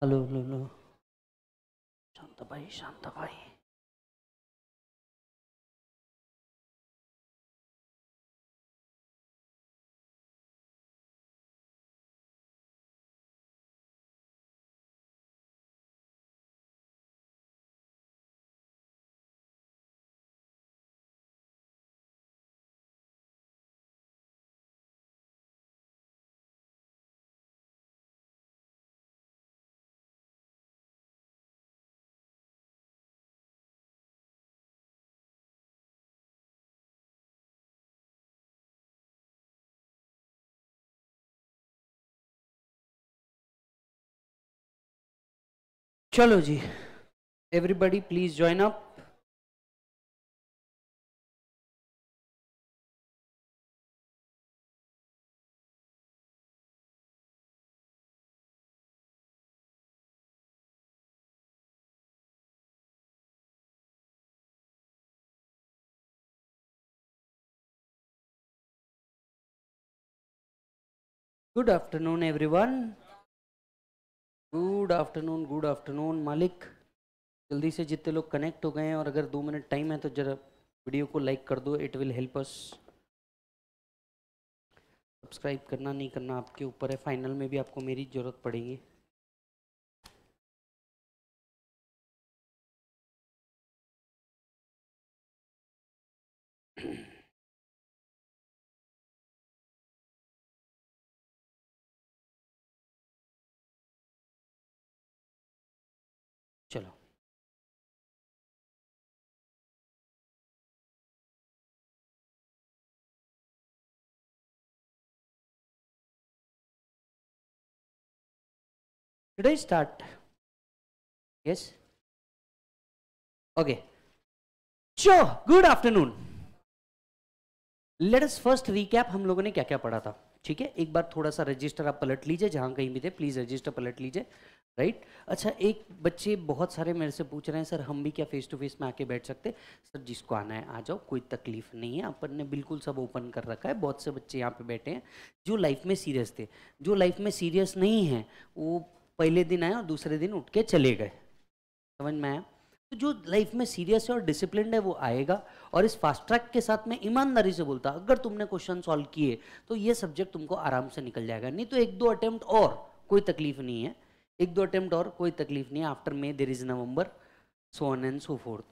Halo, halo, halo. Santai, bayi चलो जी everybody please join up Good afternoon, everyone. Good afternoon good afternoon मालिक जल्दी से जितने लोग कनेक्ट हो गए हैं और अगर दो मिनट टाइम है तो ज़रा वीडियो को लाइक कर दो it will help us subscribe करना नहीं करना आपके ऊपर है फाइनल में भी आपको मेरी ज़रूरत पड़ेगी चलो टुडे स्टार्ट यस ओके चो good afternoon let us first recap हम लोगों ने क्या क्या पढ़ा था ठीक है एक बार थोड़ा सा रजिस्टर आप पलट लीजिए जहां कहीं भी थे प्लीज रजिस्टर पलट लीजिए राइट अच्छा एक बच्चे बहुत सारे मेरे से पूछ रहे हैं सर हम भी क्या फेस टू फेस में आके बैठ सकते सर जिसको आना है आ जाओ कोई तकलीफ नहीं है अपन ने बिल्कुल सब ओपन कर रखा है बहुत से बच्चे यहाँ पे बैठे हैं जो लाइफ में सीरियस थे जो लाइफ में सीरियस नहीं है वो पहले दिन आए और दूसरे दिन उठ के चले गए समझ में आया तो जो लाइफ में सीरियस है और डिसिप्लिन है वो आएगा और इस फास्ट ट्रैक के साथ मैं ईमानदारी से बोलता अगर तुमने क्वेश्चन सॉल्व किए तो ये सब्जेक्ट तुमको आराम से निकल जाएगा नहीं तो एक दो अटेम्प्ट और कोई तकलीफ नहीं है एक दो अटेम्प्ट और कोई तकलीफ नहीं after May there is November so on and so forth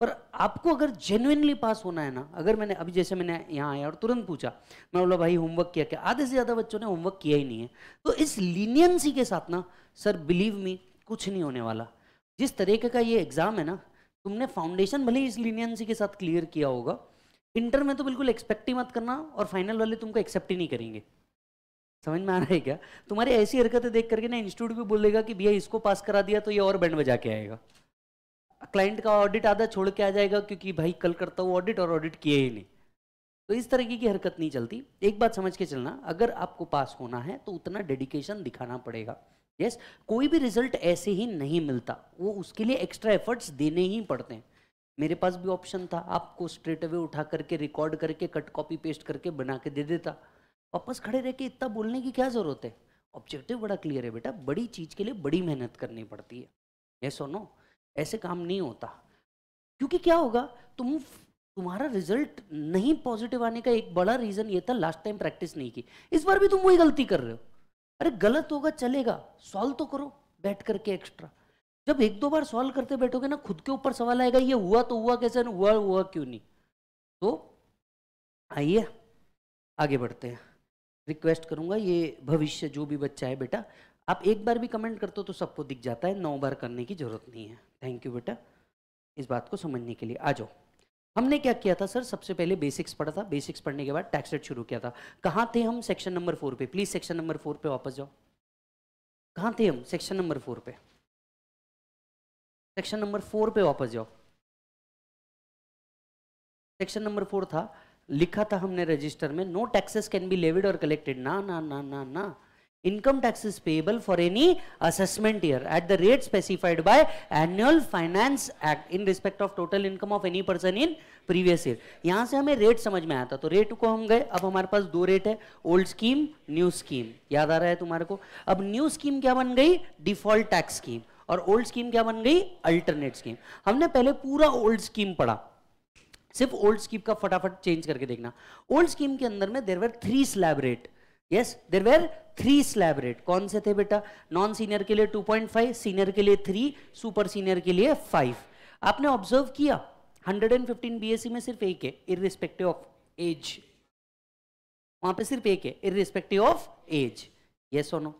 पर आपको अगर जेन्यनली पास होना है ना अगर मैंने अभी जैसे मैंने यहाँ आया और तुरंत पूछा मैं बोला भाई होमवर्क किया क्या आधे से ज़्यादा बच्चों ने होमवर्क किया ही नहीं है तो इस लीनियंसी के साथ ना सर बिलीव मी कुछ नहीं होने वाला जिस तरीके का ये एग्ज़ाम है ना तुमने फाउंडेशन भले इस लीनियंसी के साथ क्लियर किया होगा इंटर में तो बिल्कुल एक्सपेक्ट ही मत करना और फाइनल वाले तुमको एक्सेप्ट ही नहीं करेंगे समझ में आ रहा है क्या तुम्हारी ऐसी हरकतें देख करके ना इंस्टीट्यूट भी बोलेगा कि भैया इसको पास करा दिया तो ये और बैंड बजा के आएगा क्लाइंट का ऑडिट आधा छोड़ के आ जाएगा क्योंकि भाई कल करता हूँ ऑडिट और ऑडिट किए ही नहीं तो इस तरीके की हरकत नहीं चलती एक बात समझ के चलना अगर आपको पास होना है तो उतना डेडिकेशन दिखाना पड़ेगा यस yes, कोई भी रिजल्ट ऐसे ही नहीं मिलता वो उसके लिए एक्स्ट्रा एफर्ट्स देने ही पड़ते हैं मेरे पास भी ऑप्शन था आपको स्ट्रेट अवे उठा करके रिकॉर्ड करके कट कॉपी पेस्ट करके बना के दे देता वापस खड़े रह के इतना बोलने की क्या ज़रूरत है ऑब्जेक्टिव बड़ा क्लियर है बेटा बड़ी चीज़ के लिए बड़ी मेहनत करनी पड़ती है ये सुनो ऐसे काम नहीं होता क्योंकि क्या होगा तुम तुम्हारा रिजल्ट नहीं पॉजिटिव आने का एक बड़ा रीज़न ये था लास्ट टाइम प्रैक्टिस नहीं की इस बार भी तुम वही गलती कर रहे हो अरे गलत होगा चलेगा सॉल्व तो करो बैठ करके एक्स्ट्रा जब एक दो बार सॉल्व करते बैठोगे ना खुद के ऊपर सवाल आएगा ये हुआ तो हुआ कैसे हुआ हुआ क्यों नहीं तो आइए आगे बढ़ते हैं रिक्वेस्ट करूंगा ये भविष्य जो भी बच्चा है बेटा आप एक बार भी कमेंट करते हो तो सबको दिख जाता है नौ बार करने की ज़रूरत नहीं है थैंक यू बेटा इस बात को समझने के लिए आ जाओ हमने क्या किया था सर सबसे पहले बेसिक्स पढ़ा था बेसिक्स पढ़ने के बाद टैक्सेट शुरू किया था कहाँ थे हम सेक्शन नंबर फोर पे प्लीज़ सेक्शन नंबर फोर पे वापस जाओ कहाँ थे हम सेक्शन नंबर फोर पे सेक्शन नंबर फोर पे वापस जाओ सेक्शन नंबर फोर था लिखा था हमने रजिस्टर में no taxes can be levied और कलेक्टेड ना ना ना ना ना income taxes payable for any assessment year at the rate specified by annual finance act in respect of total income of any person in previous year यहां से हमें rate समझ में आया था तो रेट को हम गए अब हमारे पास दो रेट है ओल्ड स्कीम न्यू स्कीम याद आ रहा है तुम्हारे को अब न्यू स्कीम क्या बन गई डिफॉल्ट टैक्स स्कीम और ओल्ड स्कीम क्या बन गई अल्टरनेट स्कीम हमने पहले पूरा ओल्ड स्कीम पढ़ा सिर्फ ओल्ड स्कीम का फटाफट चेंज करके देखना ओल्ड स्कीम के अंदर में there were three slab rate yes there were three slab rate कौन से थे बेटा नॉन सीनियर के लिए 2.5 सीनियर के लिए थ्री सुपर सीनियर के लिए फाइव आपने ऑब्जर्व किया 115 बीएससी e में सिर्फ एक है इरिस्पेक्टिव ऑफ एज वहां पे सिर्फ एक है इरिस्पेक्टिव ऑफ एज यस और नो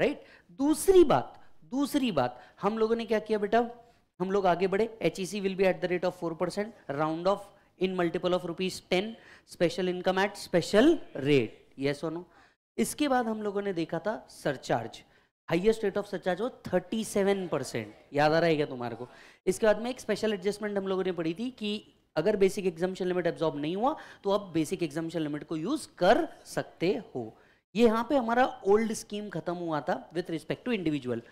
राइट दूसरी बात दूसरी बात हम लोगों ने क्या किया बेटा हम लोग आगे बढ़े H E C will be at the rate of four percent round off in multiple of rupees ten special income at special rate yes or no इसके बाद हम लोगों ने देखा था surcharge highest rate of surcharge वो seven percent याद आ रहा है क्या तुम्हारे को इसके बाद में एक स्पेशल एडजस्टमेंट हम लोगों ने पढ़ी थी कि अगर बेसिक एग्जामेशन लिमिट एब्जॉर्ब नहीं हुआ तो आप बेसिक एग्जामेशन लिमिट को यूज कर सकते हो ये यहाँ पे हमारा ओल्ड स्कीम खत्म हुआ था विथ रिस्पेक्ट टू इंडिविजुअल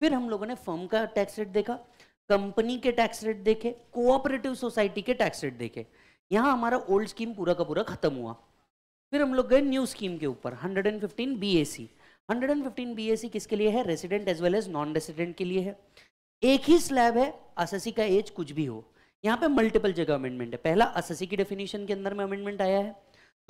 फिर हम लोगों ने फर्म का टैक्स रेट देखा कंपनी के टैक्स रेट देखे कोऑपरेटिव सोसाइटी के टैक्स रेट देखे यहाँ हमारा ओल्ड स्कीम पूरा का पूरा खत्म हुआ फिर हम लोग गए न्यू स्कीम के ऊपर 115 बीएसी 115 बीएसी किसके लिए है resident as well as non resident के लिए है एक ही स्लैब है असेसी का एज कुछ भी हो यहाँ पे मल्टीपल जगह अमेंडमेंट है पहला असेसी की डेफिनेशन के अंदर में अमेंडमेंट आया है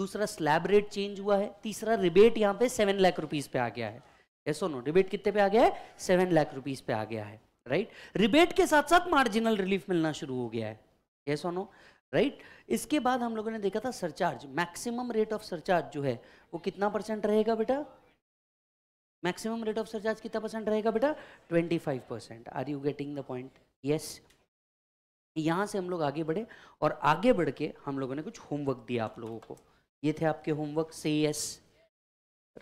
दूसरा स्लैब रेट चेंज हुआ है तीसरा रिबेट यहाँ पे सेवन लाख रुपीज पे आ गया है यस नो रिबेट कितने पे आ गया है सेवन लाख रुपीज पे आ गया है राइट रिबेट के साथ साथ मार्जिनल रिलीफ मिलना शुरू हो गया है ये सोनो राइट इसके बाद हम लोगों ने देखा था surcharge maximum rate of surcharge जो है वो कितना परसेंट रहेगा बेटा मैक्सिमम रेट ऑफ सरचार्ज कितना परसेंट रहेगा बेटा 25 percent are you getting the point yes यहां से हम लोग आगे बढ़े और आगे बढ़ के हम लोगों ने कुछ होमवर्क दिया आप लोगों को ये थे आपके होमवर्क से यस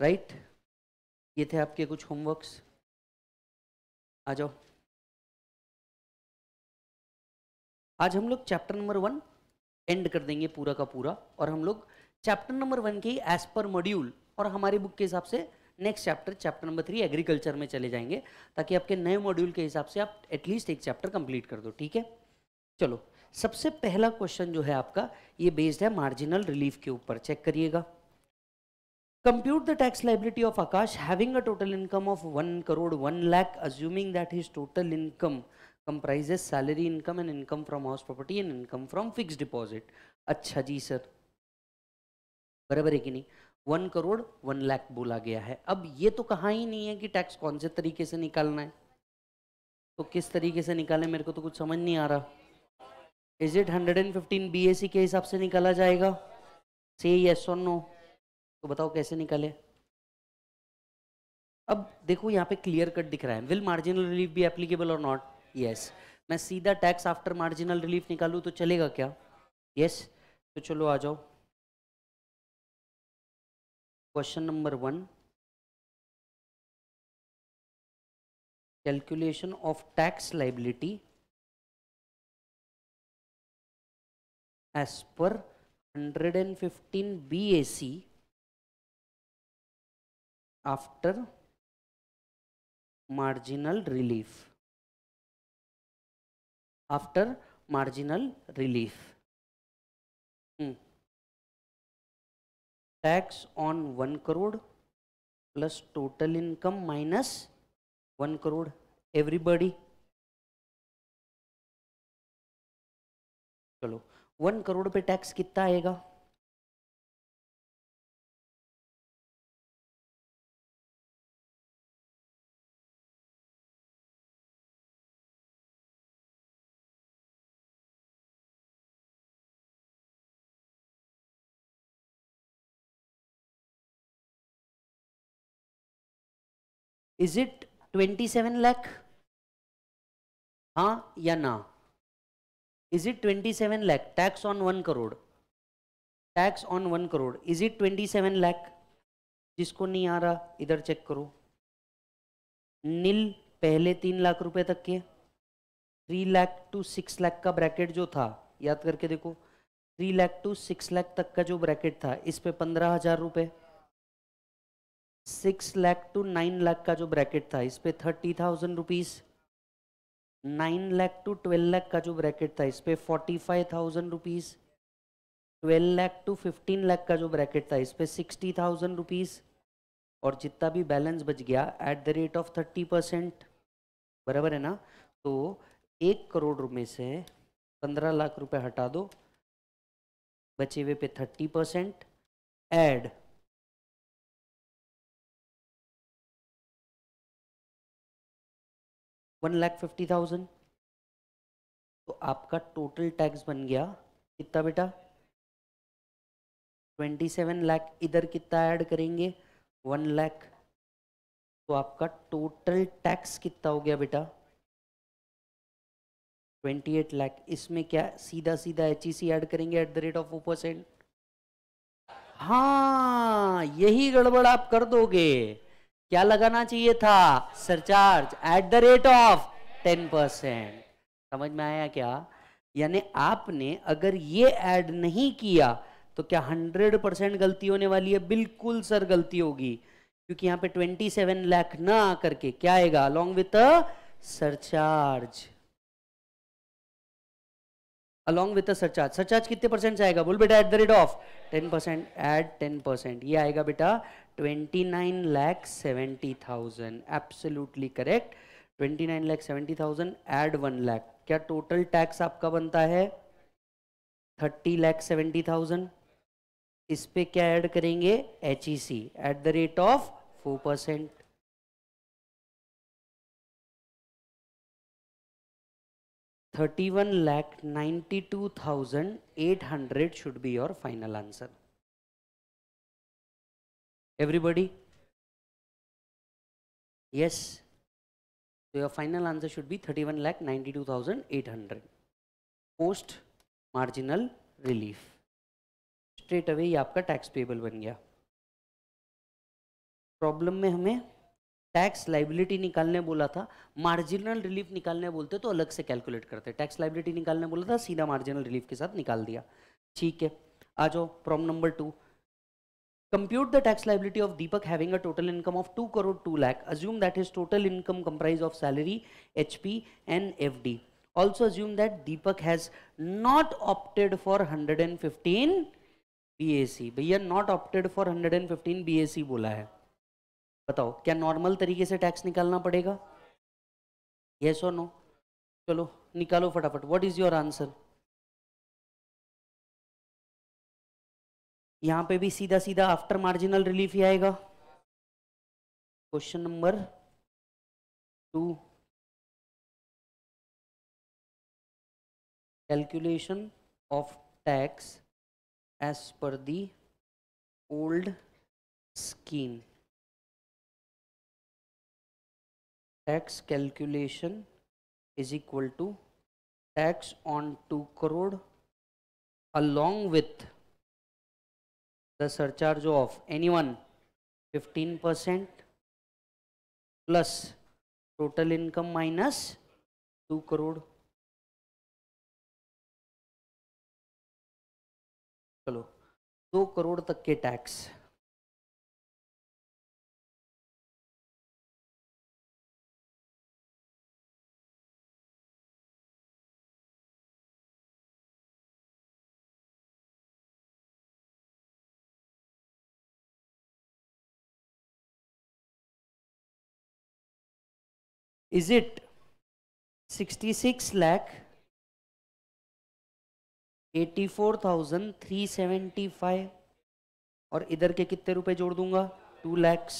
राइट ये थे आपके कुछ होमवर्क आ जाओ आज हम लोग चैप्टर नंबर वन एंड कर देंगे पूरा का पूरा और हम लोग चैप्टर नंबर वन के एज पर मॉड्यूल और हमारे बुक के हिसाब से next chapter chapter number three agriculture में चले जाएंगे ताकि आपके नए मॉड्यूल के हिसाब से आप एटलीस्ट एक चैप्टर कंप्लीट कर दो ठीक है चलो सबसे पहला क्वेश्चन जो है आपका ये बेस्ड है मार्जिनल रिलीफ के ऊपर चेक करिएगा compute the tax liability of Akash having a total income of one crore one lakh assuming that is total income comprises salary income and income from house property and income from fix deposit अच्छा जी sir बराबर है कि नहीं one crore one lakh बोला गया है अब ये तो कहा ही नहीं है कि टैक्स कौन से तरीके से निकालना है तो किस तरीके से निकालें मेरे को तो कुछ समझ नहीं आ रहा is it hundred and fifteen B A C के हिसाब से निकाला जाएगा से यस और नो तो बताओ कैसे निकाले अब देखो यहाँ पे क्लियर कट दिख रहा है विल मार्जिनल रिलीफ भी एप्लीकेबल और नॉट यस मैं सीधा टैक्स आफ्टर मार्जिनल रिलीफ निकालू तो चलेगा क्या यस तो चलो आ जाओ question number one calculation of tax liability as per 115 BAC after marginal relief. After marginal relief tax on one crore plus total income minus one crore everybody चलो वन करोड़ पे टैक्स कितना आएगा is it twenty seven lakh हाँ या ना is it twenty seven lakh tax on one crore tax on one crore is it twenty seven lakh जिसको नहीं आ रहा इधर चेक करो नील पहले तीन लाख रुपए तक के three lakh to six lakh का ब्रैकेट जो था याद करके देखो three lakh to six lakh तक का जो ब्रैकेट था इस पे पंद्रह हजार रुपये six lakh to nine lakh का जो ब्रैकेट था इस पर thirty thousand rupees nine lakh to twelve lakh का जो ब्रैकेट था इस पर forty five thousand rupees twelve lakh to fifteen lakh का जो ब्रैकेट था इस पर सिक्सटी थाउजेंड रुपीज़ और जितना भी बैलेंस बच गया at the rate of thirty percent बराबर है ना तो एक करोड़ रुपये से पंद्रह लाख रुपए हटा दो बचे हुए पे thirty percent add one lakh fifty thousand तो आपका टोटल टैक्स बन गया कितना बेटा ट्वेंटी सेवन लैख इधर कितना ऐड करेंगे वन लाख तो आपका टोटल टैक्स कितना हो गया बेटा ट्वेंटी एट लैख इसमें क्या सीधा सीधा एच ई सी ऐड करेंगे at the rate of four percent हाँ यही गड़बड़ आप कर दोगे क्या लगाना चाहिए था surcharge at the rate of ten percent समझ में आया क्या यानी आपने अगर ये ऐड नहीं किया तो क्या हंड्रेड परसेंट गलती होने वाली है बिल्कुल सर गलती होगी क्योंकि यहाँ पे ट्वेंटी सेवन लैख ना आकर के क्या आएगा along with a surcharge along with surcharge surcharge कितने परसेंट से आएगा बोल बेटा at the rate of ten percent at ten percent ये आएगा बेटा 29 lakh 70,000 absolutely correct 29 seventy 70,000 add 1 lakh क्या टोटल टैक्स आपका बनता है 30 लाख 70,000 इस पे क्या ऐड करेंगे H at the rate of 4 percent thirty one lakh ninety two thousand eight hundred should be your final answer Everybody? Yes. So your final answer should be 31 lakh 92,800. Post marginal relief. Straight away ye आपका tax payable बन गया. Problem में हमें tax liability निकालने बोला था marginal relief निकालने बोलते तो अलग से कैलकुलेट करते टैक्स लाइबिलिटी निकालने बोला था सीधा मार्जिनल रिलीफ के साथ निकाल दिया ठीक है आ जाओ problem number two Compute the tax liability of Deepak having a total income of 2 crore 2 lakh. Assume that his total income comprise of salary, HP and FD. Also assume that Deepak has not opted for 115 BAC. bhaiya not opted for 115 BAC बोला है बताओ क्या normal तरीके से tax निकालना पड़ेगा yes और no चलो निकालो फटाफट व्हाट इज योर आंसर यहाँ पे भी सीधा सीधा आफ्टर मार्जिनल रिलीफ ही आएगा question number two calculation of tax as per the old scheme tax calculation is equal to tax on two crore along with the surcharge of anyone 15% plus total income minus 2 crore चलो 2 करोड़ तक के tax eighty four thousand three lakh five और इधर के कितने रुपए जोड़ दूंगा two lakhs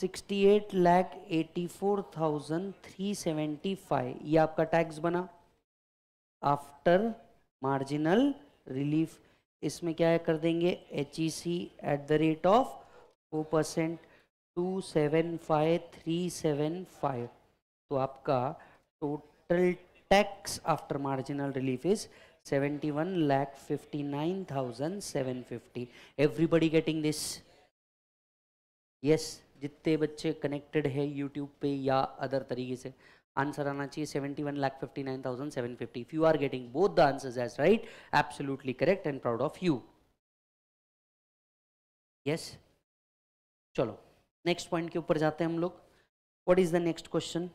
sixty eight lakh eighty four thousand three seventy five यह आपका टैक्स बना आफ्टर मार्जिनल रिलीफ इसमें क्या कर देंगे H E C at the rate of four percent two seven five three seven five तो आपका total tax after marginal relief is seventy one lakh fifty nine thousand seven fifty everybody getting this yes जितने बच्चे connected है YouTube पे या other तरीके से answer आना चाहिए seventy one lakh fifty nine thousand seven fifty if you are getting both the answers as right absolutely correct and proud of you yes चलो नेक्स्ट पॉइंट के ऊपर जाते हैं हम लोग what is the next question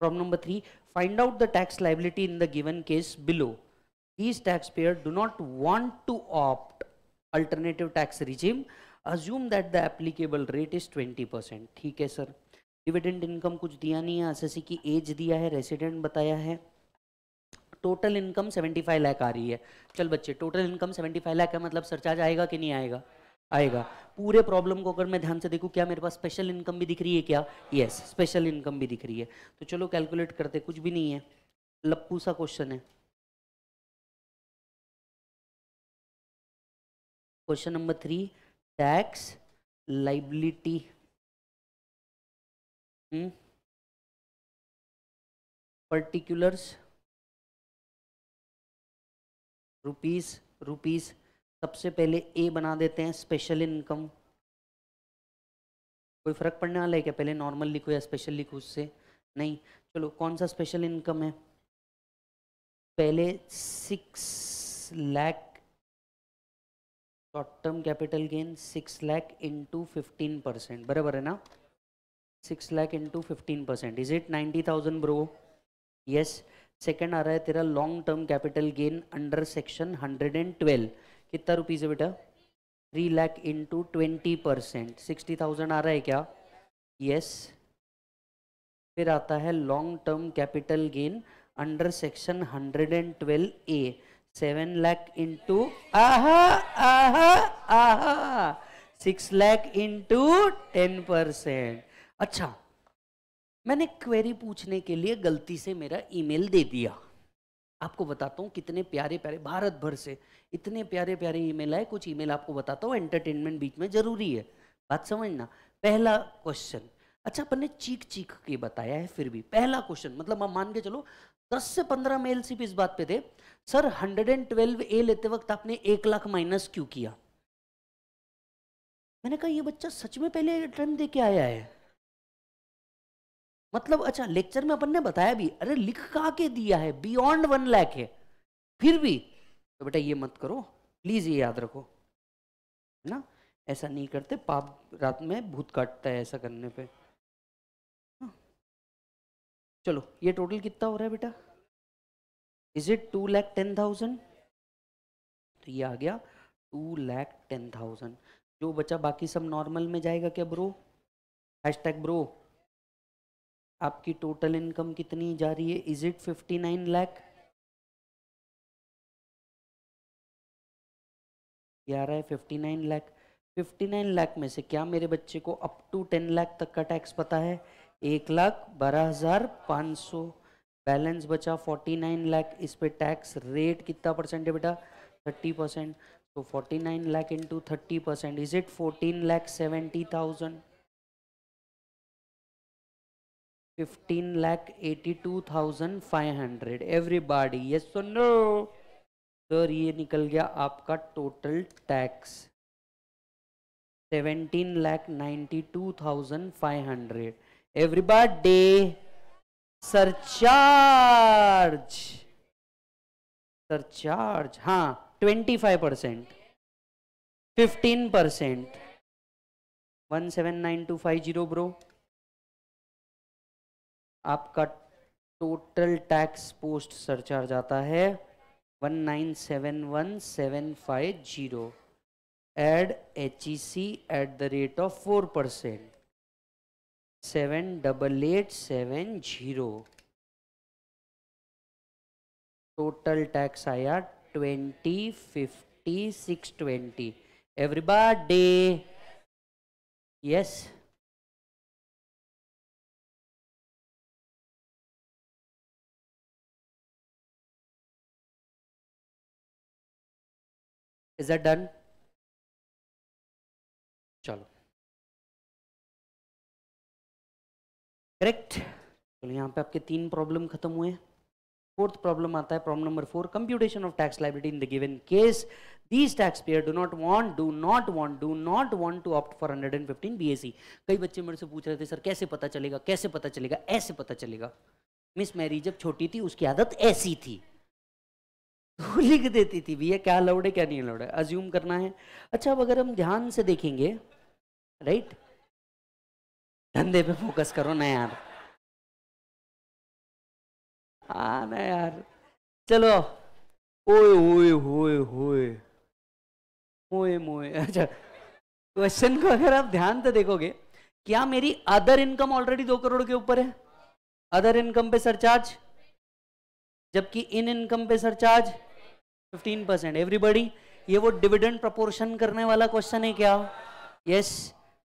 problem number three find out the tax liability in the given case below payer do not want to opt alternative tax regime assume that the applicable rate is twenty percent ठीक है sir dividend income कुछ दिया नहीं है S की as दिया है resident बताया है total income seventy five lakh आ रही है चल बच्चे total income seventy five lakh है मतलब सरचार्ज आएगा कि नहीं आएगा आएगा पूरे प्रॉब्लम को अगर मैं ध्यान से देखूँ क्या मेरे पास स्पेशल इनकम भी दिख रही है क्या यस स्पेशल इनकम भी दिख रही है तो चलो कैलकुलेट करते कुछ भी नहीं है लप्पू सा क्वेश्चन है question number three tax liability particulars rupees rupees सबसे पहले ए बना देते हैं स्पेशल इनकम कोई फ़र्क पड़ने वाला है क्या पहले नॉर्मल लिखो या स्पेशल लिखो उससे नहीं चलो कौन सा स्पेशल इनकम है पहले six lakh short term capital gain six lakh into fifteen percent बराबर है ना six lakh into fifteen percent is it ninety thousand bro yes second आ रहा है तेरा long term capital gain under section hundred and twelve कितना रुपीज़ है बेटा three lakh into twenty percent sixty thousand आ रहा है क्या यस फिर आता है long term capital gain under section hundred and twelve A seven lakh into आहा आहा आहा six two into ten percent अच्छा मैंने क्वेरी पूछने के लिए गलती से मेरा ईमेल दे दिया आपको बताता हूँ कितने प्यारे प्यारे भारत भर से इतने प्यारे प्यारे ईमेल आए कुछ ईमेल आपको बताता हूँ एंटरटेनमेंट बीच में ज़रूरी है बात समझना पहला क्वेश्चन अच्छा अपन ने चीख चीख के बताया है फिर भी पहला क्वेश्चन मतलब आप मान के चलो दस से पंद्रह मेल सिर्फ इस बात पे थे sir hundred and twelve A लेते वक्त आपने एक लाख माइनस क्यों किया मैंने कहा ये बच्चा सच में पहले टाइम दे के आया है मतलब अच्छा लेक्चर में अपन ने बताया भी अरे लिख का के दिया है बियॉन्ड वन लैख है फिर भी तो बेटा ये मत करो प्लीज ये याद रखो है ना ऐसा नहीं करते पाप रात में भूत काटता है ऐसा करने पे हाँ। चलो ये टोटल कितना हो रहा है बेटा is it two lakh ten thousand तो ये आ गया टू लैख टेन थाउजेंड जो बचा बाकी सब नॉर्मल में जाएगा क्या ब्रो हैश ब्रो आपकी टोटल इनकम कितनी जा रही है is it fifty nine lakh क्या रहा है fifty nine lakh fifty nine lakh में से क्या मेरे बच्चे को अप टू टेन लाख तक का टैक्स पता है एक लाख बारह हजार पाँच सौ बैलेंस बचा फोर्टी नाइन लाख इस पे टैक्स रेट कितना परसेंट है बेटा थर्टी परसेंट तो forty nine lakh into thirty percent is it fourteen lakh seventy thousand fifteen lakh eighty two thousand five hundred everybody ये सुनो सर ये निकल गया आपका total tax seventeen lakh ninety two thousand five hundred surcharge surcharge हाँ twenty five percent fifteen percent one seven nine two five zero bro आपका total tax post surcharge आता है one nine seven one seven five zero add H E C at the rate of four percent seven double eight seven zero total tax आया twenty fifty six twenty day yes is that done चलो correct चलो यहाँ पे आपके तीन problem खत्म हुए fourth problem आता है problem number four computation of tax liability in the given case these tax payer do not want do not want do not want to opt for 115 BAC कई बच्चे मेरे से पूछ रहे थे सर कैसे पता चलेगा कैसे पता चलेगा ऐसे पता चलेगा मिस मैरी जब छोटी थी उसकी आदत ऐसी थी वो लिख देती थी भैया क्या अलाउड है क्या नहीं अलाउड है अज्यूम करना है अच्छा अब अगर हम ध्यान से देखेंगे राइट धंधे पे फोकस करो ना यार आ हाँ ना यार चलो ओए ओए होए होए मोए मोए अच्छा क्वेश्चन को अगर आप ध्यान से देखोगे क्या मेरी अदर इनकम ऑलरेडी दो करोड़ के ऊपर है अदर इनकम पे सरचार्ज जबकि इन इनकम पे सरचार्ज फिफ्टीन परसेंट एवरीबडी ये वो डिविडेंड प्रपोर्शन करने वाला क्वेश्चन है क्या यस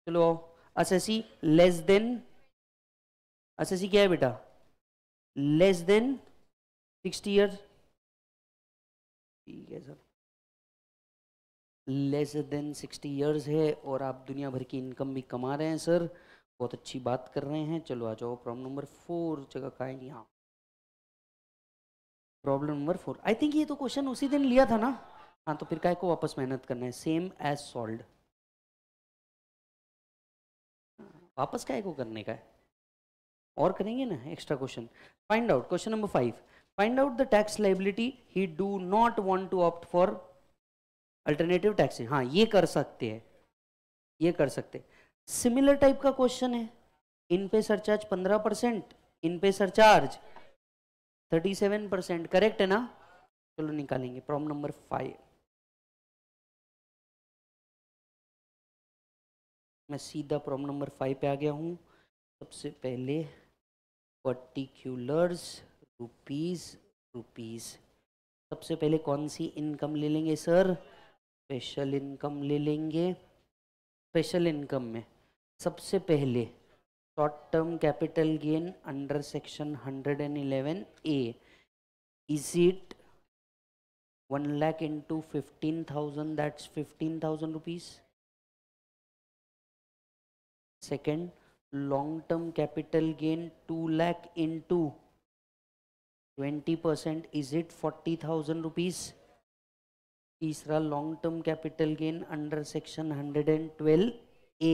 चलो असेसी लेस देन असेसी क्या है बेटा लेस देन सिक्सटी ईयर ठीक है sir less than sixty years है और आप दुनिया भर की इनकम भी कमा रहे हैं सर बहुत अच्छी बात कर रहे हैं चलो आ जाओ प्रॉब्लम नंबर फोर जगह का है यहाँ problem number four I think ये तो क्वेश्चन उसी दिन लिया था ना हाँ तो फिर काय को वापस मेहनत करना है सेम एज सॉल्व वापस काय को करने का है और करेंगे ना extra question find out question number five find out the tax liability he do not want to opt for alternative tax हाँ ये कर सकते हैं ये कर सकते सिमिलर टाइप का क्वेश्चन है इन पे सरचार्ज पंद्रह परसेंट इन पे surcharge thirty seven percent correct है ना चलो निकालेंगे प्रॉब्लम नंबर फाइव मैं सीधा प्रॉब्लम नंबर फाइव पे आ गया हूँ सबसे पहले पर्टिक्यूलर्स रुपीज़ रुपीज़ सबसे पहले कौन सी इनकम ले लेंगे सर स्पेशल इनकम ले लेंगे स्पेशल इनकम में सबसे पहले short term capital gain under section 111 a is it 1 lakh into 15000 that's 15000 rupees second long term capital gain 2 lakh into 20% is it 40000 rupees तीसरा long term capital gain under section 112 A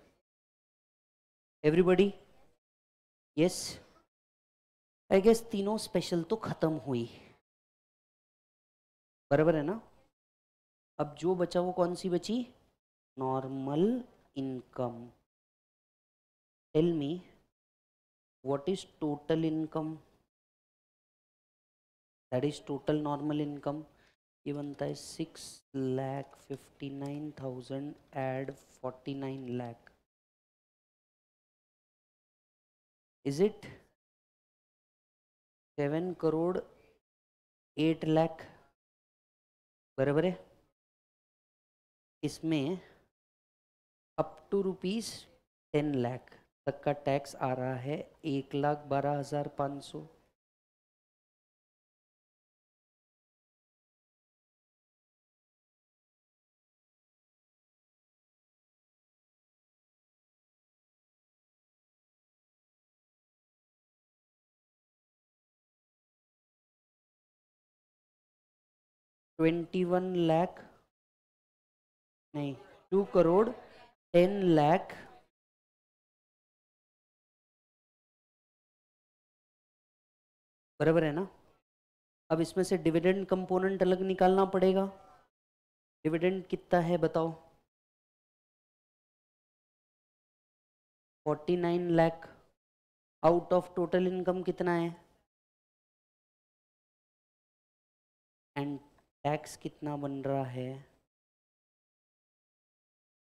everybody yes I guess तीनों special तो ख़त्म हुई बराबर है ना अब जो बचा वो कौन सी बची normal income tell me what is total income that is total normal income ये बनता है six lakh fifty nine thousand add forty nine lakh is it seven crore eight lakh बराबर है इसमें up to rupees ten lakh तक का टैक्स आ रहा है एक लाख बारह हज़ार पाँच सौ ट्वेंटी वन लैख नहीं टू करोड़ टेन लैख बराबर है ना अब इसमें से डिविडेंड कंपोनेंट अलग निकालना पड़ेगा डिविडेंड कितना है बताओ forty nine lakh out of total income कितना है एंड टैक्स कितना बन रहा है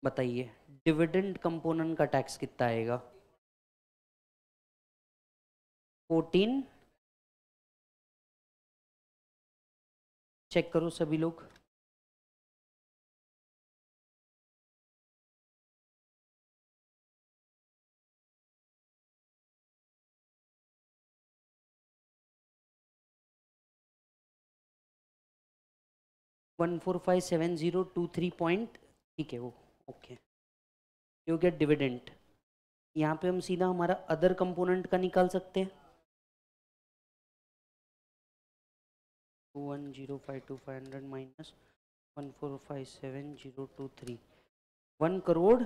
बताइए डिविडेंड कंपोनेंट का टैक्स कितना आएगा फोर्टीन चेक करो सभी लोग one four five seven zero two three point ठीक है वो ओके यू गेट डिविडेंट यहाँ पे हम सीधा हमारा अदर कंपोनेंट का निकाल सकते हैं two one zero five two five hundred minus one four five seven zero two three one crore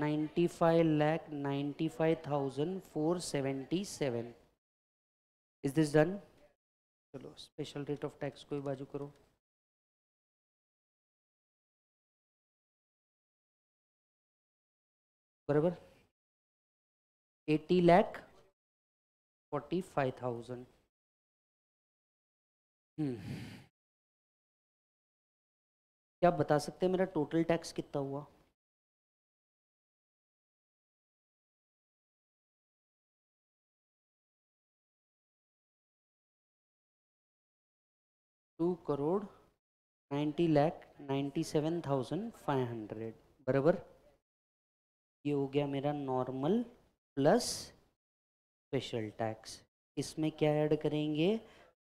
ninety five lakh ninety five thousand four seventy seven is this done चलो स्पेशल रेट ऑफ टैक्स को भी बाजू करो बराबर eighty lakh forty five thousand क्या आप बता सकते हैं मेरा टोटल टैक्स कितना हुआ two crore ninety lakh ninety seven thousand five hundred बराबर ये हो गया मेरा नॉर्मल प्लस स्पेशल टैक्स इसमें क्या ऐड करेंगे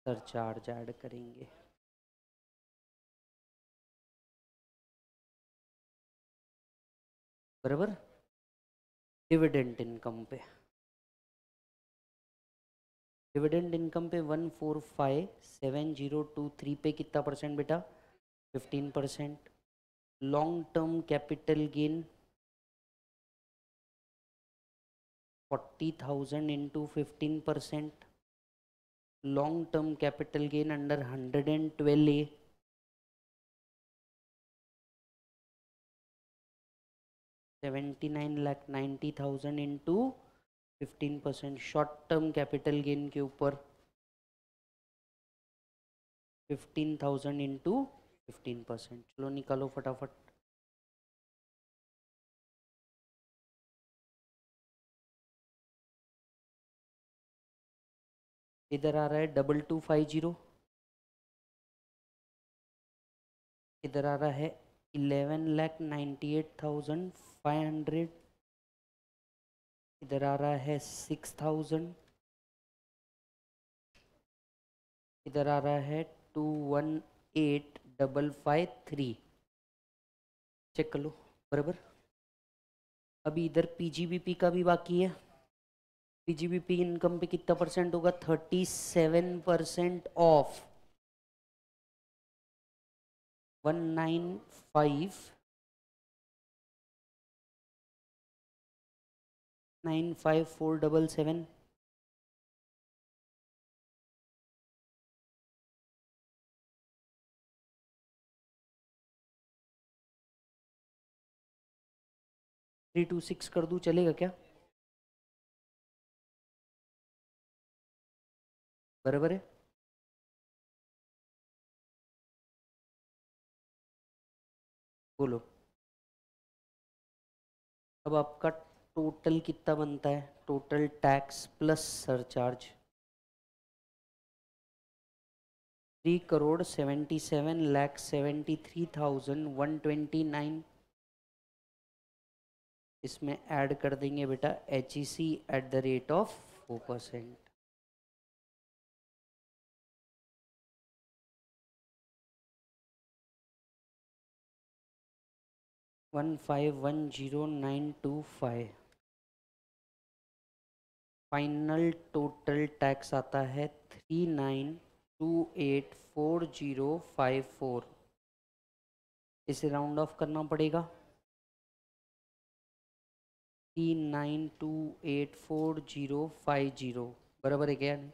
सरचार्ज ऐड करेंगे बराबर डिविडेंड इनकम पे डिविडेंड इनकम पे one four five seven zero two three पे कितना परसेंट बेटा fifteen percent long term capital gain forty thousand into fifteen percent long term capital gain under hundred and twelve A seventy nine lakh ninety thousand into fifteen percent short term capital gain के ऊपर fifteen thousand into fifteen percent चलो निकालो फटाफट इधर आ रहा है double two five zero इधर आ रहा है eleven lakh ninety eight thousand five hundred इधर आ रहा है सिक्स थाउजेंड इधर आ रहा है two one eight double five three check कर लो बराबर अभी इधर पी का भी बाकी है पीजीबीपी इनकम पे कितना परसेंट होगा thirty seven percent of one nine five nine five four double seven three two six कर दूँ चलेगा क्या बराबर है बोलो अब आपका टोटल कितना बनता है total tax plus surcharge three crore seventy seven lakh seventy three thousand one twenty nine इसमें ऐड कर देंगे बेटा H E C at the rate of four percent one five one zero nine two five final total tax आता है three nine two eight four zero five four इसे round off करना पड़ेगा three nine two eight four zero five zero बराबर है क्या नहीं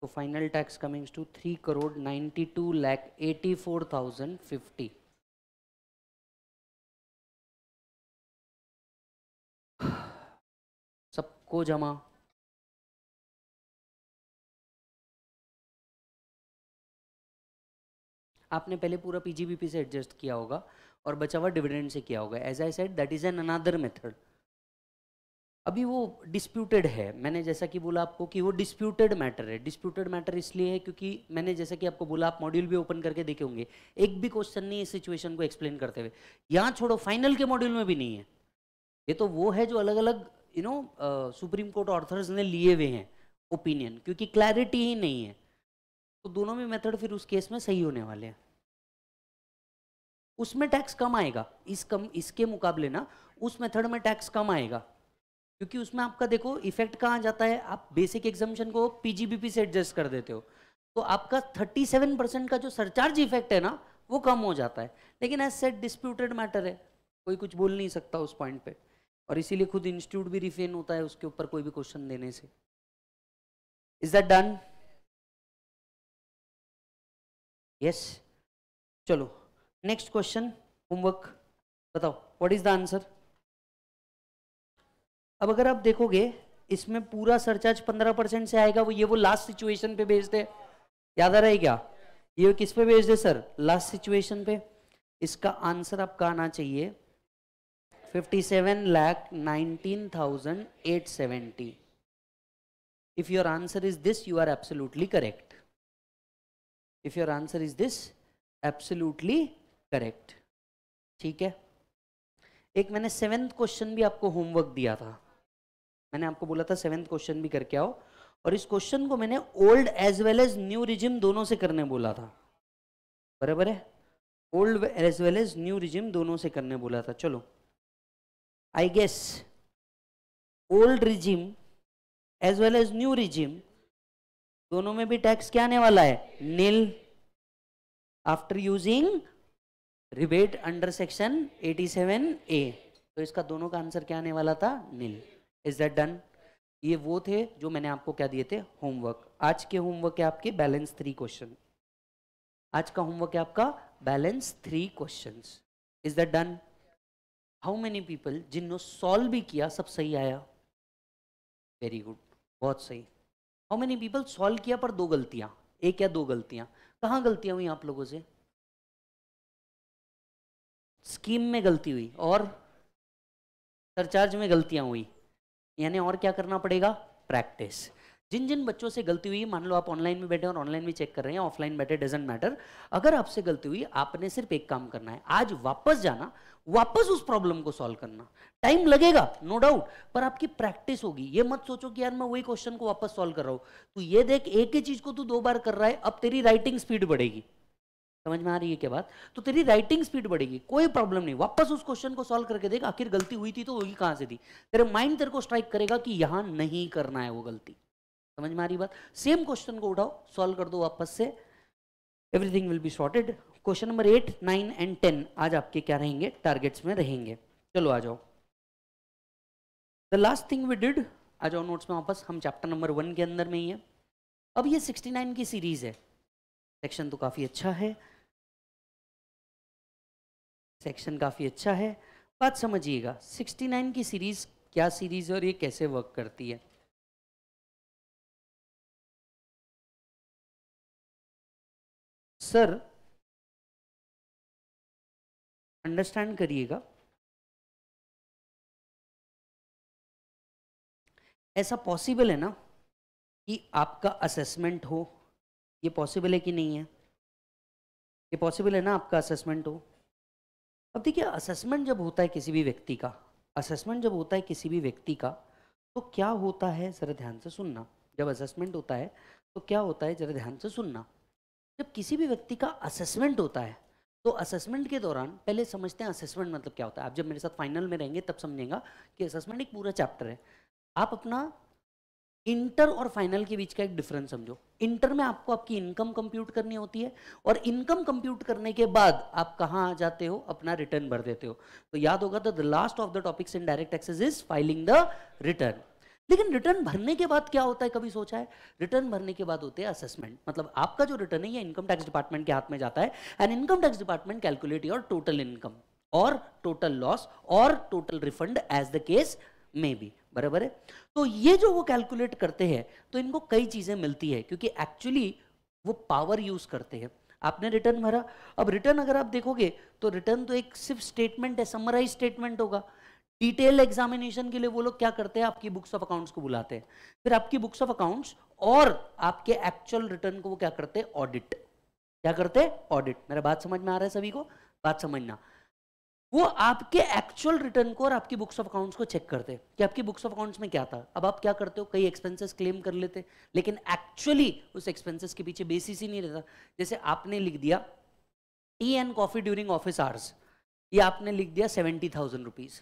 तो final tax comings to three crore ninety two lakh eighty four thousand fifty को जमा आपने पहले पूरा पीजीबीपी से एडजस्ट किया होगा और बचा हुआ डिविडेंड से किया होगा as I said that is an another method अभी वो डिस्प्यूटेड है मैंने जैसा कि बोला आपको कि वो डिस्प्यूटेड मैटर है डिस्प्यूटेड मैटर इसलिए है क्योंकि मैंने जैसा कि आपको बोला आप मॉड्यूल भी ओपन करके देखे होंगे एक भी क्वेश्चन नहीं इस सिचुएशन को एक्सप्लेन करते हुए यहाँ छोड़ो फाइनल के मॉड्यूल में भी नहीं है ये तो वो है जो अलग अलग you know supreme court orders ने लिए हुए हैं ओपिनियन क्योंकि क्लैरिटी ही नहीं है तो दोनों में मेथड फिर उस केस में सही होने वाले हैं उसमें टैक्स कम आएगा इस कम इसके मुकाबले ना उस मेथड में टैक्स कम आएगा क्योंकि उसमें आपका देखो इफेक्ट कहाँ जाता है आप बेसिक एग्जामेशन को पीजीबीपी से एडजस्ट कर देते हो तो आपका 37 परसेंट का जो सरचार्ज इफेक्ट है ना वो कम हो जाता है लेकिन एज सेट डिस्प्यूटेड मैटर है कोई कुछ बोल नहीं सकता उस पॉइंट पर और इसीलिए खुद इंस्टीट्यूट भी रिफेन होता है उसके ऊपर कोई भी क्वेश्चन देने से इज दैट डन यस चलो नेक्स्ट क्वेश्चन होमवर्क बताओ व्हाट इज द आंसर अब अगर आप देखोगे इसमें पूरा सरचार्ज पंद्रह परसेंट से आएगा वो ये वो लास्ट सिचुएशन पे भेज दे याद आ रहा है क्या ये किस पे भेज दे सर लास्ट सिचुएशन पे इसका आंसर आपका आना चाहिए fifty seven lakh nineteen thousand eight seventy if your answer is this you are absolutely correct if your answer is this absolutely correct ठीक है एक मैंने सेवेंथ क्वेश्चन भी आपको होमवर्क दिया था मैंने आपको बोला था सेवेंथ क्वेश्चन भी करके आओ और इस क्वेश्चन को मैंने old as well as new regime दोनों से करने बोला था बराबर है old as well as new regime दोनों से करने बोला था चलो I guess old regime as well as new regime दोनों में भी टैक्स क्या आने वाला है nil after using rebate under section 87 A तो इसका दोनों का आंसर क्या आने वाला था नील इज दैट डन ये वो थे जो मैंने आपको क्या दिए थे होमवर्क आज के होमवर्क है आपके बैलेंस थ्री क्वेश्चन आज का होमवर्क है आपका balance three questions is that done how many people जिन्होंने सॉल्व भी किया सब सही आया वेरी गुड बहुत सही हाउ मेनी पीपल सॉल्व किया पर दो गलतियां एक या दो गलतियां कहाँ गलतियां हुई आप लोगों से स्कीम में गलती हुई और सरचार्ज में गलतियां हुई यानी और क्या करना पड़ेगा प्रैक्टिस जिन जिन बच्चों से गलती हुई मान लो आप ऑनलाइन में बैठे और ऑनलाइन भी चेक कर रहे हैं ऑफलाइन बैठे डजेंट मैटर अगर आपसे गलती हुई आपने सिर्फ एक काम करना है आज वापस जाना वापस उस प्रॉब्लम को सॉल्व करना टाइम लगेगा नो no डाउट पर आपकी प्रैक्टिस होगी ये मत सोचो कि यार मैं वही क्वेश्चन को वापस सॉल्व कर रहा हूं तो ये देख एक ही चीज को तू दो बार कर रहा है अब तेरी राइटिंग स्पीड बढ़ेगी समझ में आ रही है क्या बात तो तेरी राइटिंग स्पीड बढ़ेगी कोई प्रॉब्लम नहीं वापस उस क्वेश्चन को सॉल्व करके देख आखिर गलती हुई थी तो होगी कहां से थी तेरे माइंड तेरे को स्ट्राइक करेगा कि यहां नहीं करना है वो गलती समझ में आ रही बात सेम क्वेश्चन को उठाओ सॉल्व कर दो वापस से everything will be sorted question number eight nine and ten आज आपके क्या रहेंगे टारगेट्स में रहेंगे चलो आ जाओ the last thing we did आ जाओ नोट्स में वापस हम चैप्टर नंबर वन के अंदर में ही है अब ये सिक्सटी नाइन की सीरीज है सेक्शन तो काफ़ी अच्छा है सेक्शन काफ़ी अच्छा है बात समझिएगा 69 की सीरीज क्या सीरीज है और ये कैसे वर्क करती है सर अंडरस्टैंड करिएगा ऐसा पॉसिबल है ना कि आपका असेसमेंट हो ये पॉसिबल है कि नहीं है ये पॉसिबल है ना आपका असेसमेंट हो अब देखिए असेसमेंट जब होता है किसी भी व्यक्ति का असेसमेंट जब होता है किसी भी व्यक्ति का तो क्या होता है ज़रा ध्यान से सुनना जब असेसमेंट होता है तो क्या होता है ज़रा ध्यान से सुनना जब किसी भी व्यक्ति का असेसमेंट होता है तो असेसमेंट के दौरान पहले समझते हैं असेसमेंट मतलब क्या होता है आप जब मेरे साथ फाइनल में रहेंगे तब समझेगा कि असेसमेंट एक पूरा चैप्टर है आप अपना इंटर और फाइनल के बीच का एक डिफरेंस समझो इंटर में आपको आपकी इनकम कंप्यूट करनी होती है और इनकम कंप्यूट करने के बाद आप कहाँ आ जाते हो अपना रिटर्न भर देते हो तो याद होगा the last of the topics in direct taxes is filing the return लेकिन रिटर्न भरने के बाद क्या होता है कभी सोचा है रिटर्न भरने के बाद होते हैं असेसमेंट मतलब आपका जो रिटर्न है ये इनकम टैक्स डिपार्टमेंट के हाथ में जाता है and income tax department calculate your total income और टोटल लॉस और total refund as the case may be बराबर है तो ये जो वो कैलकुलेट करते हैं तो इनको कई चीज़ें मिलती है क्योंकि एक्चुअली वो पावर यूज़ करते हैं आपने रिटर्न भरा अब रिटर्न अगर आप देखोगे तो रिटर्न तो एक सिर्फ स्टेटमेंट है समराइज स्टेटमेंट होगा डिटेल एग्जामिनेशन के लिए वो लोग क्या करते हैं आपकी बुक्स ऑफ अकाउंट्स को बुलाते हैं फिर आपकी बुक्स ऑफ अकाउंट्स और आपके एक्चुअल रिटर्न को वो क्या करते हैं ऑडिट क्या करते हैं ऑडिट मेरा बात समझ में आ रहा है सभी को बात समझना वो आपके एक्चुअल रिटर्न को और आपकी बुक्स ऑफ अकाउंट्स को चेक करते कि आपकी बुक्स ऑफ अकाउंट्स में क्या था अब आप क्या करते हो कई एक्सपेंसेस क्लेम कर लेते लेकिन एक्चुअली उस एक्सपेंसेस के पीछे बेसिस ही नहीं रहता जैसे आपने लिख दिया tea and coffee during office hours ये आपने लिख दिया सेवेंटी थाउजेंड रुपीज़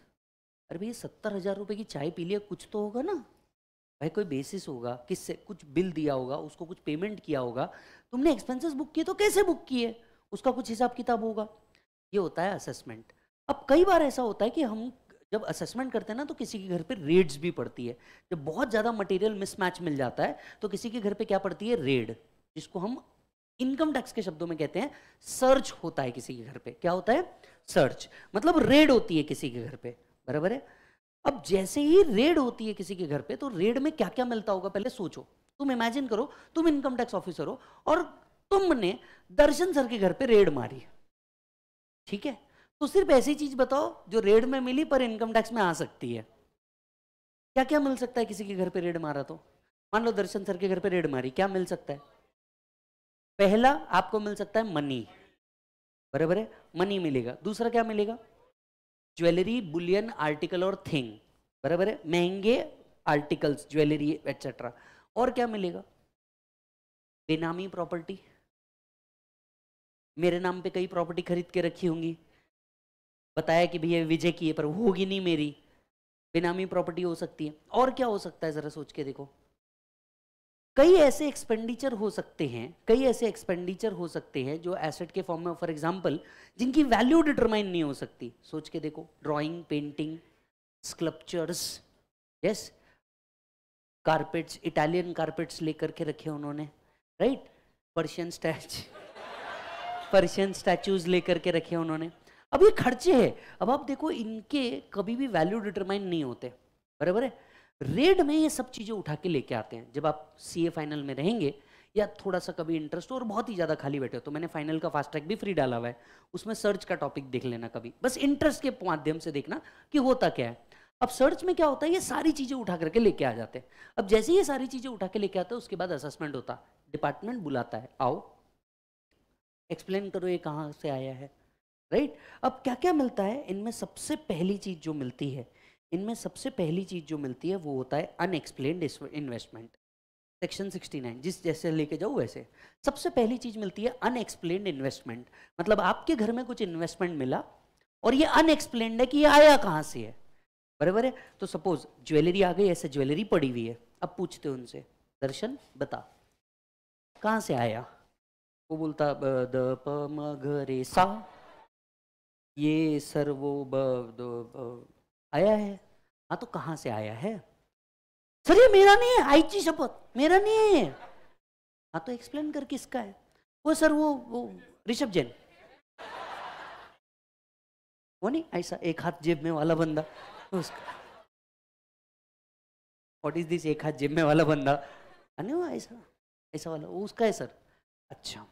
अरे भैया सत्तर हज़ार रुपये की चाय पी लिया कुछ तो होगा ना भाई कोई बेसिस होगा किससे कुछ बिल दिया होगा उसको कुछ पेमेंट किया होगा तुमने एक्सपेंसेस बुक किए तो कैसे बुक किए उसका कुछ हिसाब किताब होगा ये होता है असेसमेंट अब कई बार ऐसा होता है कि हम जब असेसमेंट करते हैं ना तो किसी के घर पे रेड्स भी पड़ती है जब बहुत ज़्यादा मटेरियल मिसमैच मिल जाता है तो किसी के घर पे क्या पड़ती है रेड जिसको हम इनकम टैक्स के शब्दों में कहते हैं सर्च होता है किसी के घर पे क्या होता है सर्च मतलब रेड होती है किसी के घर पे बराबर है अब जैसे ही रेड होती है किसी के घर पे तो रेड में क्या क्या मिलता होगा पहले सोचो तुम इमेजिन करो तुम इनकम टैक्स ऑफिसर हो और तुमने दर्शन सर के घर पे रेड मारी ठीक है तो सिर्फ ऐसी चीज बताओ जो रेड में मिली पर इनकम टैक्स में आ सकती है क्या क्या मिल सकता है किसी के घर पे रेड मारा तो मान लो दर्शन सर के घर पे रेड मारी क्या मिल सकता है पहला आपको मिल सकता है मनी बराबर है मनी मिलेगा दूसरा क्या मिलेगा ज्वेलरी बुलियन आर्टिकल और थिंग बराबर है महंगे आर्टिकल्स ज्वेलरी एक्सेट्रा और क्या मिलेगा बेनामी प्रॉपर्टी मेरे नाम पे कई प्रॉपर्टी खरीद के रखी होंगी बताया कि भैया विजय की है पर होगी नहीं मेरी बेनामी प्रॉपर्टी हो सकती है और क्या हो सकता है जरा सोच के देखो कई ऐसे एक्सपेंडिचर हो सकते हैं कई ऐसे एक्सपेंडिचर हो सकते हैं जो एसेट के फॉर्म में फॉर एग्जांपल जिनकी वैल्यू डिटरमाइन नहीं हो सकती सोच के देखो drawing painting sculptures yes carpets Italian carpets लेकर के रखे उन्होंने right Persian statue Persian statues लेकर के रखे उन्होंने अब ये खर्चे है अब आप देखो इनके कभी भी वैल्यू डिटरमाइन नहीं होते बराबर है रेड में ये सब चीज़ें उठा के लेके आते हैं जब आप सी फाइनल में रहेंगे या थोड़ा सा कभी इंटरेस्ट हो और बहुत ही ज़्यादा खाली बैठे हो तो मैंने फाइनल का फास्ट ट्रैक भी फ्री डाला हुआ है उसमें सर्च का टॉपिक देख लेना कभी बस इंटरेस्ट के माध्यम से देखना कि होता क्या है अब सर्च में क्या होता है ये सारी चीज़ें उठा करके लेके आ जाते हैं अब जैसे ये सारी चीज़ें उठा के लेके आते हैं उसके बाद असेसमेंट होता डिपार्टमेंट बुलाता है आओ एक्सप्लेन करो ये कहाँ से आया है राइट अब क्या क्या मिलता है इनमें सबसे पहली चीज़ जो मिलती है इनमें सबसे पहली चीज़ जो मिलती है वो होता है अनएक्सप्लेन्ड इन्वेस्टमेंट सेक्शन 69 जिस जैसे लेके जाओ वैसे सबसे पहली चीज़ मिलती है अनएक्सप्लेन्ड इन्वेस्टमेंट मतलब आपके घर में कुछ इन्वेस्टमेंट मिला और ये अनएक्सप्लेन्ड है कि ये आया कहाँ से है बराबर है तो सपोज ज्वेलरी आ गई ऐसे ज्वेलरी पड़ी हुई है अब पूछते उनसे दर्शन बता कहाँ से आया वो बोलता द प म ग रे सा ये सर वो ब, द, ब, आया है हाँ तो कहाँ से आया है सर ये मेरा नहीं है आई जी शपथ मेरा नहीं है हाँ तो एक्सप्लेन कर किसका है वो सर वो वो ऋषभ जैन वो नहीं ऐसा एक हाथ जेब में वाला बंदा उसका वॉट इज दिस एक हाथ जेब में वाला बंदा अरे हाँ वो ऐसा ऐसा वाला वो उसका है सर अच्छा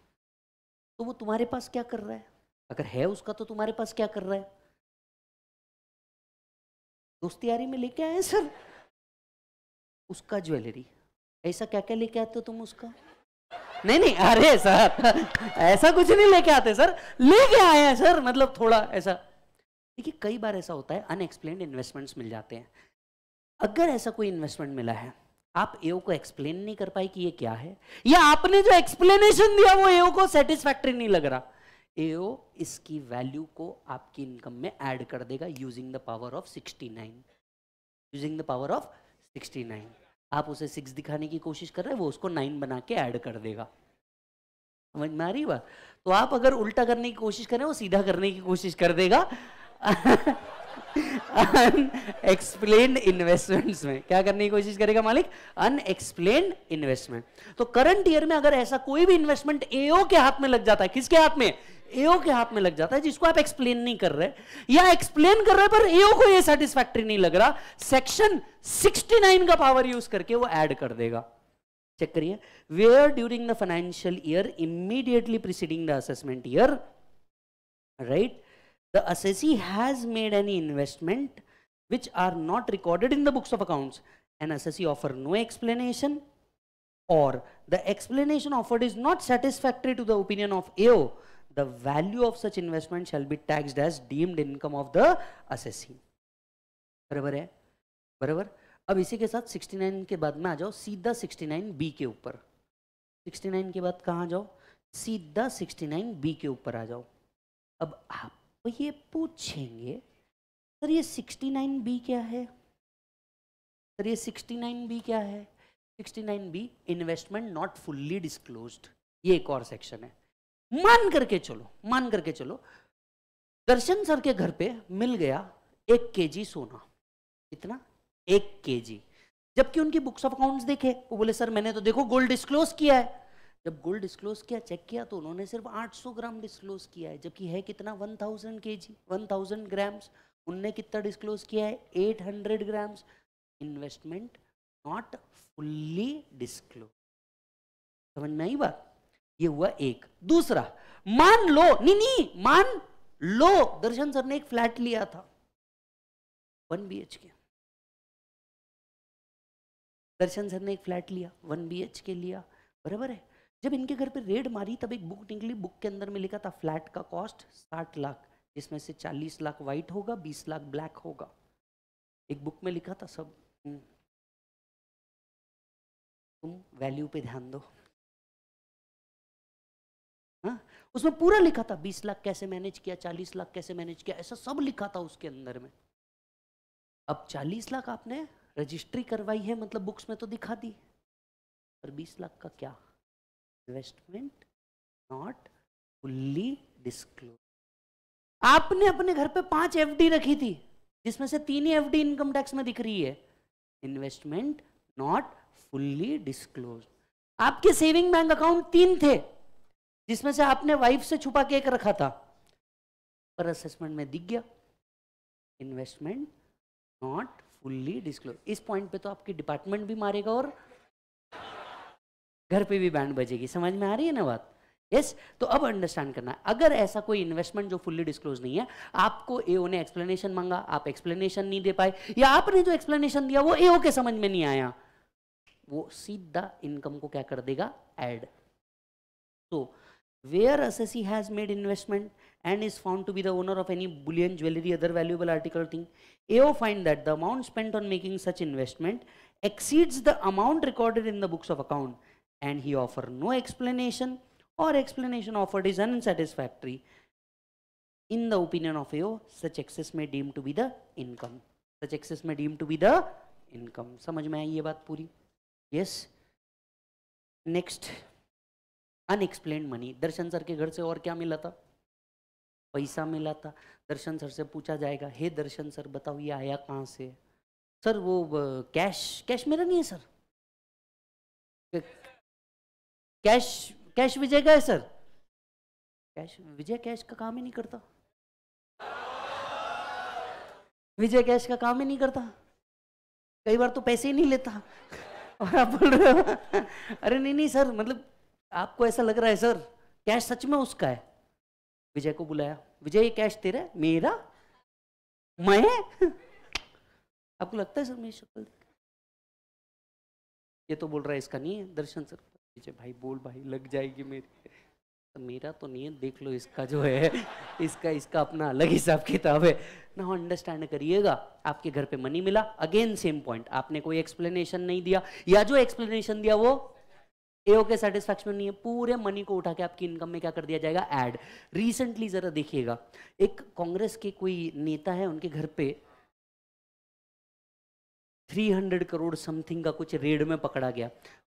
तो वो तुम्हारे पास क्या कर रहा है अगर है उसका तो तुम्हारे पास क्या कर रहा है दोस्ती यारी में लेके आए सर उसका ज्वेलरी ऐसा क्या क्या लेके आते हो तुम उसका नहीं नहीं अरे सर ऐसा कुछ नहीं लेके आते सर लेके आए हैं सर मतलब थोड़ा ऐसा देखिए कई बार ऐसा होता है अनएक्सप्लेन इन्वेस्टमेंट्स मिल जाते हैं अगर ऐसा कोई इन्वेस्टमेंट मिला है आप एओ को एक्सप्लेन नहीं कर पाए कि ये क्या है या आपने जो एक्सप्लेनेशन दिया वो एओ को सेटिस्फैक्ट्री नहीं लग रहा एओ इसकी वैल्यू को आपकी इनकम में ऐड कर देगा using the power of 69 using the power of 69 आप उसे सिक्स दिखाने की कोशिश कर रहे हैं वो उसको नाइन बना के ऐड कर देगा समझ में आ रही बात तो आप अगर उल्टा करने की कोशिश करें वो सीधा करने की कोशिश कर देगा अनएक्सप्लेन इन्वेस्टमेंट्स में क्या करने की कोशिश करेगा मालिक अनएक्सप्लेन इन्वेस्टमेंट तो करंट ईयर में अगर ऐसा कोई भी इन्वेस्टमेंट एओ के हाथ में लग जाता है किसके हाथ में एओ के हाथ में लग जाता है जिसको आप एक्सप्लेन नहीं कर रहे या एक्सप्लेन कर रहे पर एओ को ये सेटिस्फैक्ट्री नहीं लग रहा सेक्शन 69 का पावर यूज करके वो ऐड कर देगा चेक करिए where during the financial year immediately preceding the assessment year right the assessee has made any investment which are not recorded in the books of account an assessee offer no explanation or the explanation offered is not satisfactory to the opinion of AO the value of such investment shall be taxed as deemed income of the assessee बराबर है बराबर अब इसी के साथ 69 के बाद में आ जाओ सीधा 69 बी के ऊपर 69 के बाद कहाँ जाओ सीधा 69 बी के ऊपर आ जाओ अब आप ये पूछेंगे सर ये 69 बी क्या है सर ये 69 बी क्या है 69 B investment not fully disclosed ये एक और सेक्शन है मान करके चलो मान करके चलो दर्शन सर के घर पे मिल गया एक केजी सोना कितना एक केजी जबकि उनकी बुक्स ऑफ अकाउंट्स देखे वो बोले सर मैंने तो देखो गोल्ड डिस्क्लोज किया है जब गोल्ड डिस्क्लोज किया चेक किया तो उन्होंने सिर्फ 800 ग्राम डिस्क्लोज किया है जबकि है कितना 1000 केजी 1000 ग्राम्स उनने कितना डिस्क्लोज किया है 800 grams investment not fully disclose समझ में आई बात ये हुआ एक दूसरा मान लो नहीं नहीं मान लो दर्शन सर ने एक फ्लैट लिया था वन बी एच के दर्शन सर ने एक फ्लैट लिया वन बी एच के लिया बराबर है जब इनके घर पे रेड मारी तब एक बुक निकली बुक के अंदर में लिखा था फ्लैट का कॉस्ट साठ लाख जिसमें से चालीस लाख व्हाइट होगा बीस लाख ब्लैक होगा एक बुक में लिखा था सब हम्म। तुम वैल्यू पे ध्यान दो उसमें पूरा लिखा था बीस लाख कैसे मैनेज किया चालीस लाख कैसे मैनेज किया ऐसा सब लिखा था उसके अंदर में अब चालीस लाख आपने रजिस्ट्री करवाई है मतलब बुक्स में तो दिखा दी पर बीस लाख का क्या इन्वेस्टमेंट नॉट फुल्ली डिस्क्लोज आपने अपने घर पे पांच एफडी रखी थी जिसमें से तीन ही एफडी इनकम टैक्स में दिख रही है इन्वेस्टमेंट नॉट फुल्ली डिस्क्लोज आपके सेविंग बैंक अकाउंट तीन थे जिसमें से आपने वाइफ से छुपा के एक रखा था पर असेसमेंट में दिख गया इन्वेस्टमेंट नॉट फुल्ली डिस्क्लोज इस पॉइंट पे तो आपकी डिपार्टमेंट भी मारेगा और घर पे भी बैंड बजेगी समझ में आ रही है ना बात यस yes, तो अब अंडरस्टैंड करना है अगर ऐसा कोई इन्वेस्टमेंट जो फुल्ली डिस्क्लोज नहीं है आपको ए ने एक्सप्लेनेशन मांगा आप एक्सप्लेनेशन नहीं दे पाए या आपने जो एक्सप्लेनेशन दिया वो ए के समझ में नहीं आया वो सीधा इनकम को क्या कर देगा एड तो so, where SSE has made investment and is found to be the owner of any bullion, jewelry, other valuable article thing, AO find that the amount spent on making such investment exceeds the amount recorded in the books of account and he offer no explanation or explanation offered is unsatisfactory. In the opinion of AO, such excess may deem to be the income. Such excess may deem to be the income. समझ में आई ये बात पूरी? Yes. Next. Unexplained money Darshan sir के घर से और क्या मिला था पैसा मिला था दर्शन सर से पूछा जाएगा हे दर्शन सर बताओ ये आया कहाँ से सर वो कैश कैश मेरा नहीं है सर कैश कैश विजय का है सर कैश विजय कैश का काम ही नहीं करता विजय कैश का काम ही नहीं करता कई बार तो पैसे ही नहीं लेता और आप बोल रहे हो अरे नहीं नहीं सर मतलब आपको ऐसा लग रहा है सर कैश सच में उसका है विजय को बुलाया विजय ये कैश तेरा मेरा मैं आपको लगता है सर मेरी शक्ल ये तो बोल रहा है इसका नहीं है दर्शन सर विजय भाई बोल भाई लग जाएगी मेरी तो मेरा तो नहीं है देख लो इसका जो है इसका इसका अपना अलग हिसाब किताब है ना अंडरस्टैंड करिएगा आपके घर पे मनी मिला अगेन सेम पॉइंट आपने कोई एक्सप्लेनेशन नहीं दिया या जो एक्सप्लेनेशन दिया वो एओ के सेटिस्फेक्शन में नहीं है पूरे मनी को उठा के आपकी इनकम में क्या कर दिया जाएगा एड रिसेंटली जरा देखिएगा एक कांग्रेस के कोई नेता है उनके घर पे 300 करोड़ समथिंग का कुछ रेड में पकड़ा गया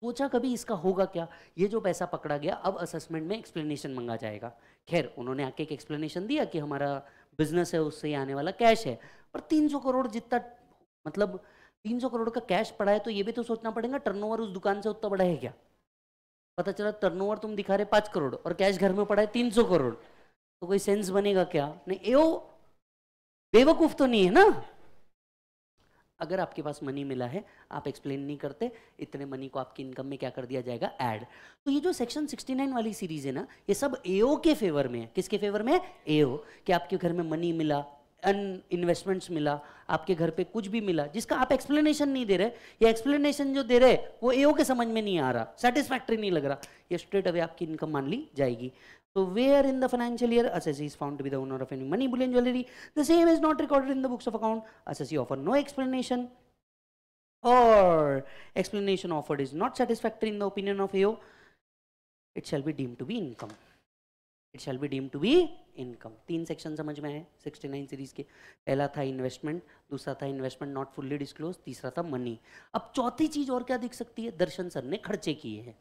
सोचा कभी इसका होगा क्या ये जो पैसा पकड़ा गया अब असेसमेंट में एक्सप्लेनेशन मंगा जाएगा खैर उन्होंने आके एक एक्सप्लेनेशन दिया कि हमारा बिजनेस है उससे आने वाला कैश है पर 300 करोड़ जितना मतलब 300 करोड़ का कैश पड़ा है तो ये भी तो सोचना पड़ेगा टर्नओवर उस दुकान से उतना बड़ा है क्या पता चला टर्नओवर तुम दिखा रहे पांच करोड़ और कैश घर में पड़ा है तीन सौ करोड़ तो कोई सेंस बनेगा क्या नहीं एओ बेवकूफ़ तो नहीं है ना अगर आपके पास मनी मिला है आप एक्सप्लेन नहीं करते इतने मनी को आपकी इनकम में क्या कर दिया जाएगा ऐड तो ये जो सेक्शन 69 वाली सीरीज है ना ये सब एओ के फेवर में है किसके फेवर में एओ कि आपके घर में मनी मिला अन इन्वेस्टमेंट्स मिला आपके घर पे कुछ भी मिला जिसका आप एक्सप्लेनेशन नहीं दे रहे ये एक्सप्लेनेशन जो दे रहे वो एओ के समझ में नहीं आ रहा सेटिस्फैक्ट्री नहीं लग रहा ये स्ट्रेट अवे आपकी इनकम मान ली जाएगी तो where in the financial year assessee is found to owner of any money bullion jewellery the same is not recorded in the books of account assessee offer no explanation or explanation offer is not satisfactory in the opinion of AO it shall be deem to be income it shall be deem to be income तीन section समझ में आए 69 series के पहला था investment दूसरा था investment not fully disclose तीसरा था मनी अब चौथी चीज और क्या दिख सकती है दर्शन सर ने खर्चे किए हैं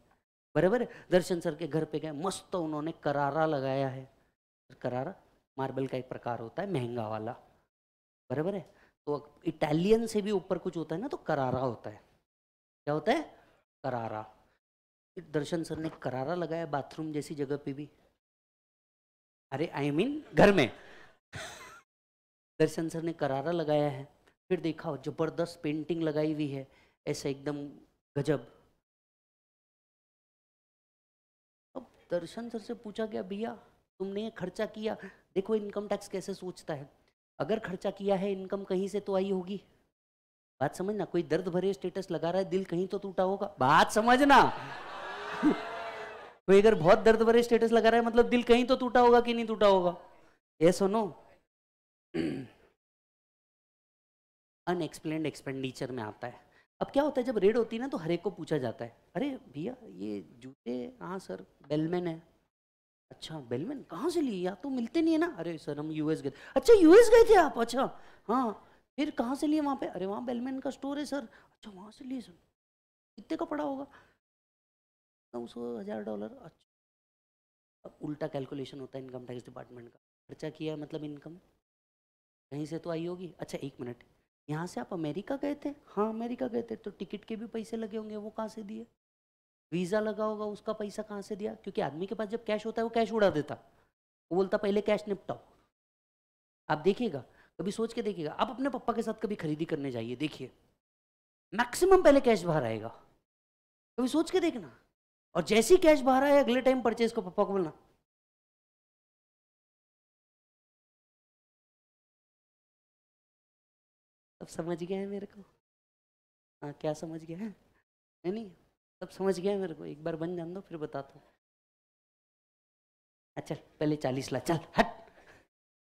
बराबर दर्शन सर के घर पे गए मस्त तो उन्होंने करारा लगाया है करारा मार्बल का एक प्रकार होता है महंगा वाला बराबर है तो इटालियन से भी ऊपर कुछ होता है ना तो करारा होता है क्या होता है करारा दर्शन सर ने करारा लगाया बाथरूम जैसी जगह पे भी अरे आई मीन घर में दर्शन सर ने करारा लगाया है फिर देखा जबरदस्त पेंटिंग लगाई हुई है ऐसा एकदम गजब अब दर्शन सर से पूछा गया भैया तुमने ये खर्चा किया देखो इनकम टैक्स कैसे सोचता है अगर खर्चा किया है इनकम कहीं से तो आई होगी बात समझना कोई दर्द भरे स्टेटस लगा रहा है दिल कहीं तो टूटा होगा बात समझना कोई अगर बहुत दर्द भरे स्टेटस लगा रहा है मतलब दिल कहीं तो टूटा होगा कि नहीं टूटा होगा ये सुनो अनएक्सप्लेन्ड एक्सपेंडिचर में आता है अब क्या होता है जब रेड होती है ना तो हरेक को पूछा जाता है अरे भैया ये जूते हाँ सर बेलमैन है अच्छा बेलमैन कहाँ से लिए या तो मिलते नहीं है ना अरे सर हम यूएस गए अच्छा यूएस गए थे आप अच्छा हाँ फिर कहाँ से लिए वहाँ पे अरे वहाँ बेलमैन का स्टोर है सर अच्छा वहाँ से लिए सर कितने का पड़ा होगा नौ सौ हज़ार डॉलर अच्छा अब उल्टा कैलकुलेशन होता है इनकम टैक्स डिपार्टमेंट का खर्चा किया मतलब इनकम कहीं से तो आई होगी अच्छा एक मिनट यहाँ से आप अमेरिका गए थे हाँ अमेरिका गए थे तो टिकट के भी पैसे लगे होंगे वो कहाँ से दिए वीज़ा लगा होगा उसका पैसा कहाँ से दिया क्योंकि आदमी के पास जब कैश होता है वो कैश उड़ा देता वो बोलता पहले कैश निपटाओ आप देखिएगा कभी सोच के देखिएगा आप अपने पप्पा के साथ कभी खरीदी करने जाइए देखिए मैक्सिमम पहले कैश बाहर आएगा कभी सोच के देखना और जैसे ही कैश बाहर आए अगले टाइम परचेज को पापा को बोलना सब समझ गया है मेरे को हाँ क्या समझ गया है नहीं नहीं सब समझ गया है मेरे को एक बार बन जान दो फिर बताता हूँ अच्छा पहले चालीस लाख चल हट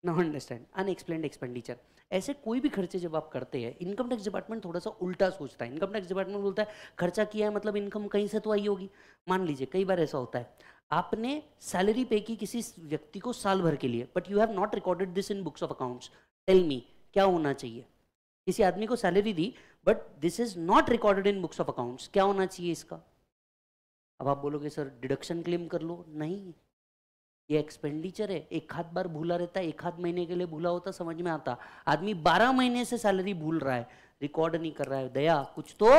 नो अंडरस्टैंड अनएक्सप्लेन एक्सपेंडिचर ऐसे कोई भी खर्चे जब आप करते हैं इनकम टैक्स डिपार्टमेंट थोड़ा सा उल्टा सोचता है इनकम टैक्स डिपार्टमेंट बोलता है खर्चा किया है मतलब इनकम कहीं से तो आई होगी मान लीजिए कई बार ऐसा होता है आपने सैलरी पे की किसी व्यक्ति को साल भर के लिए but you have not recorded this in books of accounts tell me क्या होना चाहिए किसी आदमी को सैलरी दी but this is not recorded in books of accounts क्या होना चाहिए इसका अब आप बोलोगे सर डिडक्शन क्लेम कर लो नहीं ये एक्सपेंडिचर है एक हाथ बार भूला रहता है एक हाथ महीने के लिए भूला होता समझ में आता आदमी बारह महीने से सैलरी भूल रहा है रिकॉर्ड नहीं कर रहा है दया कुछ तो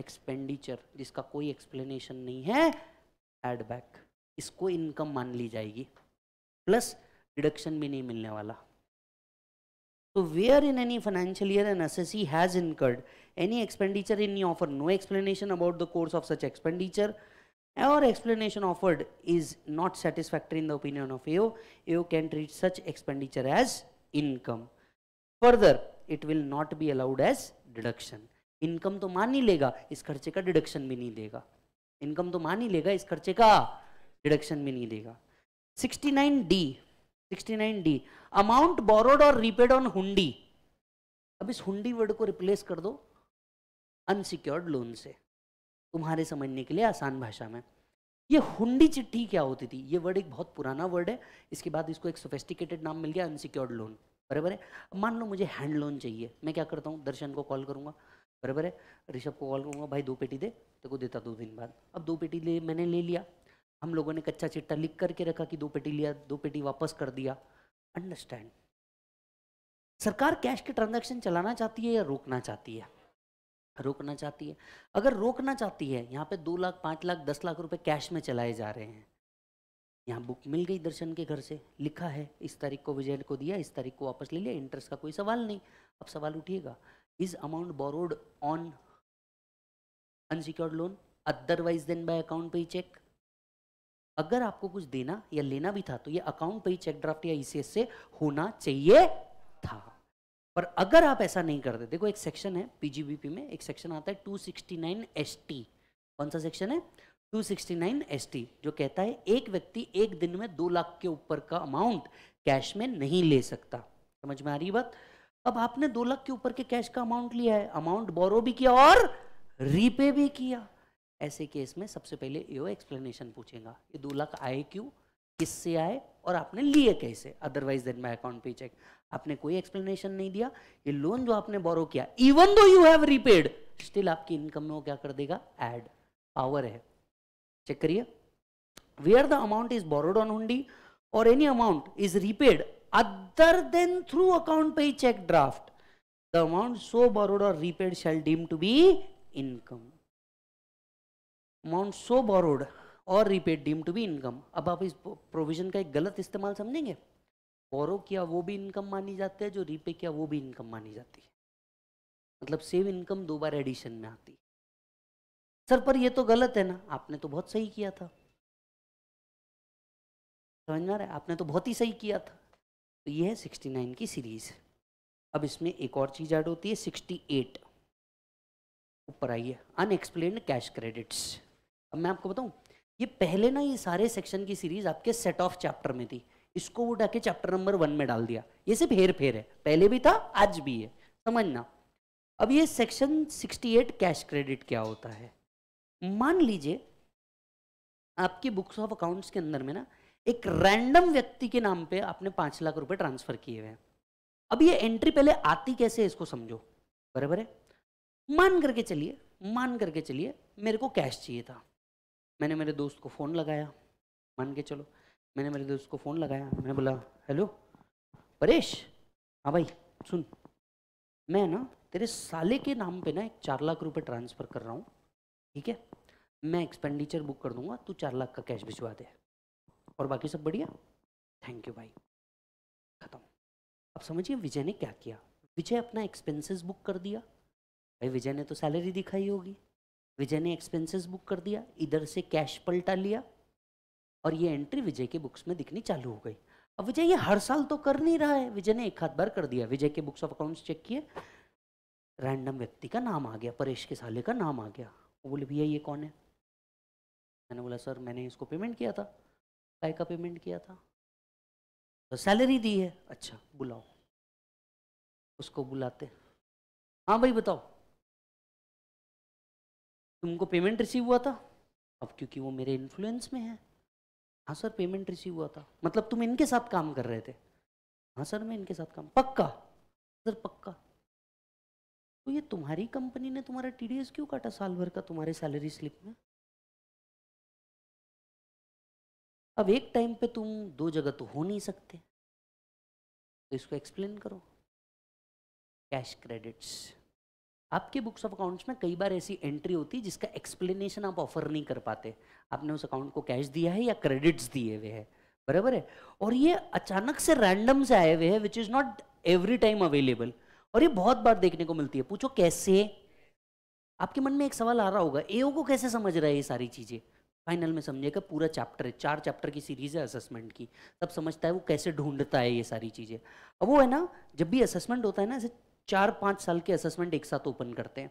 एक्सपेंडिचर जिसका कोई एक्सप्लेनेशन नहीं है एड बैक इसको इनकम मान ली जाएगी प्लस डिडक्शन भी नहीं मिलने वाला तो where in any financial year an assessee has incurred any expenditure in offer no explanation about the course of such expenditure Our explanation offered is not satisfactory in the opinion of AO. AO can treat such expenditure as income. Further, it will not be allowed as deduction. Income तो मान ही लेगा इस खर्चे का deduction भी नहीं देगा income तो मान ही लेगा इस खर्चे का डिडक्शन भी नहीं देगा 69 D 69 D amount borrowed or repaid on hundi अब इस हुंडी वर्ड को रिप्लेस कर दो अनसिक्योर्ड लोन से तुम्हारे समझने के लिए आसान भाषा में ये हुंडी चिट्ठी क्या होती थी ये वर्ड एक बहुत पुराना वर्ड है इसके बाद इसको एक सोफेस्टिकेटेड नाम मिल गया अनसिक्योर्ड लोन बराबर है मान लो मुझे हैंड लोन चाहिए मैं क्या करता हूँ दर्शन को कॉल करूँगा बराबर है ऋषभ को कॉल करूँगा भाई दो पेटी दे तो को देता दो दिन बाद अब दो पेटी ले मैंने ले लिया हम लोगों ने कच्चा चिट्टा लिख करके रखा कि दो पेटी लिया दो पेटी वापस कर दिया अंडरस्टैंड सरकार कैश के ट्रांजेक्शन चलाना चाहती है या रोकना चाहती है रोकना चाहती है अगर रोकना चाहती है यहाँ पे दो लाख पाँच लाख दस लाख रुपए कैश में चलाए जा रहे हैं यहाँ बुक मिल गई दर्शन के घर से लिखा है इस तारीख को विजय को दिया इस तारीख को वापस ले लिया इंटरेस्ट का कोई सवाल नहीं अब सवाल उठिएगा is amount borrowed on unsecured loan otherwise than by account payee cheque अगर आपको कुछ देना या लेना भी था तो ये अकाउंट पे ही चेक ड्राफ्ट या ई e से होना चाहिए था पर अगर आप ऐसा नहीं करते देखो एक सेक्शन है पीजीबीपी में एक सेक्शन आता है 269 एसटी कौन सा सेक्शन है 269 एसटी जो कहता है एक व्यक्ति एक दिन में दो लाख के ऊपर का अमाउंट कैश में नहीं ले सकता समझ में आ रही बात अब आपने दो लाख के ऊपर के कैश का अमाउंट लिया है अमाउंट बोरो भी किया और रीपे भी किया ऐसे केस में सबसे पहले यो एक्सप्लेनेशन पूछेगा ये दो लाख आए क्यों किससे आए और आपने लिए कैसे otherwise than my account payee cheque आपने कोई एक्सप्लेनेशन नहीं दिया ये लोन जो आपने बोरो किया even though you have repaid still आपकी इनकम में वो क्या कर देगा एड पावर है चेक करिए where the amount is borrowed on hundi or any amount is repaid other than through account payee cheque draft the amount so borrowed or repaid shall deem to be income amount so borrowed or repaid deem to be income अब आप इस provision का एक गलत इस्तेमाल समझेंगे बोरो किया वो भी इनकम मानी जाती है जो रीपे किया वो भी इनकम मानी जाती है मतलब सेम इनकम दो बार एडिशन में आती है सर पर ये तो गलत है ना आपने तो बहुत सही किया था समझ में आ रहा है आपने तो बहुत ही सही किया था तो ये है सिक्सटी नाइन की सीरीज अब इसमें एक और चीज़ ऐड होती है सिक्सटी एट ऊपर आइए अनएक्सप्लेन कैश क्रेडिट्स अब मैं आपको बताऊं ये पहले ना ये सारे सेक्शन की सीरीज आपके सेट ऑफ चैप्टर में थी इसको उठा के चैप्टर नंबर वन में डाल दिया ये सिर्फ हेर फेर है पहले भी था आज भी है समझना अब ये सेक्शन 68 कैश क्रेडिट क्या होता है मान लीजिए आपकी बुक्स ऑफ अकाउंट्स के अंदर में ना एक रैंडम व्यक्ति के नाम पे आपने पांच लाख रुपए ट्रांसफर किए हुए हैं अब ये एंट्री पहले आती कैसे इसको समझो बराबर है मान करके चलिए मान करके चलिए मेरे को कैश चाहिए था मैंने मेरे दोस्त को फ़ोन लगाया मान के चलो मैंने मेरे दोस्त को फ़ोन लगाया मैंने बोला हेलो परेश हाँ भाई सुन मैं ना तेरे साले के नाम पे ना एक चार लाख रुपए ट्रांसफ़र कर रहा हूँ ठीक है मैं एक्सपेंडिचर बुक कर दूंगा तू चार लाख का कैश भिजवा दे और बाकी सब बढ़िया थैंक यू भाई ख़त्म अब समझिए विजय ने क्या किया विजय अपना एक्सपेंसेस बुक कर दिया भाई विजय ने तो सैलरी दिखाई होगी विजय ने एक्सपेंसेस बुक कर दिया इधर से कैश पलटा लिया और ये एंट्री विजय के बुक्स में दिखनी चालू हो गई अब विजय ये हर साल तो कर नहीं रहा है विजय ने एक हाथ बार कर दिया विजय के बुक्स ऑफ अकाउंट्स चेक किए रैंडम व्यक्ति का नाम आ गया परेश के साले का नाम आ गया वो बोले भैया ये कौन है मैंने बोला सर मैंने इसको पेमेंट किया था काय का पेमेंट किया था तो सैलरी दी है अच्छा बुलाओ उसको बुलाते हाँ भाई बताओ तुमको पेमेंट रिसीव हुआ था अब क्योंकि वो मेरे इन्फ्लुएंस में है हाँ सर पेमेंट रिसीव हुआ था मतलब तुम इनके साथ काम कर रहे थे हाँ सर मैं इनके साथ काम पक्का सर पक्का तो ये तुम्हारी कंपनी ने तुम्हारा टीडीएस क्यों काटा साल भर का तुम्हारे सैलरी स्लिप में अब एक टाइम पे तुम दो जगह तो हो नहीं सकते तो इसको एक्सप्लेन करो कैश क्रेडिट्स आपके बुक्स ऑफ अकाउंट्स में कई बार ऐसी एंट्री होती है जिसका एक्सप्लेनेशन आप ऑफर नहीं कर पाते आपने उस अकाउंट को कैश दिया है या क्रेडिट्स दिए हुए हैं बराबर है और ये अचानक से रैंडम से आए हुए हैं which is not every time available और ये बहुत बार देखने को मिलती है पूछो कैसे आपके मन में एक सवाल आ रहा होगा एओ को कैसे समझ रहा है ये सारी चीज़ें फाइनल में समझेगा पूरा चैप्टर है चार चैप्टर की सीरीज है असेसमेंट की तब समझता है वो कैसे ढूंढता है ये सारी चीज़ें अब वो है ना जब भी असेसमेंट होता है ना ऐसे चार पाँच साल के असेसमेंट एक साथ ओपन करते हैं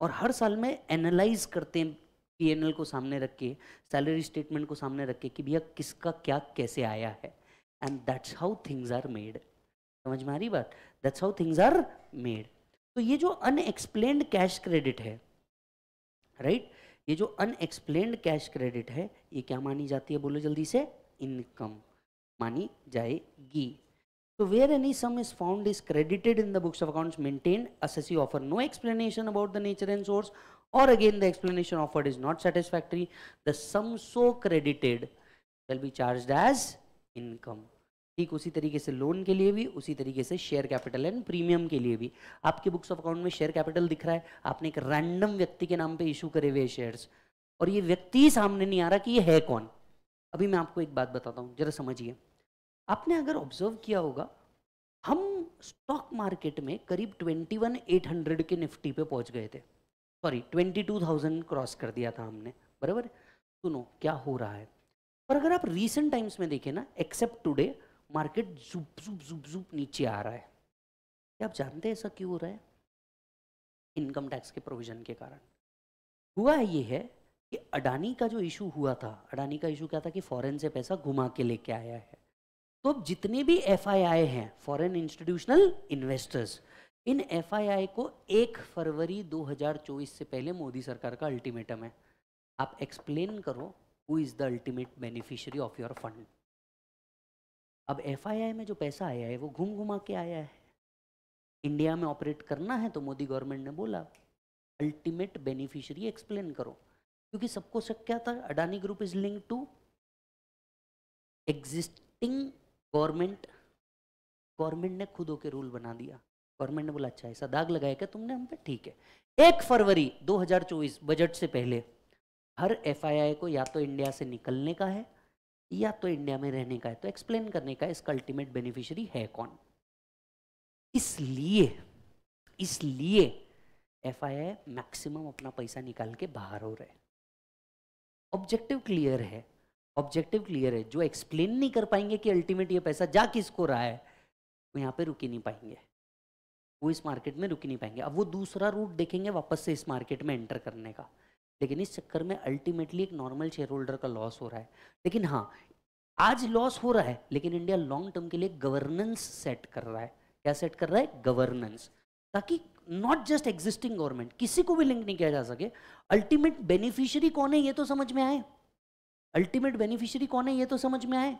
और हर साल में एनालाइज करते हैं पी को सामने रख के सैलरी स्टेटमेंट को सामने रख के कि भैया किसका क्या कैसे आया है and that's how things are made समझ में आ रही बात that's how things are made तो ये जो अनएक्सप्लेन्ड कैश क्रेडिट है राइट right? ये जो अनएक्सप्लेन्ड कैश क्रेडिट है ये क्या मानी जाती है बोलो जल्दी से इनकम मानी जाएगी So where any sum is found is credited in the books of accounts maintained, assessee offer no explanation about the nature and source or again the explanation offered is not satisfactory, the sum so credited shall be charged as income. ठीक उसी तरीके से loan के लिए भी उसी तरीके से शेयर कैपिटल एंड प्रीमियम के लिए भी आपके बुक्स ऑफ अकाउंट में शेयर कैपिटल दिख रहा है आपने एक रैंडम व्यक्ति के नाम पे इशू करे हुए शेयर्स और ये व्यक्ति सामने नहीं आ रहा कि ये है कौन अभी मैं आपको एक बात बताता हूँ जरा समझिए आपने अगर ऑब्जर्व किया होगा हम स्टॉक मार्केट में करीब 21,800 के निफ्टी पे पहुंच गए थे सॉरी 22,000 क्रॉस कर दिया था हमने बराबर सुनो क्या हो रहा है पर अगर आप रीसेंट टाइम्स में देखें ना एक्सेप्ट टुडे मार्केट जुप जुप जुप जुप नीचे आ रहा है क्या आप जानते हैं ऐसा क्यों हो रहा है इनकम टैक्स के प्रोविजन के कारण हुआ ये है कि अडानी का जो इशू हुआ था अडानी का इशू क्या था कि फॉरेन से पैसा घुमा के लेके आया है तो अब जितने भी एफ हैं फॉरेन इंस्टीट्यूशनल इन्वेस्टर्स इन एफ को एक फरवरी 2024 से पहले मोदी सरकार का अल्टीमेटम है आप एक्सप्लेन करो who is the ultimate beneficiary of your fund अब एफ में जो पैसा आया है वो घूम घुमा के आया है इंडिया में ऑपरेट करना है तो मोदी गवर्नमेंट ने बोला अल्टीमेट बेनिफिशियरी एक्सप्लेन करो क्योंकि सबको शक क्या था Adani group is link to existing government government ने खुद होकर रूल बना दिया गवर्नमेंट ने बोला अच्छा ऐसा दाग लगाया क्या तुमने हम पे ठीक है एक फरवरी 2024 बजट से पहले हर एफ को या तो इंडिया से निकलने का है या तो इंडिया में रहने का है तो एक्सप्लेन करने का इसका अल्टीमेट बेनिफिशियरी है कौन इसलिए इसलिए एफ मैक्सिमम अपना पैसा निकाल के बाहर हो रहे ऑब्जेक्टिव क्लियर है ऑब्जेक्टिव क्लियर है जो एक्सप्लेन नहीं कर पाएंगे कि अल्टीमेट ये पैसा जा किसको रहा है वो यहाँ पे रुकी नहीं पाएंगे वो इस मार्केट में रुकी नहीं पाएंगे अब वो दूसरा रूट देखेंगे वापस से इस मार्केट में एंटर करने का लेकिन इस चक्कर में अल्टीमेटली एक नॉर्मल शेयर होल्डर का लॉस हो रहा है लेकिन हाँ आज लॉस हो रहा है लेकिन इंडिया लॉन्ग टर्म के लिए गवर्नेंस सेट कर रहा है क्या सेट कर रहा है गवर्नेंस ताकि नॉट जस्ट एग्जिस्टिंग गवर्नमेंट किसी को भी लिंक नहीं किया जा सके अल्टीमेट बेनिफिशियरी कौन है ये तो समझ में आए अल्टीमेट बेनिफिशियरी कौन है ये तो समझ में आए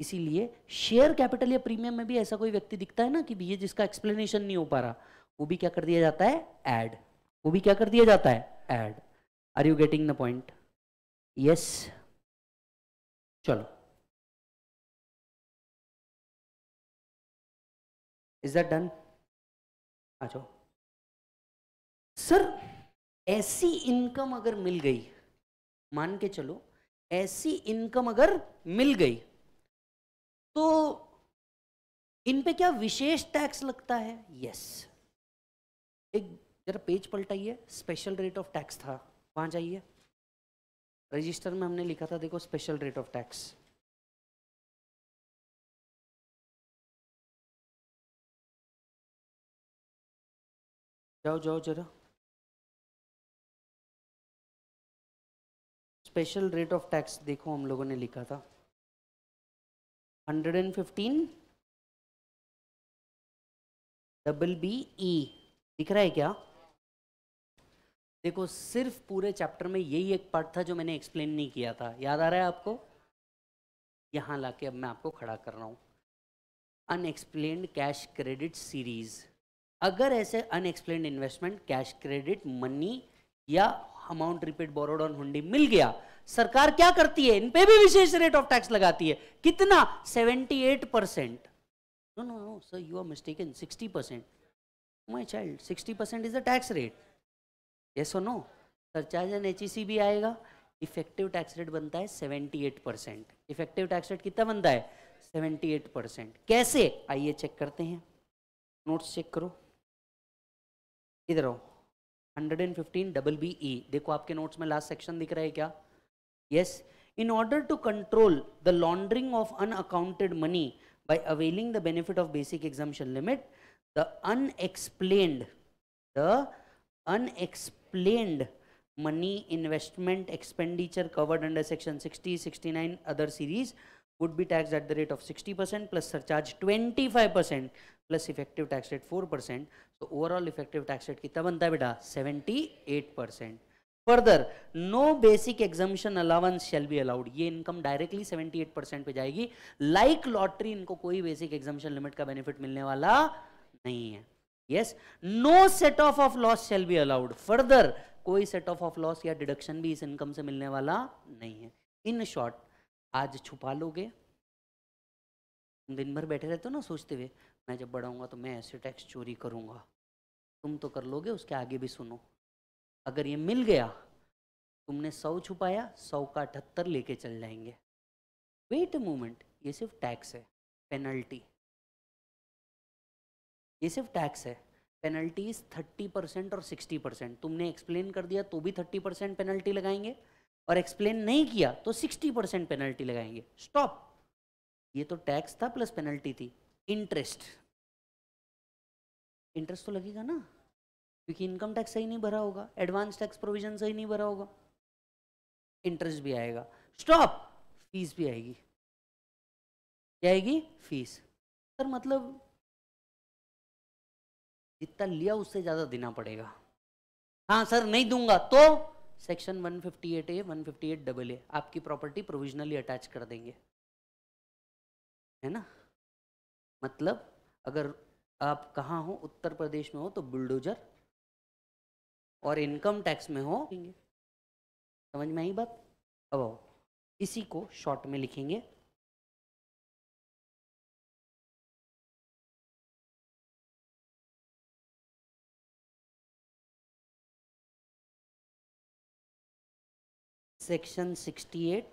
इसीलिए शेयर कैपिटल या प्रीमियम में भी ऐसा कोई व्यक्ति दिखता है ना कि ये जिसका एक्सप्लेनेशन नहीं हो पा रहा वो भी क्या कर दिया जाता है एड वो भी क्या कर दिया जाता है add are you getting the point yes चलो इज दैट डन अच्छा सर ऐसी इनकम अगर मिल गई मान के चलो ऐसी इनकम अगर मिल गई तो इन पे क्या विशेष टैक्स लगता है यस एक जरा पेज पलटाइए स्पेशल रेट ऑफ टैक्स था वहां जाइए रजिस्टर में हमने लिखा था देखो स्पेशल रेट ऑफ टैक्स जाओ जाओ जरा स्पेशल रेट ऑफ टैक्स देखो हम लोगों ने लिखा था 115 डबल बी ई दिख रहा है क्या देखो सिर्फ पूरे चैप्टर में यही एक पार्ट था जो मैंने एक्सप्लेन नहीं किया था याद आ रहा है आपको यहाँ लाके अब मैं आपको खड़ा कर रहा हूँ अनएक्सप्लेन कैश क्रेडिट सीरीज अगर ऐसे unexplained investment cash credit money या amount repaid borrowed on hundi मिल गया सरकार क्या करती है इन पे भी विशेष रेट ऑफ टैक्स लगाती है कितना 78 percent no no no sir you are mistaken 60 percent my child 60 percent is the tax rate ये so no surcharge N H भी आएगा इफेक्टिव टैक्स रेट बनता है 78 परसेंट इफेक्टिव टैक्स रेट कितना बनता है 78 परसेंट कैसे आइए चेक करते हैं नोट्स चेक करो इधर आओ 115 and fifteen double B E देखो आपके नोट्स में लास्ट सेक्शन दिख रहा है क्या yes in order to control the laundering of unaccounted money by availing the benefit of basic exemption limit the unexplained the unexplained money investment expenditure covered under section 60 69 other series would be taxed at the rate of 60% plus surcharge 25% plus effective tax rate 4%. So overall effective tax rate कितना बनता है बेटा 78%. Further no basic exemption allowance shall be allowed ये income directly 78 percent पे जाएगी like like lottery इनको कोई basic exemption limit का बेनिफिट मिलने वाला नहीं है yes no set off of loss shall be allowed further कोई सेट ऑफ ऑफ लॉस या डिडक्शन भी इस इनकम से मिलने वाला नहीं है इन शॉर्ट आज छुपा लोगे तुम दिन भर बैठे रहते हो ना सोचते हुए मैं जब बड़ा हूँगा तो मैं ऐसे टैक्स चोरी करूँगा तुम तो कर लोगे उसके आगे भी सुनो अगर ये मिल गया तुमने सौ छुपाया सौ का अठहत्तर लेके चल जाएंगे वेट अ मोमेंट ये सिर्फ टैक्स है पेनल्टी ये सिर्फ टैक्स है पेनल्टीज थर्टी परसेंट और सिक्सटी परसेंट तुमने एक्सप्लेन कर दिया तो भी थर्टी परसेंट पेनल्टी लगाएंगे और एक्सप्लेन नहीं किया तो 60 परसेंट पेनल्टी लगाएंगे स्टॉप ये तो टैक्स था प्लस पेनल्टी थी इंटरेस्ट इंटरेस्ट तो लगेगा ना क्योंकि इनकम टैक्स सही नहीं भरा होगा एडवांस टैक्स प्रोविजन सही नहीं भरा होगा इंटरेस्ट भी आएगा स्टॉप फीस भी आएगी क्या आएगी फीस सर मतलब जितना लिया उससे ज़्यादा देना पड़ेगा हाँ सर नहीं दूंगा तो सेक्शन 158 ए 158 डबल ए आपकी प्रॉपर्टी प्रोविजनली अटैच कर देंगे है ना मतलब अगर आप कहाँ हो उत्तर प्रदेश में हो तो बुलडोजर और इनकम टैक्स में हो समझ में आई बात अब आओ इसी को शॉर्ट में लिखेंगे section 68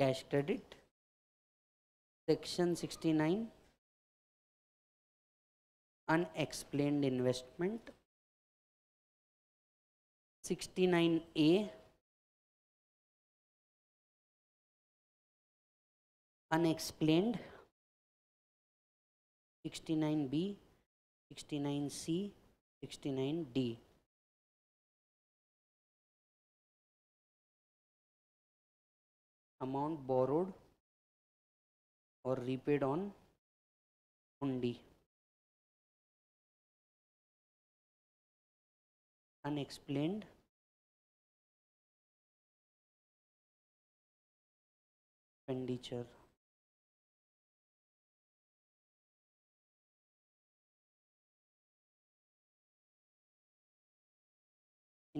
cash credit section 69 unexplained investment 69a unexplained 69b 69c 69d amount borrowed और repaid on hundi unexplained expenditure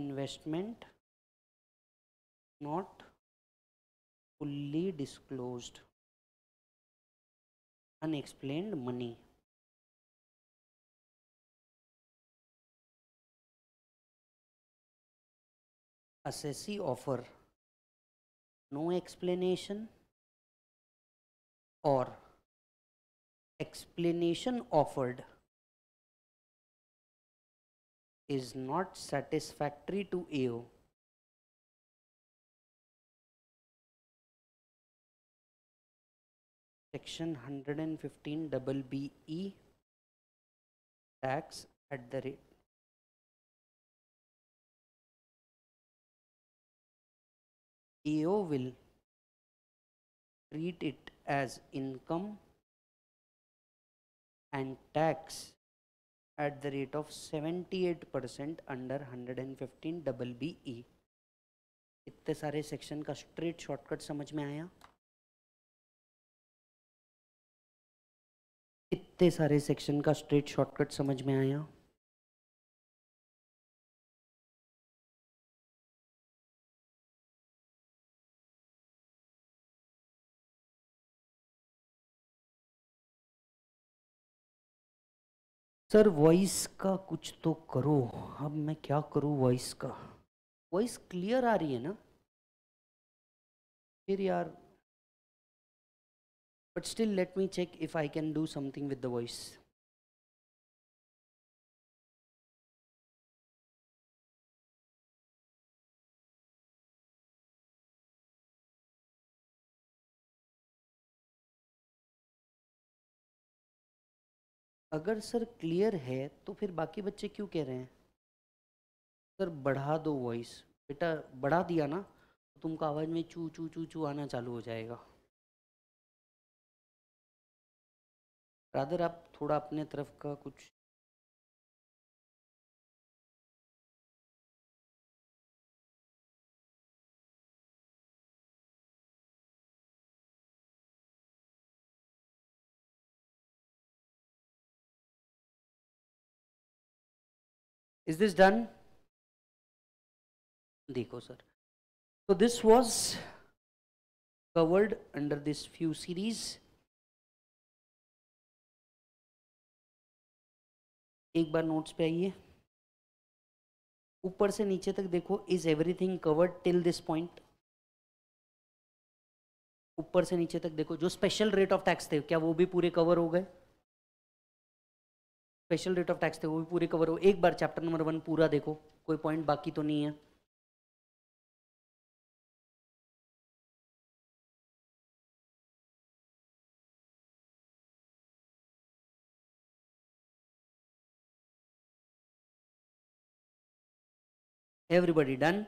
investment not fully disclosed unexplained money assessee offer no explanation or explanation offered is not satisfactory to AO section 115 double B E tax at the rate AO will treat it as income and tax at the rate of 78% under 115 double BE इतने सारे section का straight shortcut समझ में आया इतने सारे section का straight shortcut समझ में आया सर वॉइस का कुछ तो करो अब मैं क्या करूं वॉइस का वॉइस क्लियर आ रही है ना फिर यार But still let me check if I can do something with the voice. अगर सर क्लियर है तो फिर बाकी बच्चे क्यों कह रहे हैं सर बढ़ा दो वॉइस बेटा बढ़ा दिया ना तो तुमको आवाज़ में चू चू चू चू आना चालू हो जाएगा राधर आप थोड़ा अपने तरफ का कुछ इज दिस डन देखो सर तो this was covered under this few series एक बार नोट्स पे आइए ऊपर से नीचे तक देखो is everything covered till this point ऊपर से नीचे तक देखो जो स्पेशल रेट ऑफ टैक्स थे क्या वो भी पूरे कवर हो गए स्पेशल रेट ऑफ टैक्स थे वो भी पूरे कवर हो एक बार चैप्टर नंबर वन पूरा देखो कोई पॉइंट बाकी तो नहीं है Everybody done?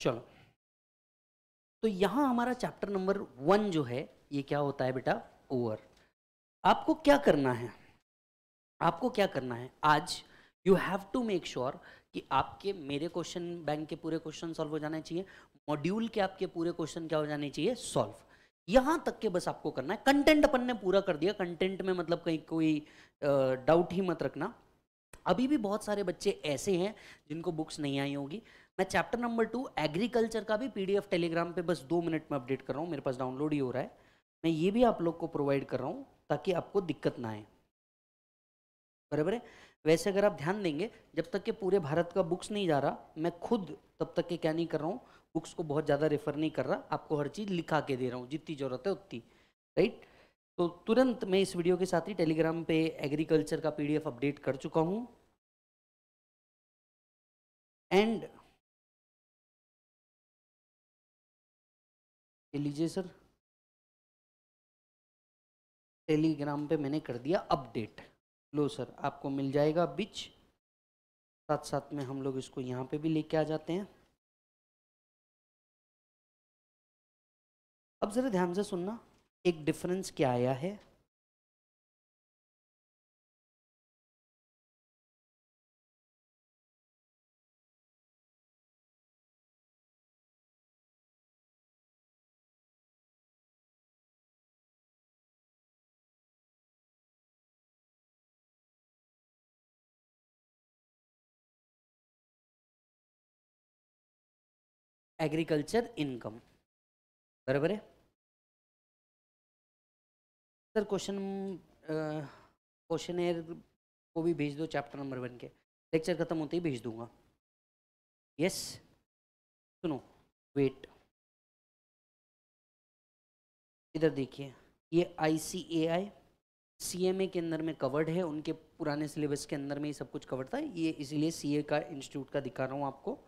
चलो तो यहां हमारा चैप्टर नंबर वन जो है ये क्या होता है बेटा ओवर आपको क्या करना है आपको क्या करना है आज you have to make sure कि आपके मेरे क्वेश्चन बैंक के पूरे क्वेश्चन सॉल्व हो जाने चाहिए मॉड्यूल के आपके पूरे क्वेश्चन क्या हो जाने चाहिए सॉल्व यहां तक के बस आपको करना है कंटेंट अपन ने पूरा कर दिया कंटेंट में मतलब कहीं कोई डाउट ही मत रखना अभी भी बहुत सारे बच्चे ऐसे हैं जिनको बुक्स नहीं आई होगी मैं चैप्टर नंबर टू एग्रीकल्चर का भी पीडीएफ टेलीग्राम पे बस दो मिनट में अपडेट कर रहा हूँ मेरे पास डाउनलोड ही हो रहा है मैं ये भी आप लोग को प्रोवाइड कर रहा हूँ ताकि आपको दिक्कत ना आए बराबर है वैसे अगर आप ध्यान देंगे जब तक के पूरे भारत का बुक्स नहीं जा रहा मैं खुद तब तक के क्या नहीं कर रहा हूँ बुक्स को बहुत ज़्यादा रेफर नहीं कर रहा आपको हर चीज़ लिखा के दे रहा हूँ जितनी ज़रूरत है उतनी राइट तो तुरंत मैं इस वीडियो के साथ ही टेलीग्राम पे एग्रीकल्चर का पीडीएफ अपडेट कर चुका हूँ एंड लीजिए सर टेलीग्राम पे मैंने कर दिया अपडेट लो सर आपको मिल जाएगा बिच साथ साथ में हम लोग इसको यहाँ पे भी लेके आ जाते हैं अब ज़रा ध्यान से सुनना एक डिफरेंस क्या आया है एग्रीकल्चर इनकम बराबर है सर क्वेश्चन क्वेश्चन एयर को भी भेज दो चैप्टर नंबर वन के लेक्चर ख़त्म होते ही भेज दूंगा यस सुनो वेट इधर देखिए ये आई सी ए आई सी एम ए के अंदर में कवर्ड है उनके पुराने सिलेबस के अंदर में ही सब कुछ कवर्ड था ये इसीलिए सी ए का इंस्टीट्यूट का दिखा रहा हूँ आपको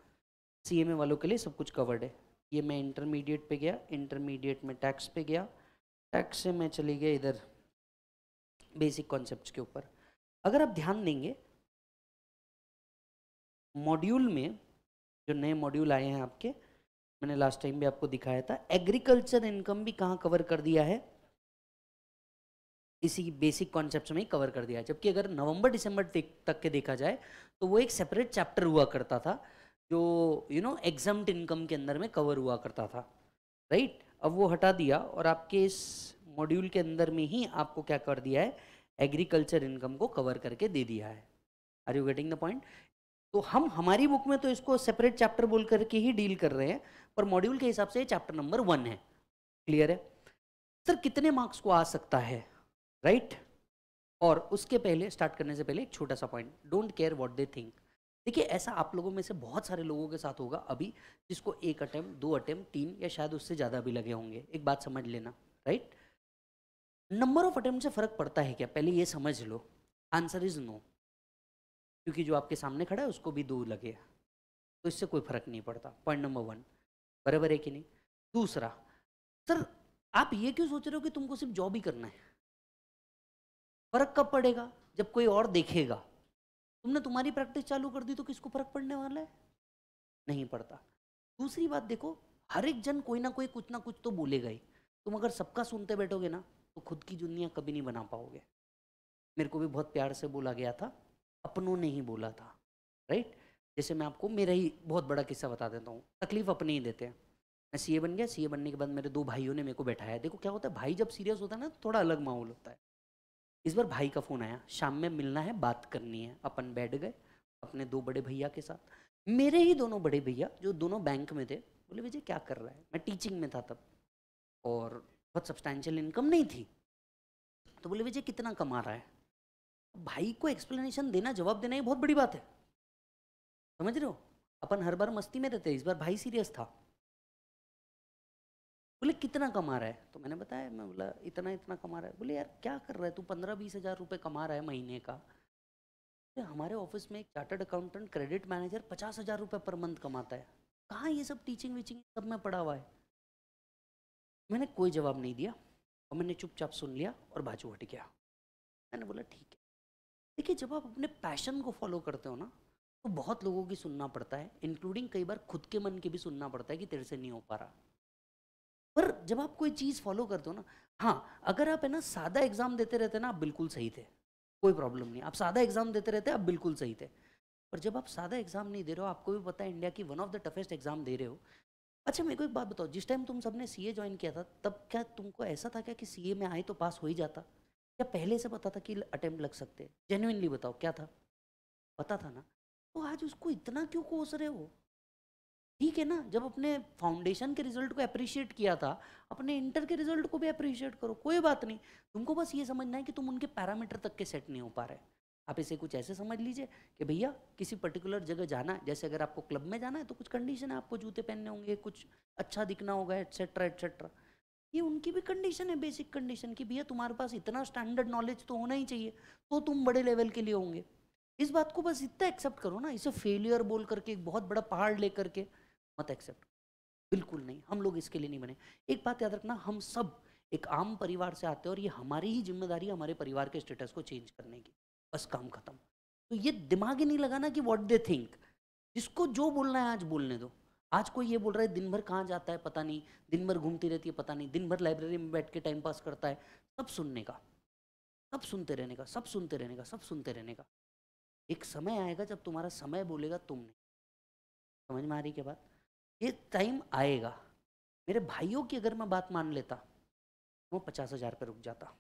सी एम ए वालों के लिए सब कुछ कवर्ड है ये मैं इंटरमीडिएट पे गया इंटरमीडिएट में टैक्स पे गया टैक्स से मैं चली गया इधर बेसिक कॉन्सेप्ट के ऊपर अगर आप ध्यान देंगे मॉड्यूल में जो नए मॉड्यूल आए हैं आपके मैंने लास्ट टाइम भी आपको दिखाया था एग्रीकल्चर इनकम भी कहाँ कवर कर दिया है इसी बेसिक कॉन्सेप्ट में कवर कर दिया जबकि अगर नवंबर दिसंबर तक के देखा जाए तो वो एक सेपरेट चैप्टर हुआ करता था जो यू नो एग्जाम इनकम के अंदर में कवर हुआ करता था राइट right? अब वो हटा दिया और आपके इस मॉड्यूल के अंदर में ही आपको क्या कर दिया है एग्रीकल्चर इनकम को कवर करके दे दिया है are you getting the point तो हम हमारी बुक में तो इसको सेपरेट चैप्टर बोल करके ही डील कर रहे हैं पर मॉड्यूल के हिसाब से चैप्टर नंबर वन है क्लियर है सर कितने मार्क्स को आ सकता है राइट right? और उसके पहले स्टार्ट करने से पहले एक छोटा सा point don't care what they think देखिए ऐसा आप लोगों में से बहुत सारे लोगों के साथ होगा अभी जिसको एक अटैम्प्ट दो अटैम्प्ट तीन या शायद उससे ज़्यादा भी लगे होंगे एक बात समझ लेना राइट नंबर ऑफ अटैम्प्ट से फ़र्क पड़ता है क्या पहले ये समझ लो आंसर इज़ नो क्योंकि जो आपके सामने खड़ा है उसको भी दो लगे तो इससे कोई फ़र्क नहीं पड़ता पॉइंट नंबर वन बराबर है कि नहीं दूसरा सर आप ये क्यों सोच रहे हो कि तुमको सिर्फ जॉब ही करना है फ़र्क कब पड़ेगा जब कोई और देखेगा तुमने तुम्हारी प्रैक्टिस चालू कर दी तो किसको फर्क पड़ने वाला है नहीं पड़ता दूसरी बात देखो हर एक जन कोई ना कोई कुछ ना कुछ तो बोलेगा ही तुम अगर सबका सुनते बैठोगे ना तो खुद की दुनिया कभी नहीं बना पाओगे मेरे को भी बहुत प्यार से बोला गया था अपनों ने ही बोला था राइट जैसे मैं आपको मेरा ही बहुत बड़ा किस्सा बता देता हूँ तकलीफ अपने ही देते हैं मैं सीए बन गया सीए बनने के बाद मेरे दो भाइयों ने मेरे को बैठाया देखो क्या होता है भाई जब सीरियस होता है ना तो थोड़ा अलग माहौल होता है इस बार भाई का फ़ोन आया शाम में मिलना है बात करनी है अपन बैठ गए अपने दो बड़े भैया के साथ मेरे ही दोनों बड़े भैया जो दोनों बैंक में थे बोले विजय क्या कर रहा है मैं टीचिंग में था तब और बहुत सब्सटैंशियल इनकम नहीं थी तो बोले विजय कितना कमा रहा है भाई को एक्सप्लेनेशन देना जवाब देना ये बहुत बड़ी बात है समझ रहे हो अपन हर बार मस्ती में रहते इस बार भाई सीरियस था बोले कितना कमा रहा है तो मैंने बताया मैं बोला इतना इतना कमा रहा है बोले यार क्या कर रहा है तू पंद्रह बीस हज़ार रुपये कमा रहा है महीने का तो हमारे ऑफिस में एक चार्टर्ड अकाउंटेंट क्रेडिट मैनेजर पचास हज़ार रुपये पर मंथ कमाता है कहाँ ये सब टीचिंग वीचिंग सब में पड़ा हुआ है मैंने कोई जवाब नहीं दिया और मैंने चुपचाप सुन लिया और बाजू हट गया मैंने बोला ठीक है देखिए जब आप अपने पैशन को फॉलो करते हो ना तो बहुत लोगों की सुनना पड़ता है इंक्लूडिंग कई बार खुद के मन की भी सुनना पड़ता है कि तेरे से नहीं हो पा रहा पर जब आप कोई चीज़ फॉलो करते हो ना हाँ अगर आप है ना सादा एग्ज़ाम देते रहते ना आप बिल्कुल सही थे कोई प्रॉब्लम नहीं आप सादा एग्ज़ाम देते रहते आप बिल्कुल सही थे पर जब आप सादा एग्ज़ाम नहीं दे रहे हो आपको भी पता है इंडिया की one of the toughest exam दे रहे हो अच्छा मेरे को एक बात बताओ जिस टाइम तुम सबने सी ए ज्वाइन किया था तब क्या तुमको ऐसा था क्या कि सी ए में आए तो पास हो ही जाता क्या पहले से पता था कि अटैम्प्ट लग सकते जेन्यूनली बताओ क्या था पता था ना तो आज उसको इतना क्यों कोस रहे हो ठीक है ना जब अपने फाउंडेशन के रिजल्ट को अप्रिशिएट किया था अपने इंटर के रिजल्ट को भी अप्रिशिएट करो कोई बात नहीं तुमको बस ये समझना है कि तुम उनके पैरामीटर तक के सेट नहीं हो पा रहे आप इसे कुछ ऐसे समझ लीजिए कि भैया किसी पर्टिकुलर जगह जाना है जैसे अगर आपको क्लब में जाना है तो कुछ कंडीशन है आपको जूते पहनने होंगे कुछ अच्छा दिखना होगा एट्सेट्रा एट्सेट्रा ये उनकी भी कंडीशन है बेसिक कंडीशन की भैया तुम्हारे पास इतना स्टैंडर्ड नॉलेज तो होना ही चाहिए तो तुम बड़े लेवल के लिए होंगे इस बात को बस इतना एक्सेप्ट करो ना इसे फेलियर बोल करके एक बहुत बड़ा पहाड़ लेकर के मत एक्सेप्ट बिल्कुल नहीं हम लोग इसके लिए नहीं बने एक बात याद रखना हम सब एक आम परिवार से आते हैं और ये हमारी ही जिम्मेदारी हमारे परिवार के स्टेटस को चेंज करने की बस काम खत्म तो ये दिमाग ही नहीं लगाना कि वॉट दे थिंक जिसको जो बोलना है आज बोलने दो आज कोई ये बोल रहा है दिन भर कहाँ जाता है पता नहीं दिन भर घूमती रहती है पता नहीं दिन भर लाइब्रेरी में बैठ के टाइम पास करता है सब सुनने का सब सुनते रहने का सब सुनते रहने का सब सुनते रहने का एक समय आएगा जब तुम्हारा समय बोलेगा तुम समझ में आ रही क्या बात ये टाइम आएगा मेरे भाइयों की अगर मैं बात मान लेता वो पचास हजार पर रुक जाता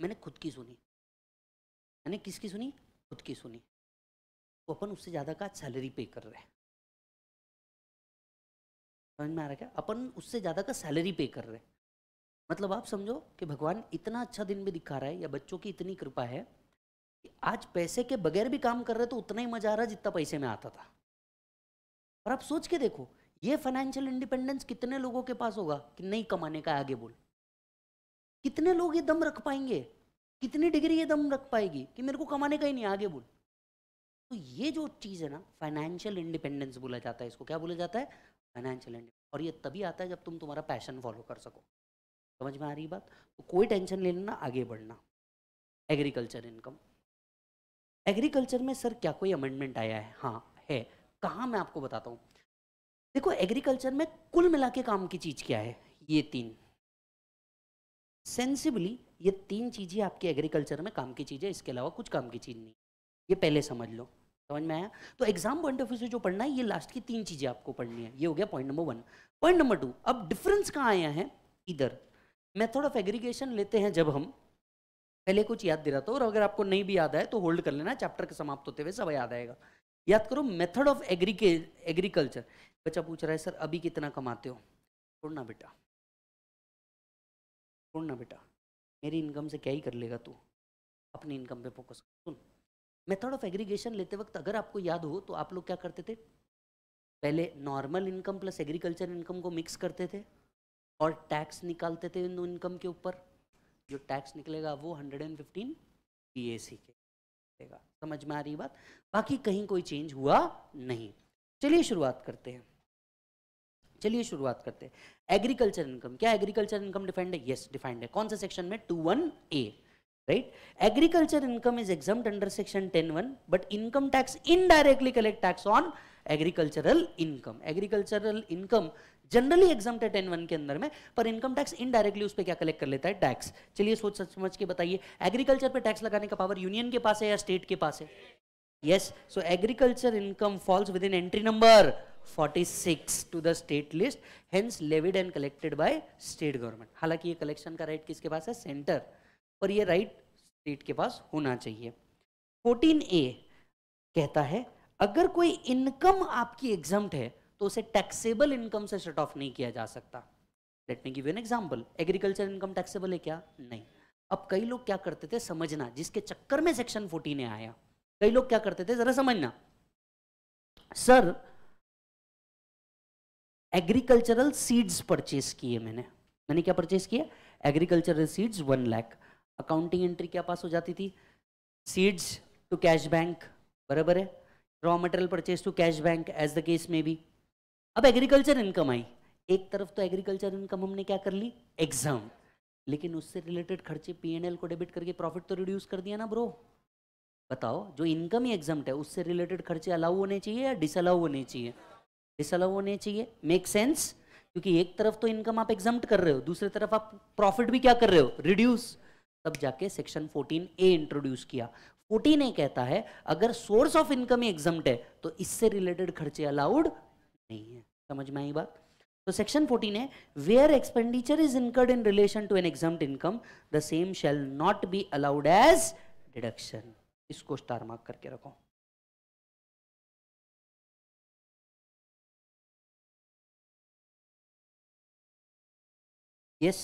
मैंने खुद की सुनी मैंने किसकी सुनी खुद की सुनी वो अपन उससे ज़्यादा का सैलरी पे कर रहे हैं समझ में आ रहा क्या अपन उससे ज़्यादा का सैलरी पे कर रहे हैं मतलब आप समझो कि भगवान इतना अच्छा दिन में दिखा रहा है या बच्चों की इतनी कृपा है कि आज पैसे के बगैर भी काम कर रहे तो उतना ही मजा आ रहा जितना पैसे में आता था और आप सोच के देखो ये फाइनेंशियल इंडिपेंडेंस कितने लोगों के पास होगा कि नहीं कमाने का आगे बोल कितने लोग ये दम रख पाएंगे कितनी डिग्री ये दम रख पाएगी कि मेरे को कमाने का ही नहीं आगे बोल तो ये जो चीज़ है ना फाइनेंशियल इंडिपेंडेंस बोला जाता है इसको क्या बोला जाता है फाइनेंशियल इंडिपेंडेंस और ये तभी आता है जब तुम तुम्हारा पैशन फॉलो कर सको समझ में आ रही बात तो कोई टेंशन ले लेना आगे बढ़ना एग्रीकल्चर इनकम एग्रीकल्चर में सर क्या कोई अमेंडमेंट आया है हाँ है कहा मैं आपको बताता हूँ देखो एग्रीकल्चर में कुल मिला के काम की चीज़ क्या है ये तीन सेंसिबली ये तीन चीज़ें आपके एग्रीकल्चर में काम की चीज़ है इसके अलावा कुछ काम की चीज़ नहीं ये पहले समझ लो समझ में आया तो एग्जाम पॉइंट ऑफ व्यू से जो पढ़ना है ये लास्ट की तीन चीज़ें आपको पढ़नी है ये हो गया point number one point number two अब डिफरेंस कहाँ आया है इधर मेथड ऑफ एग्रीगेशन लेते हैं जब हम पहले कुछ याद दिलाता हूँ और अगर आपको नहीं भी याद आए तो होल्ड कर लेना चैप्टर के समाप्त होते हुए सब याद आएगा याद करो मेथड ऑफ एग्रीके एग्रीकल्चर बच्चा पूछ रहा है सर अभी कितना कमाते हो ना बेटा ना बेटा मेरी इनकम से क्या ही कर लेगा तू अपनी इनकम पे फोकस कर सुन मेथड ऑफ एग्रीगेशन लेते वक्त अगर आपको याद हो तो आप लोग क्या करते थे पहले normal income plus agriculture income को मिक्स करते थे और टैक्स निकालते थे इन इनकम के ऊपर जो टैक्स निकलेगा वो हंड्रेड एंड फिफ्टीन पी के देगा समझ में आ रही बात बाकी कहीं कोई चेंज हुआ नहीं चलिए शुरुआत करते हैं चलिए शुरुआत करते हैं एग्रीकल्चर इनकम क्या एग्रीकल्चर इनकम डिफाइंड है यस डिफाइंड है कौन से सेक्शन में two one A right agriculture income is exempt under section ten one but income tax indirectly collect tax on agricultural income agricultural income generally exempt ten one के अंदर में पर income tax indirectly उस पर क्या collect कर लेता है टैक्स चलिए सोच समझ के बताइए एग्रीकल्चर पर टैक्स लगाने का पावर यूनियन के पास है या स्टेट के पास है yes so agriculture income falls within entry number 46 to the state list hence levied and collected by state government हालांकि ये कलेक्शन का राइट किसके पास है सेंटर पर यह राइट स्टेट के पास होना चाहिए फोर्टीन ए कहता है अगर कोई इनकम आपकी एग्जाम है तो उसे टैक्सेबल इनकम से शट ऑफ नहीं किया जा सकता let me give an example agriculture income taxable है क्या नहीं अब कई लोग क्या करते थे समझना जिसके चक्कर में सेक्शन फोर्टीन आया कई लोग क्या करते थे जरा समझना सर एग्रीकल्चरल सीड्स परचेस किए मैंने मैंने क्या परचेस किया agricultural seeds one lakh accounting entry क्या पास हो जाती थी सीड्स टू कैश बैंक बराबर है raw material purchase to cash bank as the case में भी अब एग्रीकल्चर इनकम आई एक तरफ तो एग्रीकल्चर इनकम हमने क्या कर ली एग्जाम लेकिन उससे रिलेटेड खर्चे पीएनएल को डेबिट करके प्रॉफिट तो रिड्यूस कर दिया ना ब्रो बताओ जो इनकम ही एग्जाम है उससे रिलेटेड खर्चे अलाउ होने चाहिए या डिसअलाउ होने चाहिए डिसअलाउ होने चाहिए मेक सेंस क्योंकि एक तरफ तो इनकम आप एग्जाम कर रहे हो दूसरे तरफ आप प्रॉफिट भी क्या कर रहे हो रिड्यूस तब जाके सेक्शन 14 ए इंट्रोड्यूस किया 14 ए कहता है अगर सोर्स ऑफ इनकम ही एग्जाम है तो इससे रिलेटेड खर्चे अलाउड नहीं है समझ में आई बात तो सेक्शन 14 है where expenditure is incurred in relation to an exempt income the same shall not be allowed as deduction इसको स्टार मार्क करके रखो yes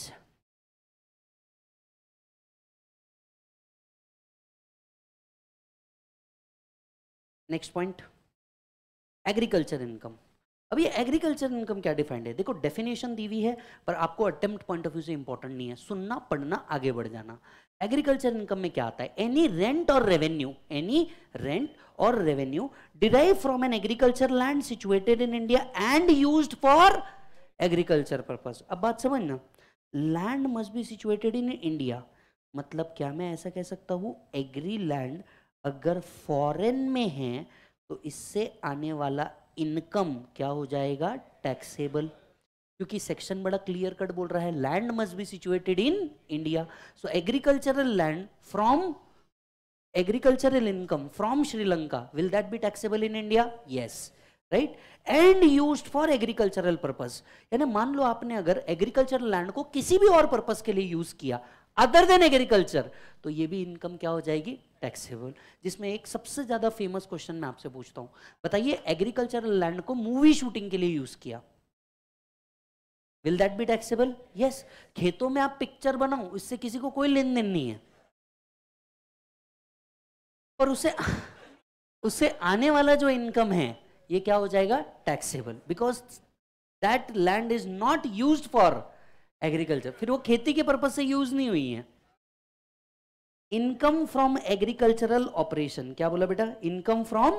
next point agriculture income अब ये एग्रीकल्चर इनकम क्या डिफाइंड है देखो डेफिनेशन दी हुई है पर आपको अटेम्प्ट पॉइंट ऑफ व्यू से इंपॉर्टेंट नहीं है सुनना पढ़ना आगे बढ़ जाना एग्रीकल्चर इनकम में क्या आता है एनी रेंट और रेवेन्यू एनी रेंट और revenue derive from an agriculture land situated in India and use for agriculture purpose अब बात समझना land must be situated in India मतलब क्या मैं ऐसा कह सकता हूँ एग्री लैंड अगर फॉरेन में है तो इससे आने वाला इनकम क्या हो जाएगा टैक्सेबल क्योंकि सेक्शन बड़ा क्लियर कट बोल रहा है land must be situated in India so agricultural land from agricultural income from Sri Lanka will that be taxable in India yes right and used for agricultural purpose यानी मान लो आपने अगर एग्रीकल्चरल लैंड को किसी भी और पर्पज के लिए यूज किया अदर देन एग्रीकल्चर तो ये भी इनकम क्या हो जाएगी टैक्सेबल जिसमें एक सबसे ज़्यादा फेमस क्वेश्चन मैं आपसे पूछता हूं बताइए एग्रीकल्चरल लैंड को मूवी शूटिंग के लिए यूज़ किया will that be taxable yes खेतों में आप पिक्चर बनाओ इससे किसी को कोई लेन देन नहीं है पर उसे उसे आने वाला जो इनकम है ये क्या हो जाएगा taxable because that land is not use for agriculture फिर वो खेती के पर्पज से यूज नहीं हुई है इनकम फ्रॉम एग्रीकल्चरल ऑपरेशन क्या बोला बेटा income from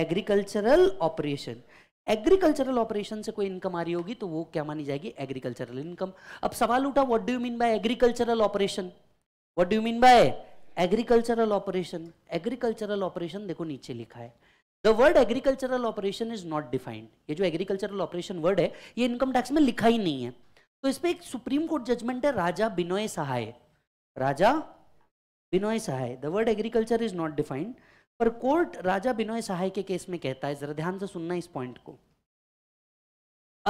agricultural operation agricultural operation से कोई इनकम आ रही होगी तो वो क्या मानी जाएगी एग्रीकल्चरल इनकम अब सवाल उठा what do you mean by agricultural operation what do you mean by agricultural operation agricultural operation देखो नीचे लिखा है the word agricultural operation is not defined ये जो एग्रीकल्चरल ऑपरेशन वर्ड है ये इनकम टैक्स में लिखा ही नहीं है तो इस पर एक सुप्रीम कोर्ट जजमेंट है Raja Binoy Sahay Raja Binoy Sahay the word agriculture is not defined पर कोर्ट राजा बिनोय सहाय के केस में कहता है जरा ध्यान से सुनना इस पॉइंट को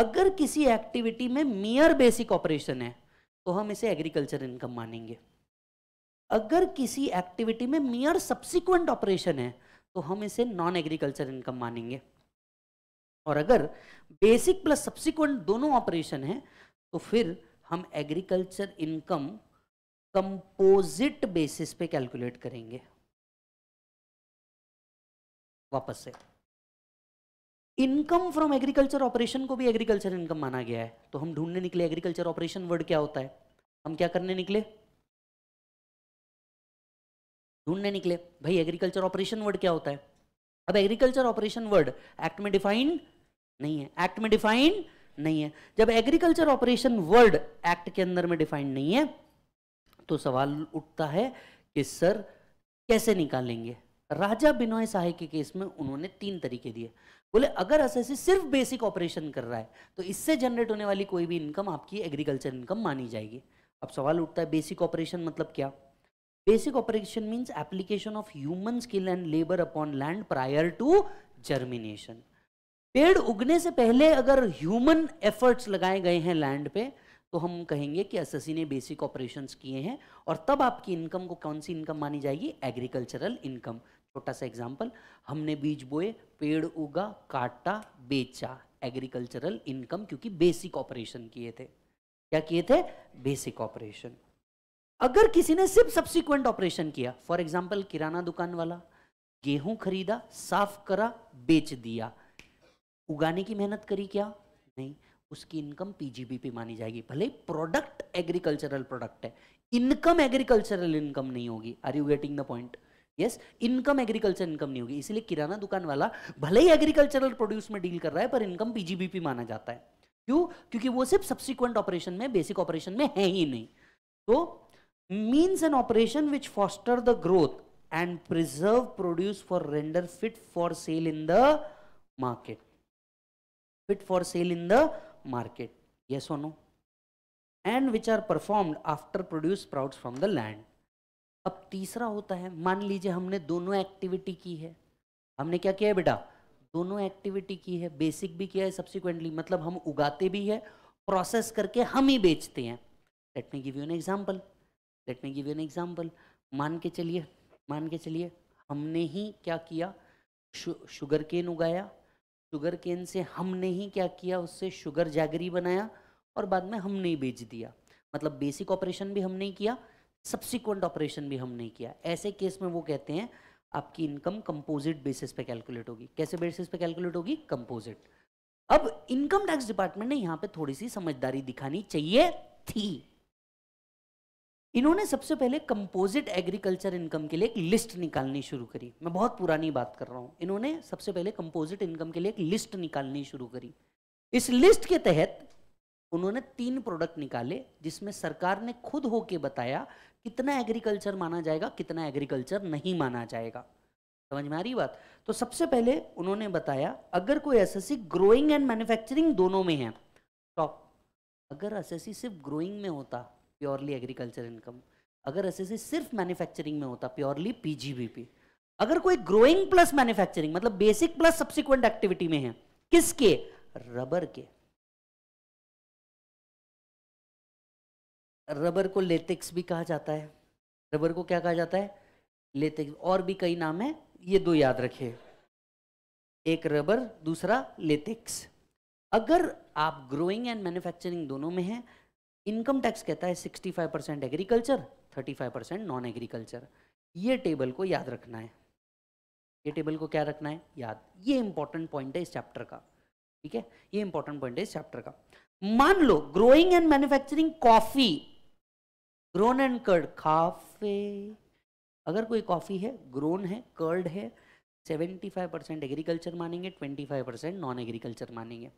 अगर किसी एक्टिविटी में मियर बेसिक ऑपरेशन है तो हम इसे एग्रीकल्चर इनकम मानेंगे अगर किसी एक्टिविटी में मियर सब्सिक्वेंट ऑपरेशन है तो हम इसे नॉन एग्रीकल्चर इनकम मानेंगे और अगर बेसिक प्लस सब्सिक्वेंट दोनों ऑपरेशन है तो फिर हम एग्रीकल्चर इनकम कंपोजिट बेसिस पे कैलकुलेट करेंगे वापस से इनकम फ्रॉम एग्रीकल्चर ऑपरेशन को भी एग्रीकल्चर इनकम माना गया है तो हम ढूंढने निकले एग्रीकल्चर ऑपरेशन वर्ड क्या होता है हम क्या करने निकले ढूंढने निकले भाई एग्रीकल्चर ऑपरेशन वर्ड क्या होता है अब एग्रीकल्चर ऑपरेशन वर्ड एक्ट में डिफाइन नहीं है एक्ट में डिफाइन नहीं है जब एग्रीकल्चर ऑपरेशन वर्ड एक्ट के अंदर में डिफाइंड नहीं है तो सवाल उठता है कि सर कैसे निकालेंगे राजा बिनोय साहे के केस में उन्होंने तीन तरीके दिए बोले अगर एसएससी सिर्फ बेसिक ऑपरेशन कर रहा है तो इससे जनरेट होने वाली कोई भी इनकम आपकी एग्रीकल्चर इनकम मानी जाएगी अब सवाल उठता है बेसिक ऑपरेशन मतलब क्या basic operation means application of human skill and labour upon land prior to germination पेड़ उगने से पहले अगर ह्यूमन एफर्ट्स लगाए गए हैं लैंड पे तो हम कहेंगे कि एस ने बेसिक ऑपरेशंस किए हैं और तब आपकी इनकम को कौन सी इनकम मानी जाएगी एग्रीकल्चरल इनकम छोटा सा एग्जांपल हमने बीज बोए पेड़ उगा काटा बेचा एग्रीकल्चरल इनकम क्योंकि बेसिक ऑपरेशन किए थे क्या किए थे बेसिक ऑपरेशन अगर किसी ने सिर्फ सब्सिक्वेंट ऑपरेशन किया फॉर एग्जाम्पल किराना दुकान वाला गेहूं खरीदा साफ करा बेच दिया उगाने की मेहनत करी क्या नहीं उसकी इनकम पीजीबीपी मानी जाएगी भले प्रोडक्ट एग्रीकल्चरल प्रोडक्ट है इनकम एग्रीकल्चरल इनकम नहीं होगी are you getting the point yes income agriculture income नहीं होगी इसलिए किराना दुकान वाला भले ही एग्रीकल्चरल प्रोड्यूस में डील कर रहा है पर इनकम पीजीबीपी माना जाता है क्यों क्योंकि वो सिर्फ सब्सिक्वेंट ऑपरेशन में बेसिक ऑपरेशन में है ही नहीं तो means an operation which foster the growth and preserve produce for render fit for sale in the market fit for sale in the market. Yes or no? And which are performed after produce sprouts from the land. अब तीसरा होता है मान लीजिए हमने दोनों activity की है हमने क्या किया है बेटा दोनों एक्टिविटी की है बेसिक भी किया है सब्सिक्वेंटली मतलब हम उगाते भी है प्रोसेस करके हम ही बेचते हैं let me give you an example let me give you an example मान के चलिए मान के चलिए हमने ही क्या किया शु, शुगर केन उगाया शुगर केन से हमने ही क्या किया उससे शुगर जैगरी बनाया और बाद में हमने ही बेच दिया मतलब बेसिक ऑपरेशन भी हमने ही किया सब्सिक्वेंट ऑपरेशन भी हमने ही किया ऐसे केस में वो कहते हैं आपकी इनकम कंपोजिट बेसिस पे कैलकुलेट होगी कैसे बेसिस पे कैलकुलेट होगी कंपोजिट अब इनकम टैक्स डिपार्टमेंट ने यहाँ पे थोड़ी सी समझदारी दिखानी चाहिए थी इन्होंने सबसे पहले कंपोजिट एग्रीकल्चर इनकम के लिए एक लिस्ट निकालनी शुरू करी मैं बहुत पुरानी बात कर रहा हूँ इन्होंने सबसे पहले कंपोजिट इनकम के लिए एक लिस्ट निकालनी शुरू करी इस लिस्ट के तहत उन्होंने तीन प्रोडक्ट निकाले जिसमें सरकार ने खुद होके बताया कितना एग्रीकल्चर माना जाएगा कितना एग्रीकल्चर नहीं माना जाएगा समझ में आ रही बात तो सबसे पहले उन्होंने बताया अगर कोई एस ग्रोइंग एंड मैन्युफैक्चरिंग दोनों में है टॉप तो अगर एस सिर्फ ग्रोइंग में होता प्योरली एग्रीकल्चर इनकम अगर एस सिर्फ मैन्युफैक्चरिंग में होता प्योरली पीजीबीपी अगर कोई ग्रोइंग प्लस मैन्युफैक्चरिंग मतलब बेसिक प्लस सब्सिक्वेंट एक्टिविटी में है किसके रबर के रबर को लेटेक्स भी कहा जाता है रबर को क्या कहा जाता है लेटेक्स और भी कई नाम है ये दो याद रखे एक रबर दूसरा लेटेक्स अगर आप ग्रोइंग एंड मैन्युफैक्चरिंग दोनों में हैं इनकम टैक्स कहता है 65 percent agriculture 35 percent non agriculture ये टेबल को याद रखना है ये टेबल को क्या रखना है याद ये इंपॉर्टेंट पॉइंट है इस चैप्टर का ठीक है ये इंपॉर्टेंट पॉइंट है इस चैप्टर का मान लो growing and manufacturing coffee grown and curd काफे अगर कोई कॉफी है ग्रोन है कर्ड है 75 परसेंट एग्रीकल्चर मानेंगे 25 परसेंट नॉन एग्रीकल्चर मानेंगे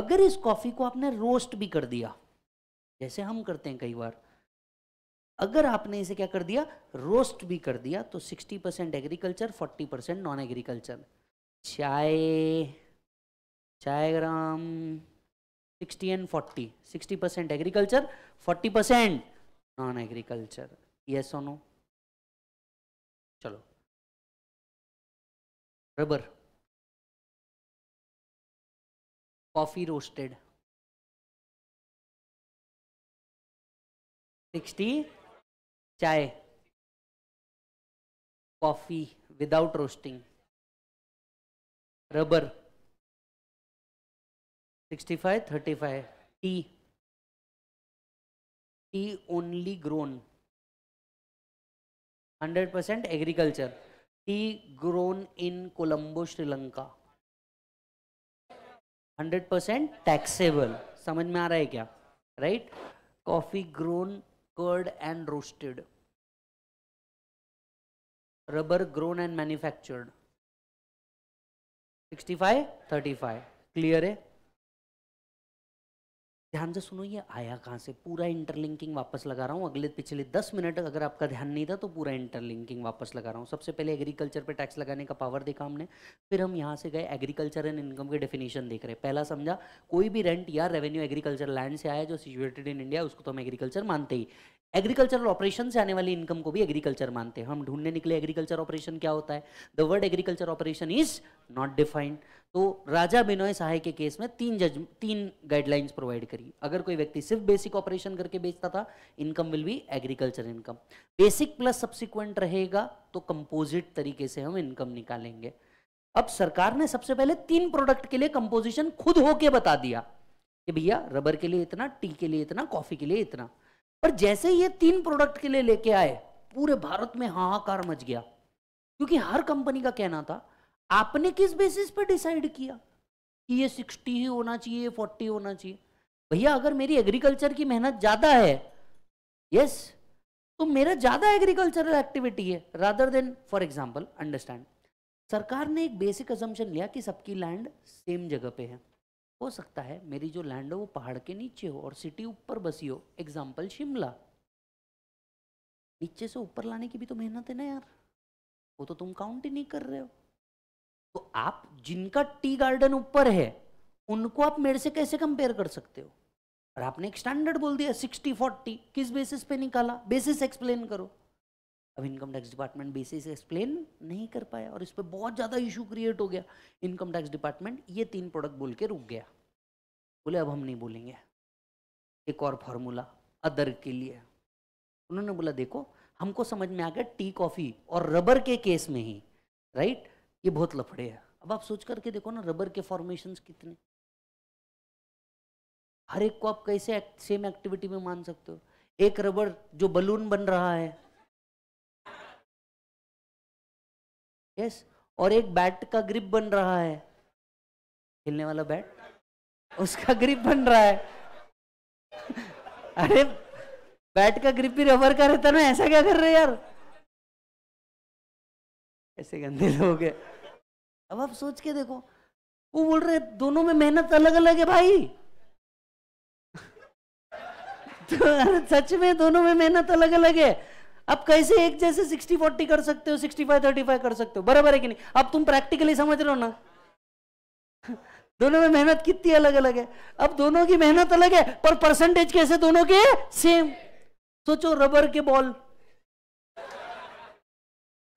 अगर इस कॉफी को आपने रोस्ट भी कर दिया जैसे हम करते हैं कई बार अगर आपने इसे क्या कर दिया रोस्ट भी कर दिया तो 60 percent agriculture forty percent non agriculture चाय चाय ग्राम 60 and forty sixty percent agriculture forty percent non agriculture yes और नो चलो रबर कॉफी रोस्टेड सिक्सटी चाय coffee without roasting rubber sixty five thirty five tea tea only grown hundred percent agriculture tea grown in Colombo Sri Lanka hundred percent taxable समझ में आ रहा है क्या right coffee grown curd and roasted rubber grown and manufactured 65 35 clear है ध्यान से सुनो ये आया कहाँ से पूरा इंटरलिंकिंग वापस लगा रहा हूँ अगले पिछले दस मिनट अगर आपका ध्यान नहीं था तो पूरा इंटरलिंकिंग वापस लगा रहा हूँ सबसे पहले एग्रीकल्चर पे टैक्स लगाने का पावर देखा हमने फिर हम यहाँ से गए एग्रीकल्चर एंड इनकम के डेफिनेशन देख रहे पहला समझा कोई भी रेंट या रेवेन्यू एग्रीकल्चर लैंड से आया जो सिचुएटेड इन इंडिया उसको तो हम एग्रीकल्चर मानते ही एग्रीकल्चरल ऑपरेशन से आने वाली इनकम को भी एग्रीकल्चर मानते हैं हम ढूंढने निकले एग्रीकल्चर ऑपरेशन क्या होता है the word agriculture operation is not defined तो राजा बिनोय सहाय के केस में तीन जज तीन गाइडलाइंस प्रोवाइड करी अगर कोई व्यक्ति सिर्फ बेसिक ऑपरेशन करके बेचता था income will be agriculture income basic plus subsequent रहेगा तो कंपोजिट तरीके से हम इनकम निकालेंगे अब सरकार ने सबसे पहले तीन प्रोडक्ट के लिए कंपोजिशन खुद होके बता दिया कि भैया रबर के लिए इतना टी के लिए इतना कॉफी के लिए इतना पर जैसे ये तीन प्रोडक्ट के लिए लेके आए पूरे भारत में हाहाकार मच गया क्योंकि हर कंपनी का कहना था आपने किस बेसिस पर डिसाइड किया कि ये सिक्सटी ही होना चाहिए फोर्टी होना चाहिए भैया अगर मेरी एग्रीकल्चर की मेहनत ज़्यादा है यस तो मेरा ज़्यादा एग्रीकल्चरल एक्टिविटी है rather than for example understand सरकार ने एक बेसिक अजम्पन लिया कि सबकी लैंड सेम जगह पे है हो सकता है मेरी जो लैंड हो वो पहाड़ के नीचे हो और सिटी ऊपर बसी हो एग्जाम्पल शिमला नीचे से ऊपर लाने की भी तो मेहनत है ना यार वो तो तुम काउंट ही नहीं कर रहे हो तो आप जिनका टी गार्डन ऊपर है उनको आप मेरे से कैसे कंपेयर कर सकते हो और आपने एक स्टैंडर्ड बोल दिया सिक्सटी फोर्टी किस बेसिस पे निकाला बेसिस एक्सप्लेन करो अब income tax department basis explain नहीं कर पाया और इस पर बहुत ज़्यादा इशू क्रिएट हो गया इनकम टैक्स डिपार्टमेंट ये तीन प्रोडक्ट बोल के रुक गया बोले अब हम नहीं बोलेंगे एक और फॉर्मूला अदर के लिए उन्होंने बोला देखो हमको समझ में आ गया टी कॉफ़ी और रबर के केस में ही राइट ये बहुत लफड़े हैं अब आप सोच करके देखो ना रबर के फॉर्मेशंस कितने हर एक को आप कैसे एक, सेम एक्टिविटी में मान सकते हो एक रबर जो बलून बन रहा है यस और एक बैट का ग्रिप बन रहा है खेलने वाला बैट उसका ग्रिप बन रहा है अरे बैट का ग्रिप भी रबर का रहता ना ऐसा क्या कर रहे यार ऐसे गंदे लोग हैं अब आप सोच के देखो वो बोल रहे दोनों में मेहनत अलग अलग है भाई तो सच में दोनों में मेहनत अलग अलग है अब कैसे एक जैसे 60 40 कर सकते हो 65 35 कर सकते हो बराबर है कि नहीं अब तुम प्रैक्टिकली समझ रहे हो ना दोनों में मेहनत कितनी अलग अलग है अब दोनों की मेहनत अलग है पर परसेंटेज कैसे दोनों के सेम सोचो रबर के बॉल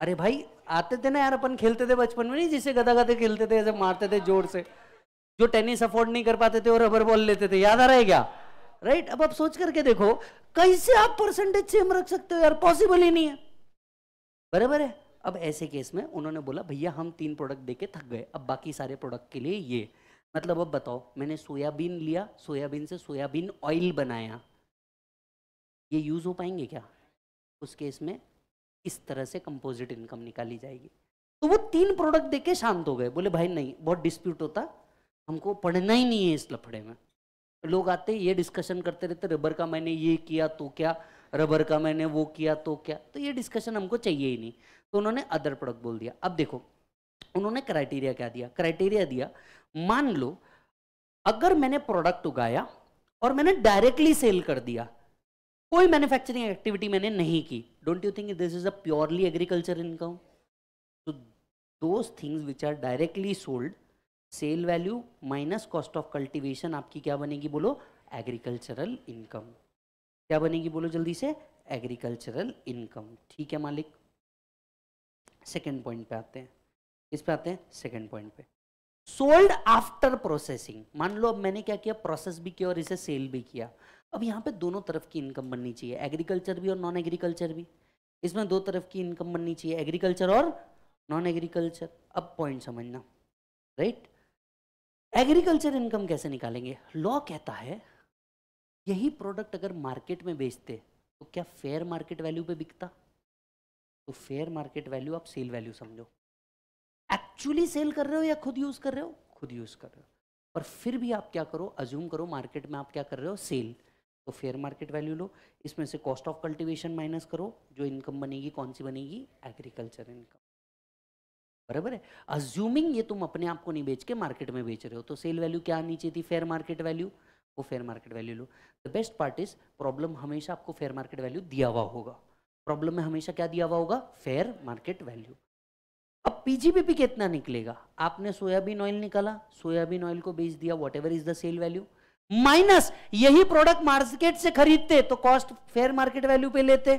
अरे भाई आते थे ना यार अपन खेलते थे बचपन में नहीं जिसे गदा गदे खेलते थे ऐसे मारते थे जोर से जो टेनिस अफोर्ड नहीं कर पाते थे और रबर बॉल लेते थे याद आ रहा है क्या राइट अब आप सोच करके देखो कैसे आप परसेंटेज सेम रख सकते हो यार पॉसिबल ही नहीं है बराबर है अब ऐसे केस में उन्होंने बोला भैया हम तीन प्रोडक्ट देके थक गए अब बाकी सारे प्रोडक्ट के लिए ये मतलब अब बताओ मैंने सोयाबीन लिया सोयाबीन से सोयाबीन ऑयल बनाया ये यूज हो पाएंगे क्या उस केस में इस तरह से कंपोजिट इनकम निकाली जाएगी तो वो तीन प्रोडक्ट देके शांत हो गए बोले भाई नहीं बहुत डिस्प्यूट होता हमको पढ़ना ही नहीं है इस लफड़े में लोग आते ये डिस्कशन करते रहते रबर का मैंने ये किया तो क्या रबर का मैंने वो किया तो क्या तो ये डिस्कशन हमको चाहिए ही नहीं तो उन्होंने अदर प्रोडक्ट बोल दिया अब देखो उन्होंने क्राइटेरिया क्या दिया क्राइटेरिया दिया मान लो अगर मैंने प्रोडक्ट उगाया और मैंने डायरेक्टली सेल कर दिया कोई मैन्युफैक्चरिंग एक्टिविटी मैंने नहीं की don't you think this is a purely agriculture income तो दो things which are directly sold sale value minus cost of cultivation आपकी क्या बनेगी बोलो एग्रीकल्चरल इनकम क्या बनेगी बोलो जल्दी से एग्रीकल्चरल इनकम ठीक है मालिक सेकेंड पॉइंट पे आते हैं इस पे आते हैं सेकेंड पॉइंट पे सोल्ड आफ्टर प्रोसेसिंग मान लो अब मैंने क्या किया प्रोसेस भी किया और इसे सेल भी किया अब यहाँ पे दोनों तरफ की इनकम बननी चाहिए एग्रीकल्चर भी और नॉन एग्रीकल्चर भी इसमें दो तरफ की इनकम बननी चाहिए एग्रीकल्चर और नॉन एग्रीकल्चर अब पॉइंट समझना राइट एग्रीकल्चर इनकम कैसे निकालेंगे लॉ कहता है यही प्रोडक्ट अगर मार्केट में बेचते तो क्या फेयर मार्केट वैल्यू पे बिकता तो फेयर मार्केट वैल्यू आप सेल वैल्यू समझो एक्चुअली सेल कर रहे हो या खुद यूज़ कर रहे हो खुद यूज़ कर रहे हो पर फिर भी आप क्या करो अज्यूम करो मार्केट में आप क्या कर रहे हो सेल तो फेयर मार्केट वैल्यू लो इसमें से कॉस्ट ऑफ कल्टीवेशन माइनस करो जो इनकम बनेगी कौन सी बनेगी एग्रीकल्चर इनकम बराबर है अज्यूमिंग ये तुम अपने आप को नहीं बेच के मार्केट में बेच रहे हो तो सेल वैल्यू क्या आनी चाहिए थी फेयर मार्केट वैल्यू वो फेयर मार्केट वैल्यू लो the best part is problem हमेशा आपको फेयर मार्केट वैल्यू दिया हुआ होगा प्रॉब्लम में हमेशा क्या दिया हुआ होगा फेयर मार्केट वैल्यू अब पीजीबीपी कितना निकलेगा आपने सोयाबीन ऑयल निकाला सोयाबीन ऑयल को बेच दिया what is the sale value minus यही प्रोडक्ट मार्केट से खरीदते तो कॉस्ट फेयर मार्केट वैल्यू पे लेते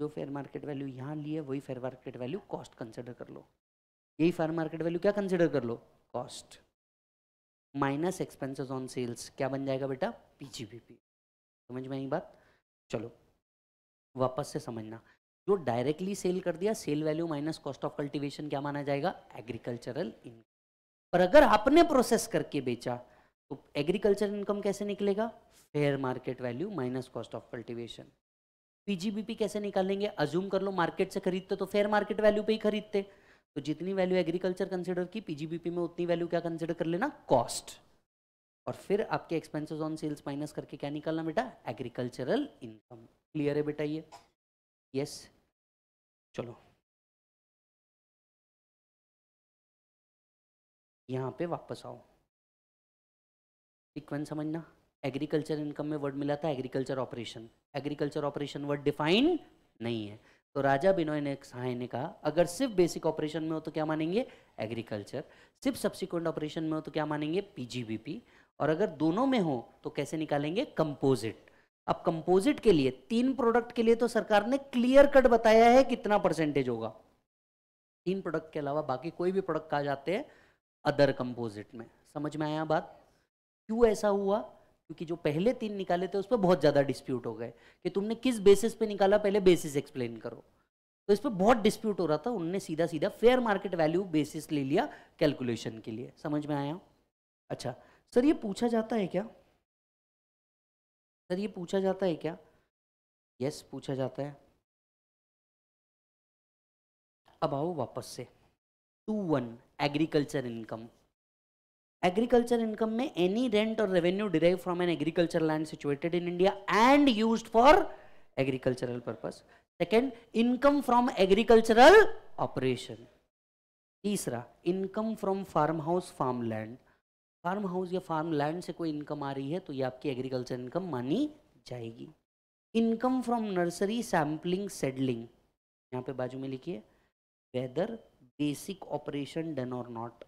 जो फेयर मार्केट वैल्यू यहां लिए वही fair market value cost consider कर लो यही फेयर मार्केट वैल्यू क्या कंसिडर कर लो cost minus expenses on sales क्या बन जाएगा बेटा पीजीबीपी समझ में आई बात चलो वापस से समझना जो डायरेक्टली सेल कर दिया sale value minus cost of cultivation क्या माना जाएगा एग्रीकल्चरल इनकम पर अगर आपने प्रोसेस करके बेचा तो एग्रीकल्चर इनकम कैसे निकलेगा fair market value minus cost of cultivation PGBP कैसे निकालेंगे अज्यूम कर लो मार्केट से खरीदते तो फेयर मार्केट वैल्यू पे ही खरीदते तो जितनी वैल्यू एग्रीकल्चर कंसिडर की पीजीबीपी में उतनी वैल्यू क्या कंसिडर कर लेना कॉस्ट और फिर आपके एक्सपेंसेस ऑन सेल्स माइनस करके क्या निकालना बेटा एग्रीकल्चरल इनकम क्लियर है बेटा ये यस चलो यहाँ पे वापस आओ सीक्वेंस समझना एग्रीकल्चर इनकम में वर्ड मिला था agriculture operation agriculture operation word define नहीं है तो राजा बिनोय ने सहाय ने कहा अगर सिर्फ बेसिक ऑपरेशन में हो तो क्या मानेंगे एग्रीकल्चर सिर्फ सब्सिक्वेंट ऑपरेशन में हो तो क्या मानेंगे पीजीबीपी और अगर दोनों में हो तो कैसे निकालेंगे कंपोजिट अब कंपोजिट के लिए तीन प्रोडक्ट के लिए तो सरकार ने क्लियर कट बताया है कितना परसेंटेज होगा तीन प्रोडक्ट के अलावा बाकी कोई भी प्रोडक्ट कहा जाते हैं अदर कंपोजिट में समझ में आया बात क्यों ऐसा हुआ क्योंकि जो पहले तीन निकाले थे उस पर बहुत ज़्यादा डिस्प्यूट हो गए कि तुमने किस बेसिस पे निकाला पहले बेसिस एक्सप्लेन करो तो इस पर बहुत डिस्प्यूट हो रहा था उनने सीधा सीधा फेयर मार्केट वैल्यू बेसिस ले लिया कैलकुलेशन के लिए समझ में आया अच्छा सर ये पूछा जाता है क्या सर ये पूछा जाता है क्या यस पूछा जाता है अब आओ वापस से two one agriculture income agriculture income में एनी रेंट और revenue derive from an agriculture land situated in India and use for agricultural purpose second income from agricultural operation तीसरा income from farm house farm land farm house या farm land से कोई income आ रही है तो ये आपकी एग्रीकल्चर इनकम मानी जाएगी income from nursery sampling seedling यहाँ पे बाजू में लिखिए वेदर बेसिक ऑपरेशन डन और not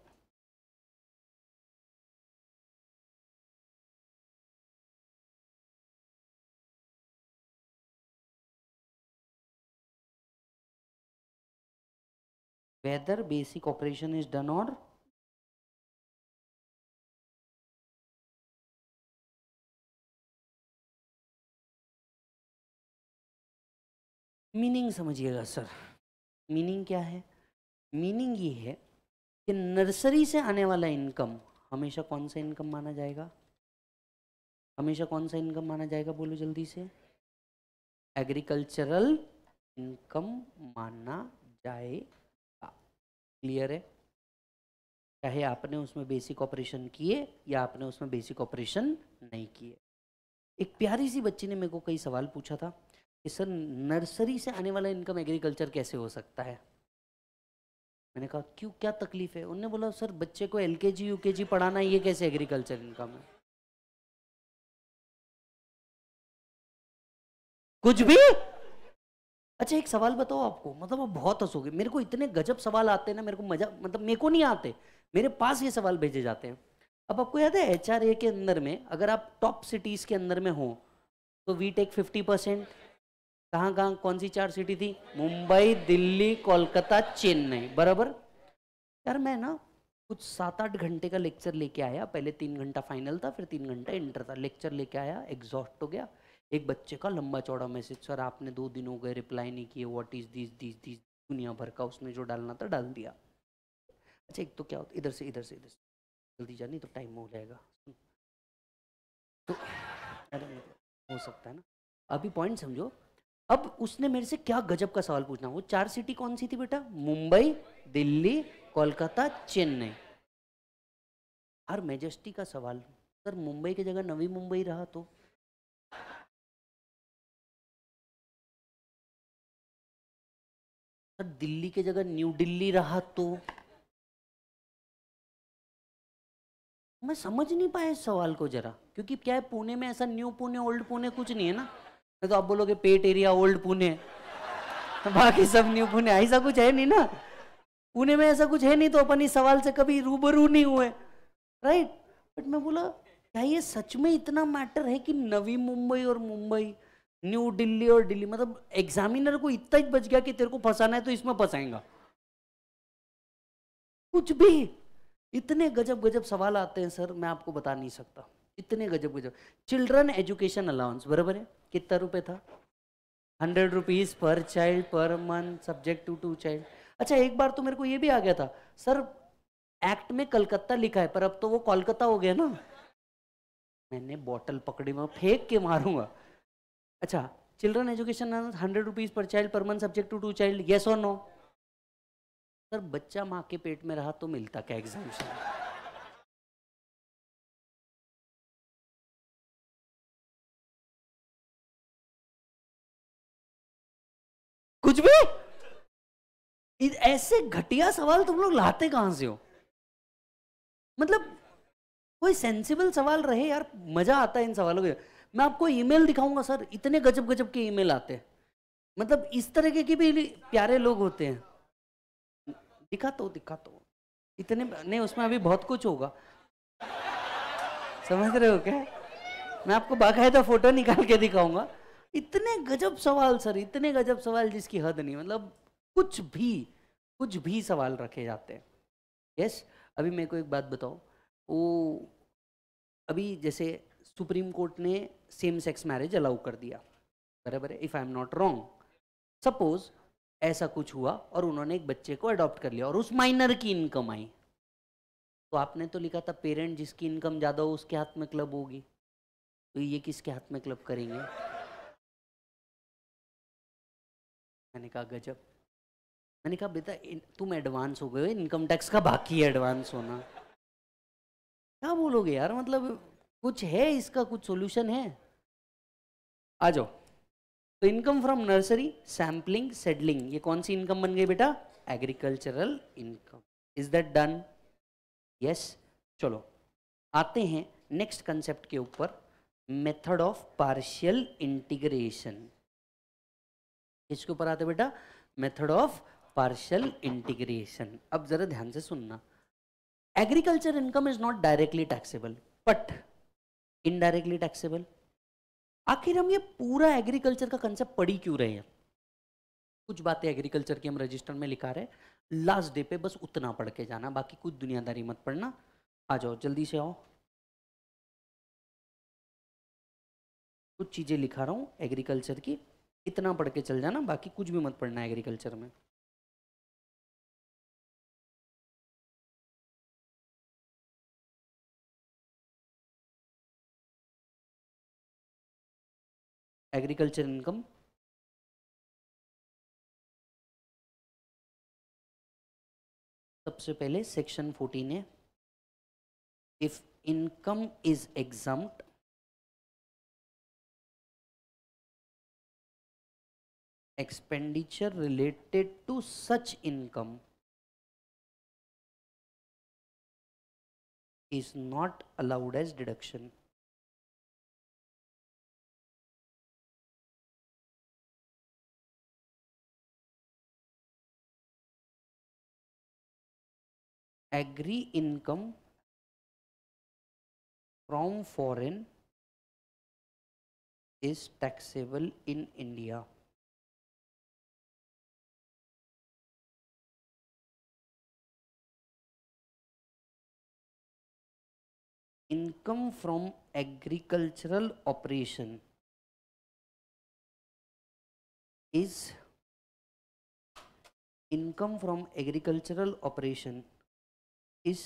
whether basic operation is done or meaning समझिएगा सर मीनिंग क्या है मीनिंग ये है कि नर्सरी से आने वाला इनकम हमेशा कौन सा इनकम माना जाएगा हमेशा कौन सा इनकम माना जाएगा बोलो जल्दी से एग्रीकल्चरल इनकम माना जाएगा क्लियर है चाहे आपने उसमें बेसिक ऑपरेशन किए या आपने उसमें बेसिक ऑपरेशन नहीं किए एक प्यारी सी बच्ची ने मेरे को कई सवाल पूछा था कि सर नर्सरी से आने वाला इनकम एग्रीकल्चर कैसे हो सकता है मैंने कहा क्यों क्या तकलीफ है उनने बोला सर बच्चे को एल के जी यू के जी पढ़ाना ये कैसे एग्रीकल्चर इनकम है कुछ भी अच्छा एक सवाल बताओ आपको मतलब आप बहुत हंसोगे मेरे को इतने गजब सवाल आते हैं ना मेरे को मजा मतलब मेरे को नहीं आते मेरे पास ये सवाल भेजे जाते हैं अब आपको याद है एच के अंदर में अगर आप टॉप सिटीज़ के अंदर में हो तो वी टेक फिफ्टी परसेंट कहाँ कहाँ कौन सी चार सिटी थी मुंबई दिल्ली कोलकाता चेन्नई बराबर यार मैं ना कुछ सात आठ घंटे का लेक्चर लेके आया पहले तीन घंटा फाइनल था फिर तीन घंटा इंटर था लेक्चर लेके आया एग्जॉस्ट हो गया एक बच्चे का लंबा चौड़ा मैसेज सर आपने दो दिन हो गए रिप्लाई नहीं किए what is this this this दुनिया भर का उसमें जो डालना था डाल दिया अच्छा एक तो क्या होता इधर से इधर से इधर से जल्दी जानी तो टाइम हो जाएगा तो हो सकता है ना अभी पॉइंट समझो अब उसने मेरे से क्या गजब का सवाल पूछना वो चार सिटी कौन सी थी बेटा मुंबई दिल्ली कोलकाता चेन्नई हर मेजेस्टी का सवाल सर मुंबई की जगह नवी मुंबई रहा तो सर दिल्ली के जगह न्यू दिल्ली रहा तो मैं समझ नहीं पाया इस सवाल को जरा क्योंकि क्या है पुणे में ऐसा न्यू पुणे ओल्ड पुणे कुछ नहीं है ना मैं तो आप बोलोगे पेट एरिया ओल्ड पुणे तो बाकी सब न्यू पुणे ऐसा कुछ है नहीं ना पुणे में ऐसा कुछ है नहीं तो अपन इस सवाल से कभी रूबरू नहीं हुए राइट बट मैं बोला क्या ये सच में इतना मैटर है कि नवी मुंबई और मुंबई न्यू दिल्ली और दिल्ली मतलब एग्जामिनर को इतना ही बच गया कि तेरे को फंसाना है तो इसमें फंसाएंगा कुछ भी इतने गजब गजब सवाल आते हैं सर मैं आपको बता नहीं सकता इतने गजब गजब चिल्ड्रन एजुकेशन अलाउंस बराबर है कितना रुपए था hundred rupees per child per month subject to two child अच्छा एक बार तो मेरे को ये भी आ गया था सर एक्ट में कलकत्ता लिखा है पर अब तो वो कोलकाता हो गया ना मैंने बॉटल पकड़ी मैं फेंक के मारूंगा अच्छा children education hundred rupees per child per month subject to two child yes और नो सर बच्चा माँ के पेट में रहा तो मिलता क्या एग्जामेशन कुछ भी ऐसे घटिया सवाल तुम लोग लाते कहां से हो मतलब कोई सेंसिबल सवाल रहे यार मजा आता है इन सवालों के मैं आपको ईमेल दिखाऊंगा सर इतने गजब गजब के ईमेल आते हैं मतलब इस तरह के भी प्यारे लोग होते हैं दिखा तो दिखा तो इतने नहीं उसमें अभी बहुत कुछ होगा समझ रहे हो क्या मैं आपको बाकायदा फोटो निकाल के दिखाऊंगा इतने गजब सवाल सर इतने गजब सवाल जिसकी हद नहीं मतलब कुछ भी कुछ भी सवाल रखे जाते हैं यस अभी मेरे को एक बात बताओ वो अभी जैसे सुप्रीम कोर्ट ने सेम सेक्स मैरिज अलाउ कर दिया बराबर है if I am not wrong suppose ऐसा कुछ हुआ और उन्होंने एक बच्चे को अडॉप्ट कर लिया और उस माइनर की इनकम आई तो आपने तो लिखा था पेरेंट जिसकी इनकम ज़्यादा हो उसके हाथ में क्लब होगी तो ये किसके हाथ में क्लब करेंगे मैंने कहा गजब मैंने कहा बेटा तुम एडवांस हो गए इनकम टैक्स का बाकी एडवांस होना क्या बोलोगे यार मतलब कुछ है इसका कुछ सोल्यूशन है आ जाओ तो income from nursery sampling seedling ये कौन सी इनकम बन गई बेटा agricultural income is that done yes चलो आते हैं नेक्स्ट कंसेप्ट के ऊपर मेथड ऑफ पार्शियल इंटीग्रेशन इसके ऊपर आते बेटा मेथड ऑफ पार्शियल इंटीग्रेशन अब जरा ध्यान से सुनना agriculture income is not directly taxable but indirectly taxable आखिर हम ये पूरा एग्रीकल्चर का कंसेप्ट पढ़ी क्यों रहे हैं कुछ बातें एग्रीकल्चर की हम रजिस्टर में लिखा रहे लास्ट डे पे बस उतना पढ़ के जाना बाकी कुछ दुनियादारी मत पढ़ना आ जाओ जल्दी से आओ कुछ चीज़ें लिखा रहा हूँ एग्रीकल्चर की इतना पढ़ के चल जाना बाकी कुछ भी मत पढ़ना एग्रीकल्चर में एग्रीकल्चर इनकम सबसे पहले सेक्शन फोर्टीन है if income is exempt expenditure related to such income is not allowed as deduction Agree, income from foreign is taxable in India. Income from agricultural operation is income from agricultural operation is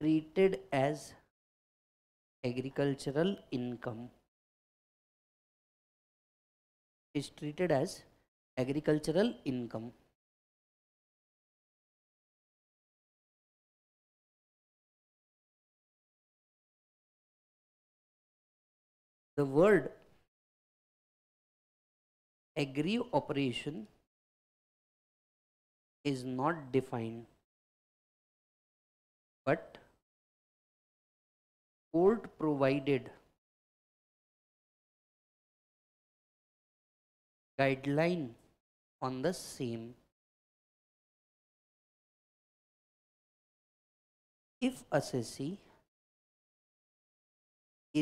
treated as agricultural income is treated as agricultural income the word agri operation is not defined but port provided guideline on the same if assessee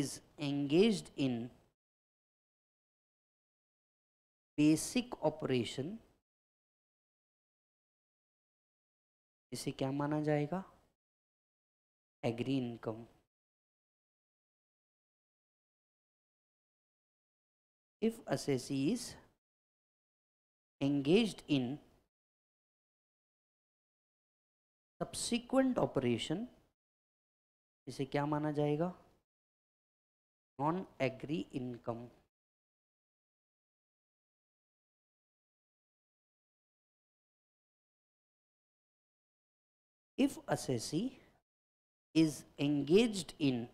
is engaged in basic operation इसे क्या माना जाएगा agri income if assessees engage in subsequent operation इसे क्या माना जाएगा non agri income if assessee is engaged in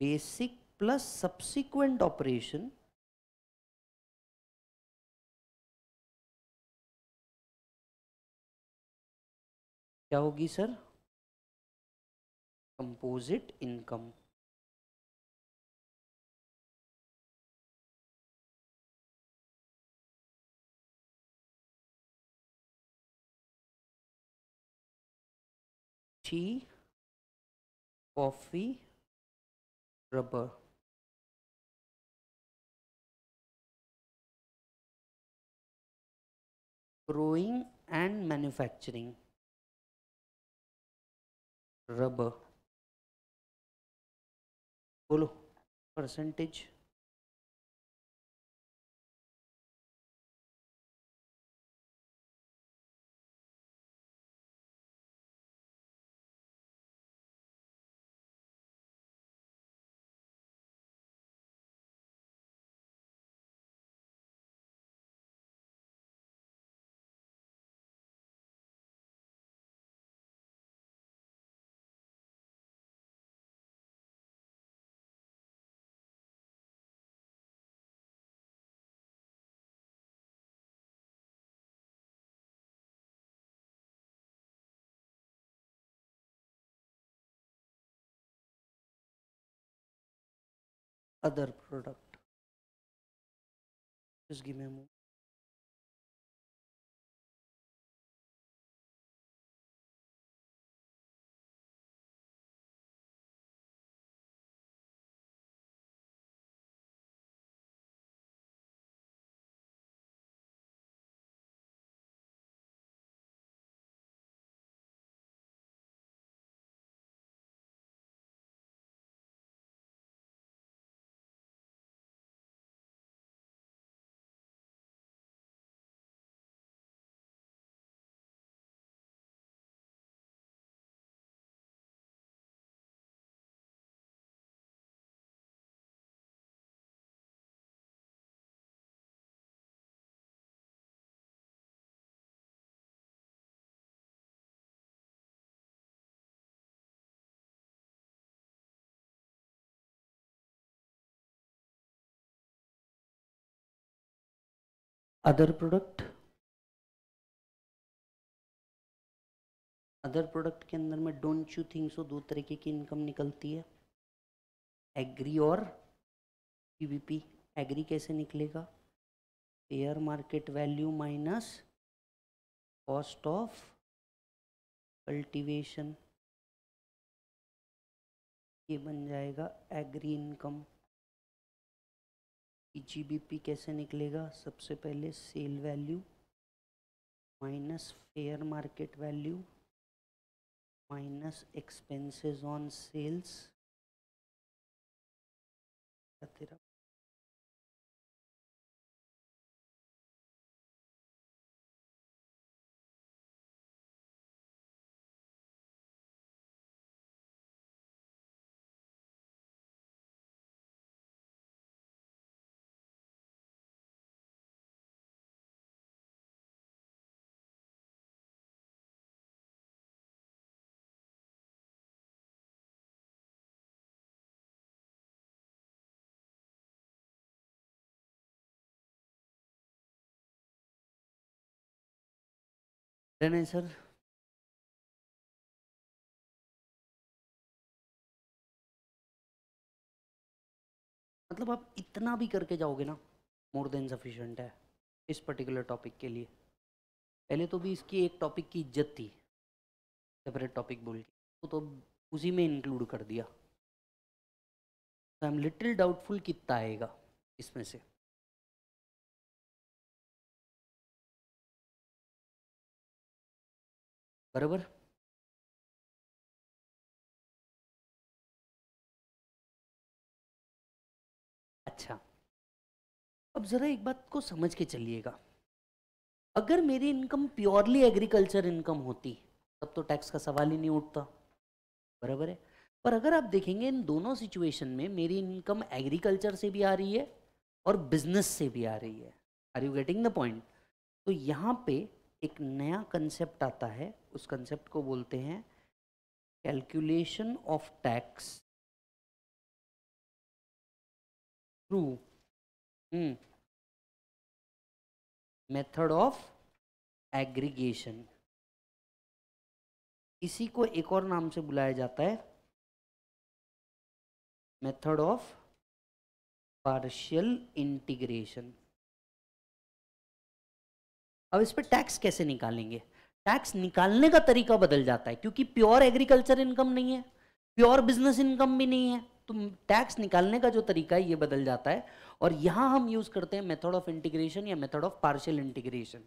basic plus subsequent operation क्या होगी sir composite income tea, coffee, rubber. Brewing and manufacturing. Rubber. बोलो percentage other product just give me a moment other product other product के अंदर में don't you think so दो तरीके की income निकलती है एग्री और पीवीपी एग्री कैसे निकलेगा fair market value minus cost of cultivation ये बन जाएगा एग्री इनकम जी कैसे निकलेगा सबसे पहले sale value minus fair market value minus expenses on sales तेरा डन सर मतलब आप इतना भी करके जाओगे ना मोर देन सफिशेंट है इस पर्टिकुलर टॉपिक के लिए पहले तो भी इसकी एक टॉपिक की इज्जत थी सेपरेट टॉपिक बोल के तो, तो उसी में इंक्लूड कर दिया आई एम लिटिल डाउटफुल कितना आएगा इसमें से बराबर अच्छा अब ज़रा एक बात को समझ के चलिएगा अगर मेरी इनकम प्योरली एग्रीकल्चर इनकम होती तब तो टैक्स का सवाल ही नहीं उठता बराबर है पर अगर आप देखेंगे इन दोनों सिचुएशन में मेरी इनकम एग्रीकल्चर से भी आ रही है और बिजनेस से भी आ रही है are you getting the point तो यहाँ पे एक नया कंसेप्ट आता है उस कंसेप्ट को बोलते हैं calculation of tax through method of aggregation इसी को एक और नाम से बुलाया जाता है मेथड ऑफ पार्शियल इंटीग्रेशन अब इस पर टैक्स कैसे निकालेंगे टैक्स निकालने का तरीका बदल जाता है क्योंकि प्योर एग्रीकल्चर इनकम नहीं है प्योर बिजनेस इनकम भी नहीं है तो टैक्स निकालने का जो तरीका है ये बदल जाता है और यहाँ हम यूज़ करते हैं मेथड ऑफ इंटीग्रेशन या मेथड ऑफ पार्शियल इंटीग्रेशन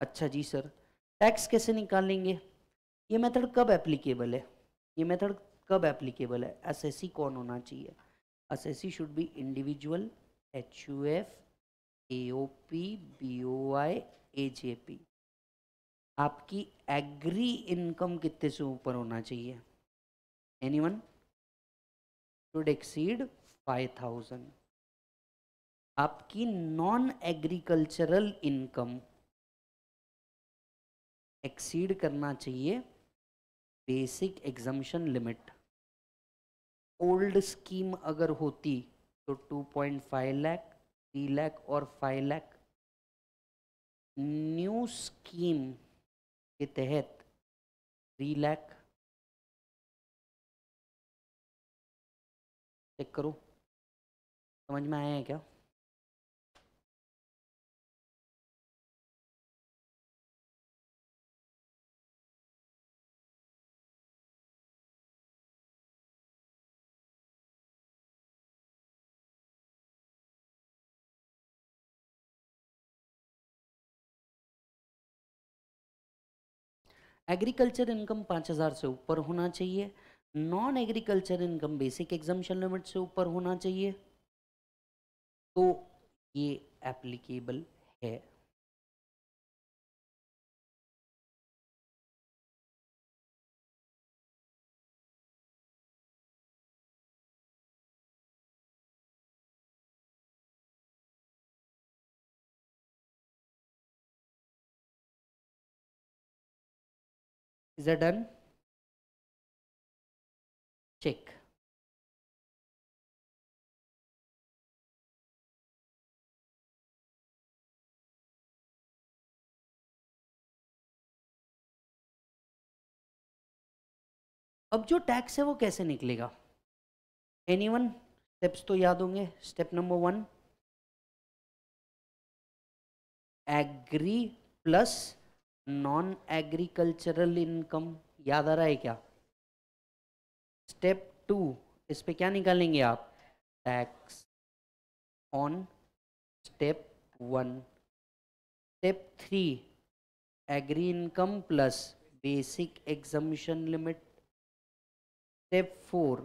अच्छा जी सर टैक्स कैसे निकालेंगे ये मेथड कब एप्लीकेबल है ये मेथड कब एप्लीकेबल है सी कौन होना चाहिए C should be individual H U F A O P B O I AJP आपकी एग्री इनकम कितने से ऊपर होना चाहिए any one should exceed five thousand आपकी नॉन एग्रीकल्चरल इनकम एक्सीड करना चाहिए basic exemption limit old scheme अगर होती तो 2.5 लाख फाइव 3 लाख लैख और 5 लाख न्यू स्कीम के तहत थ्री लैख चेक करो समझ में आया है क्या एग्रीकल्चर इनकम पाँच हज़ार से ऊपर होना चाहिए non agriculture income basic exemption limit से ऊपर होना चाहिए तो ये एप्लीकेबल है is that done check अब जो टैक्स है वो कैसे निकलेगा एनी वन स्टेप्स तो याद होंगे step number one agri plus non agricultural income याद आ रहा है क्या स्टेप टू इस पे क्या निकालेंगे आप tax on step one step three agri income plus basic exemption limit step four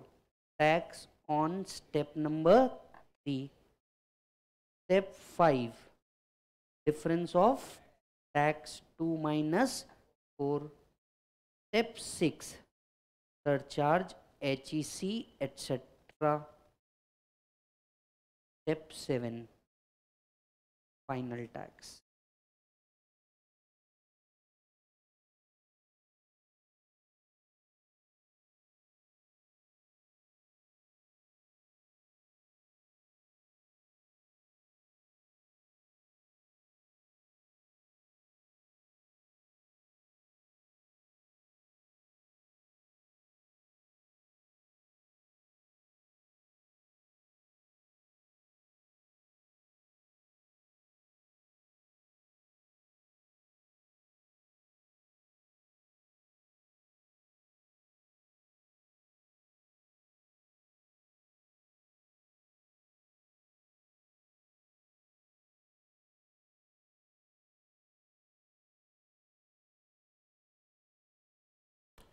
tax on step number three step five difference of X two minus four step six surcharge H E C et cetera step seven final tax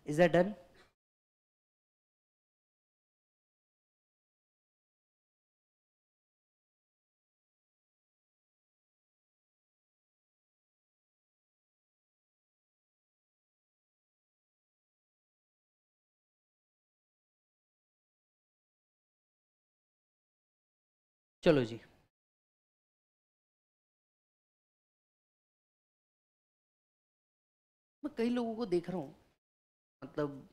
Is that done? चलो जी मैं कई लोगों को देख रहा हूं मतलब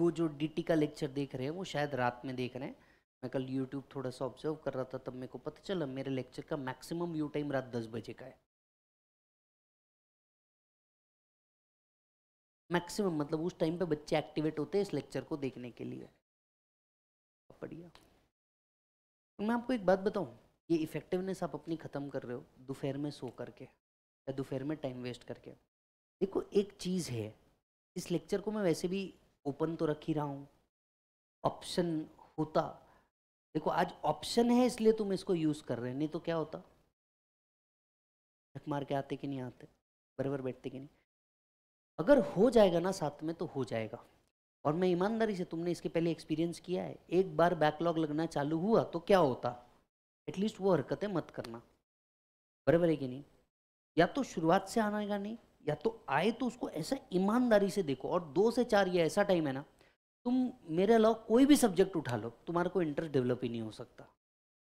वो जो डी का लेक्चर देख रहे हैं वो शायद रात में देख रहे हैं मैं कल यूट्यूब थोड़ा सा ऑब्जर्व कर रहा था तब मेरे को पता चला मेरे लेक्चर का मैक्सिमम व्यू टाइम रात दस बजे का है मैक्सिमम मतलब उस टाइम पे बच्चे एक्टिवेट होते हैं इस लेक्चर को देखने के लिए बढ़िया तो मैं आपको एक बात बताऊं ये इफेक्टिवनेस आप अपनी ख़त्म कर रहे हो दोपहर में सो करके या दोपहर में टाइम वेस्ट करके देखो एक चीज़ है इस लेक्चर को मैं वैसे भी ओपन तो रख ही रहा हूँ ऑप्शन होता देखो आज ऑप्शन है इसलिए तुम इसको यूज़ कर रहे हैं नहीं तो क्या होता झक मार के आते कि नहीं आते बराबर बैठते कि नहीं अगर हो जाएगा ना साथ में तो हो जाएगा और मैं ईमानदारी से तुमने इसके पहले एक्सपीरियंस किया है एक बार बैकलॉग लगना चालू हुआ तो क्या होता एटलीस्ट वो हरकतें मत करना बराबर है कि नहीं या तो शुरुआत से आना नहीं या तो आए तो उसको ऐसा ईमानदारी से देखो और दो से चार ये ऐसा टाइम है ना तुम मेरे अलावा कोई भी सब्जेक्ट उठा लो तुम्हारा कोई इंटरेस्ट डेवलप ही नहीं हो सकता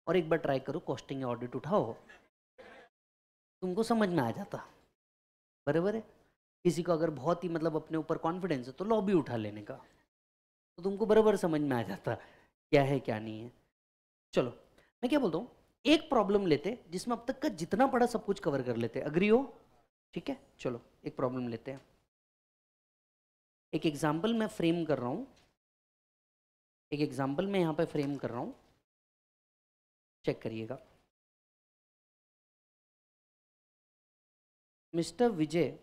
और एक बार ट्राई करो कॉस्टिंग ऑडिट उठाओ तुमको समझ में आ जाता बराबर है किसी को अगर बहुत ही मतलब अपने ऊपर कॉन्फिडेंस है तो लॉबी उठा लेने का तो तुमको बराबर समझ में आ जाता क्या है क्या नहीं है चलो मैं क्या बोलता हूँ एक प्रॉब्लम लेते जिसमें अब तक का जितना पड़ा सब कुछ कवर कर लेते अग्री हो ठीक है चलो एक प्रॉब्लम लेते हैं एक एग्जाम्पल मैं फ्रेम कर रहा हूँ एक एग्जाम्पल मैं यहाँ पे फ्रेम कर रहा हूँ चेक करिएगा mister Vijay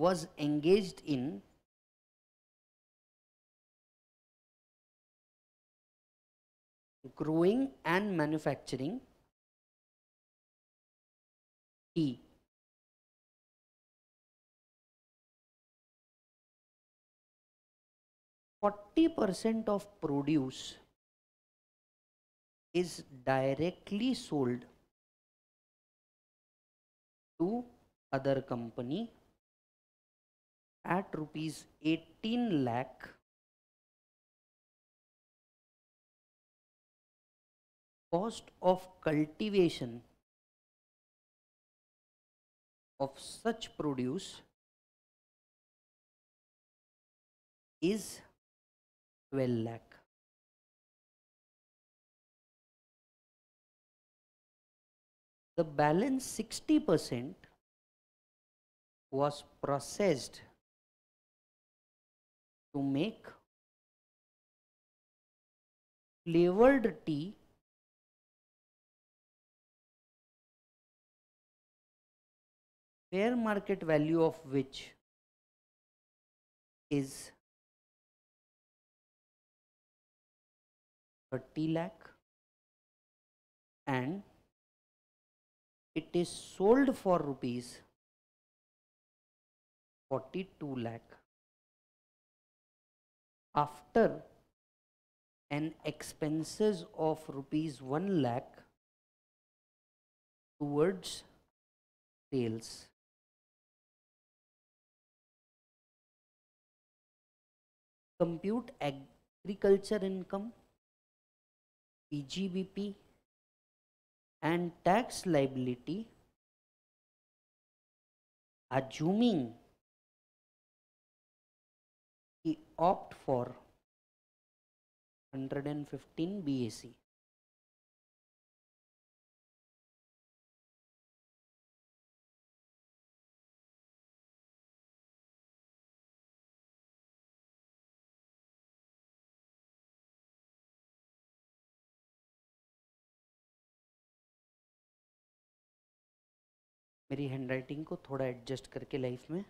was engage in growing and manufacturing E. Forty percent of produce is directly sold to other company at rupees eighteen lakh cost of cultivation of such produce is 12 lakh. The balance 60% was processed to make flavored tea fair market value of which is 30 lakh and it is sold for rupees 42 lakh after an expenses of rupees 1 lakh towards sales compute agriculture income, PGBP and tax liability assuming he opt for 115 BAC. मेरी handwriting को थोड़ा adjust करके life में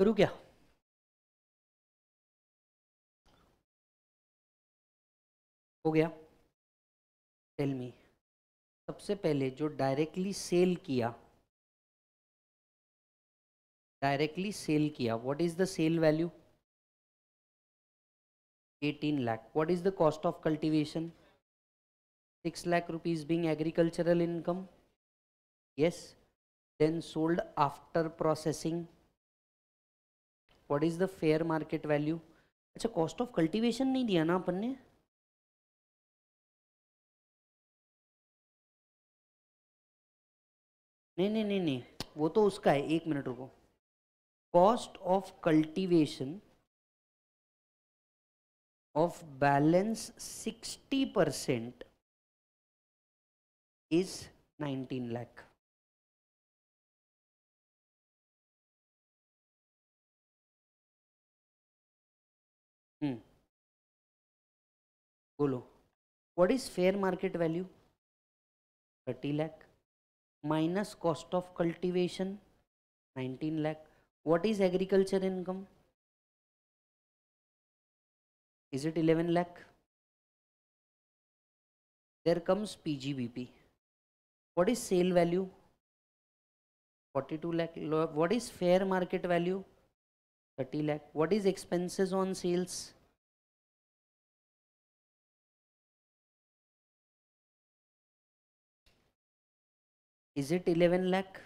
करूँ क्या हो गया tell me सबसे पहले जो डायरेक्टली सेल किया डायरेक्टली सेल किया what is the sale value 18 lakh what is the cost of cultivation 6 lakh rupees being agricultural income yes then sold after processing what is the fair market value अच्छा cost of cultivation नहीं दिया ना अपन ने नहीं नहीं नहीं नहीं वो तो उसका है एक मिनट रुको cost of cultivation of balance sixty percent is nineteen lakh बोलो what is fair market value 30 lakh minus cost of cultivation 19 lakh what is agriculture income is it 11 lakh there comes pgbp what is sale value 42 lakh what is fair market value 30 lakh what is expenses on sales is it eleven lakh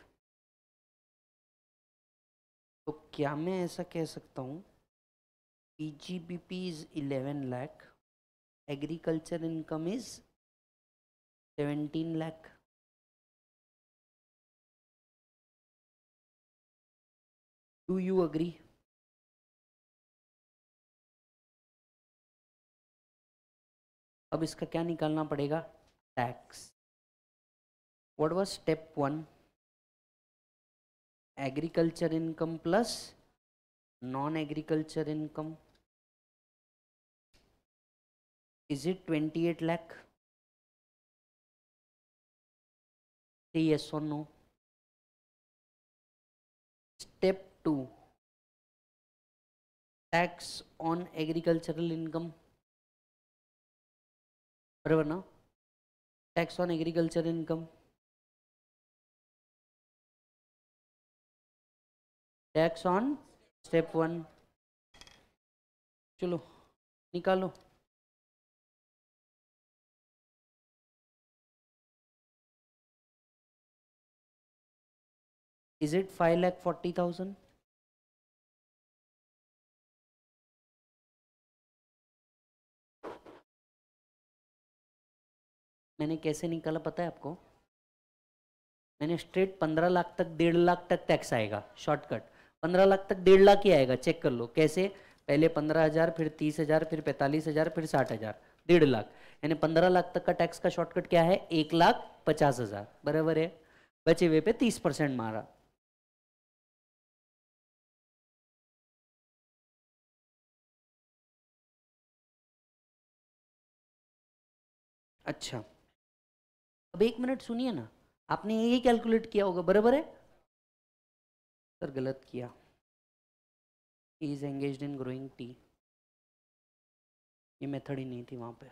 तो क्या मैं ऐसा कह सकता हूँ P G B P is eleven lakh agriculture income is seventeen lakh do you agree अब इसका क्या निकालना पड़ेगा tax what was step 1 agriculture income plus non agriculture income is it 28 lakh say yes or no step 2 tax on agricultural income बराबर ना tax on agriculture income tax on step one चलो निकालो is it five lakh forty thousand मैंने कैसे निकाला पता है आपको मैंने स्ट्रेट पंद्रह लाख तक डेढ़ लाख तक टैक्स आएगा शॉर्टकट पंद्रह लाख तक डेढ़ लाख ही आएगा चेक कर लो कैसे पहले पंद्रह हज़ार फिर तीस हज़ार फिर पैंतालीस हज़ार फिर साठ हज़ार डेढ़ लाख यानी पंद्रह लाख तक का टैक्स का शॉर्टकट क्या है एक लाख पचास हज़ार बराबर है बचे हुए पे तीस परसेंट मारा अच्छा अब एक मिनट सुनिए ना आपने यही कैलकुलेट किया होगा बराबर है सर गलत किया ही is engage in growing tea ये मेथड ही नहीं थी वहाँ पे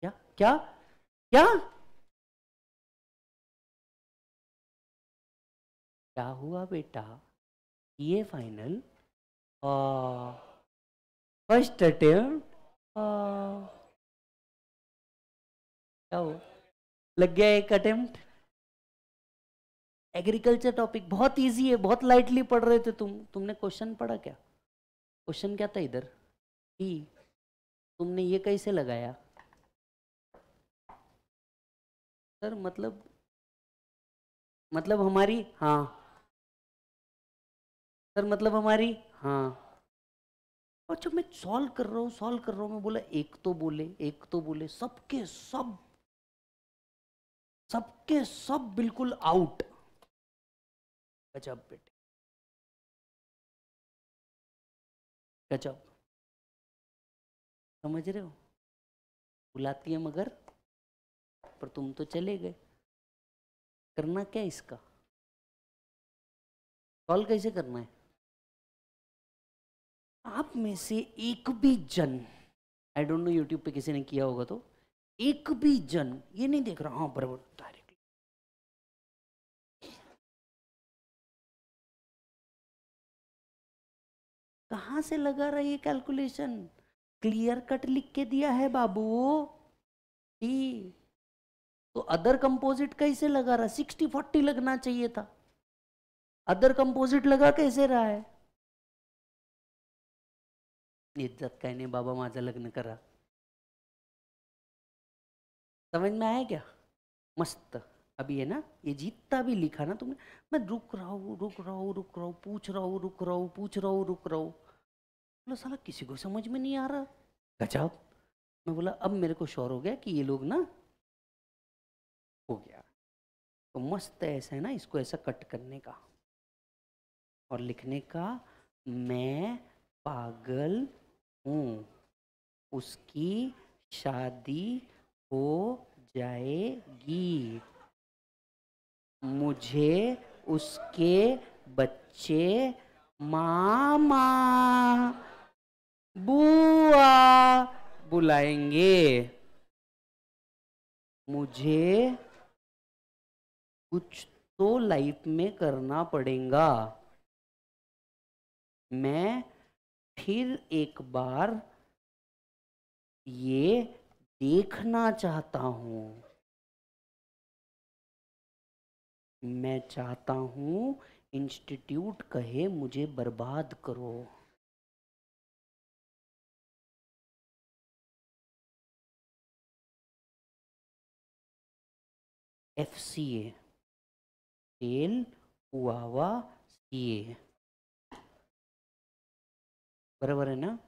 क्या क्या क्या क्या हुआ बेटा ये फाइनल फर्स्ट अटेम्प्ट क्या oh. हो लग गया एक अटेम्प्ट एग्रीकल्चर टॉपिक बहुत इजी है बहुत लाइटली पढ़ रहे थे तुम तुमने क्वेश्चन पढ़ा क्या क्वेश्चन क्या था इधर टी e. तुमने ये कैसे लगाया सर मतलब मतलब हमारी हाँ सर मतलब हमारी हाँ और जब मैं सॉल्व कर रहा हूँ सॉल्व कर रहा हूँ मैं बोला एक तो बोले एक तो बोले सबके सब सबके सब बिल्कुल आउट गजब बेटे गजब समझ रहे हो बुलाती है मगर पर तुम तो चले गए करना क्या इसका कॉल कैसे करना है आप में से एक भी जन आई डोंट नो यूट्यूब पे किसी ने किया होगा तो एक भी जन ये नहीं देख रहा हाँ बराबर कहाँ से लगा रहा ये कैलकुलेशन क्लियर कट लिख के दिया है बाबू टी तो अदर कंपोजिट कैसे लगा रहा सिक्सटी फोर्टी लगना चाहिए था अदर कंपोजिट लगा कैसे रहा है इज्जत कहने बाबा माजा लग्न करा समझ में आया क्या मस्त अभी है ना ये जितना भी लिखा ना तुमने मैं रुक रहा हूँ रुक रहा हूँ रुक रहा हूँ पूछ रहा हूँ रुक रहा हूँ पूछ रहा हूँ रुक रहा हूँ बोला साला किसी को समझ में नहीं आ रहा गजा मैं बोला अब मेरे को शोर हो गया कि ये लोग ना हो गया तो मस्त ऐसा है ना इसको ऐसा कट करने का और लिखने का मैं पागल हूँ उसकी शादी हो जाएगी मुझे उसके बच्चे मामा बुआ बुलाएंगे मुझे कुछ तो लाइफ में करना पड़ेगा मैं फिर एक बार ये देखना चाहता हूँ मैं चाहता हूँ इंस्टीट्यूट कहे मुझे बर्बाद करो एफ सी ए तेल उवा सी ए बराबर है ना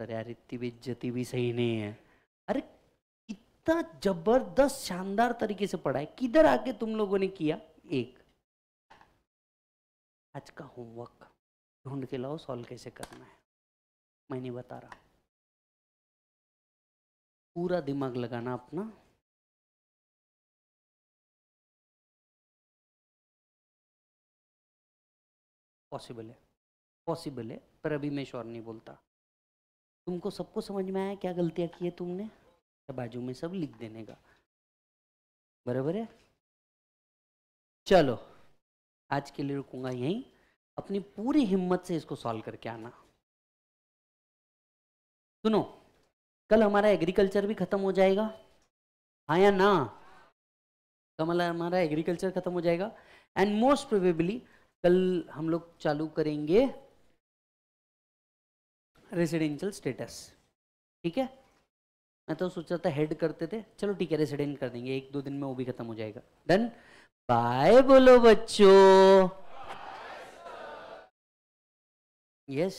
अरे यार इतनी इज्जती भी सही नहीं है अरे इतना जबरदस्त शानदार तरीके से पढ़ा है किधर आके तुम लोगों ने किया एक आज का होमवर्क ढूंढ के लाओ सॉल्व कैसे करना है मैं नहीं बता रहा पूरा दिमाग लगाना अपना पॉसिबल है पॉसिबल है पर अभी मैं श्योर नहीं बोलता तुमको सबको समझ में आया क्या गलतियाँ की है तुमने बाजू में सब लिख देने का बराबर है चलो आज के लिए रुकूंगा यहीं अपनी पूरी हिम्मत से इसको सॉल्व करके आना सुनो कल हमारा एग्रीकल्चर भी खत्म हो जाएगा हाँ या ना कल हमारा एग्रीकल्चर खत्म हो जाएगा एंड मोस्ट प्रोबेबली कल हम लोग चालू करेंगे रेसिडेंशियल स्टेटस ठीक है मैं तो सोच रहा था हेड करते थे चलो ठीक है रेसिडेंट कर देंगे एक दो दिन में वो भी खत्म हो जाएगा डन बाय बोलो बच्चो यस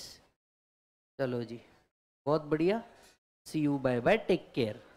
चलो जी बहुत बढ़िया see you bye bye take care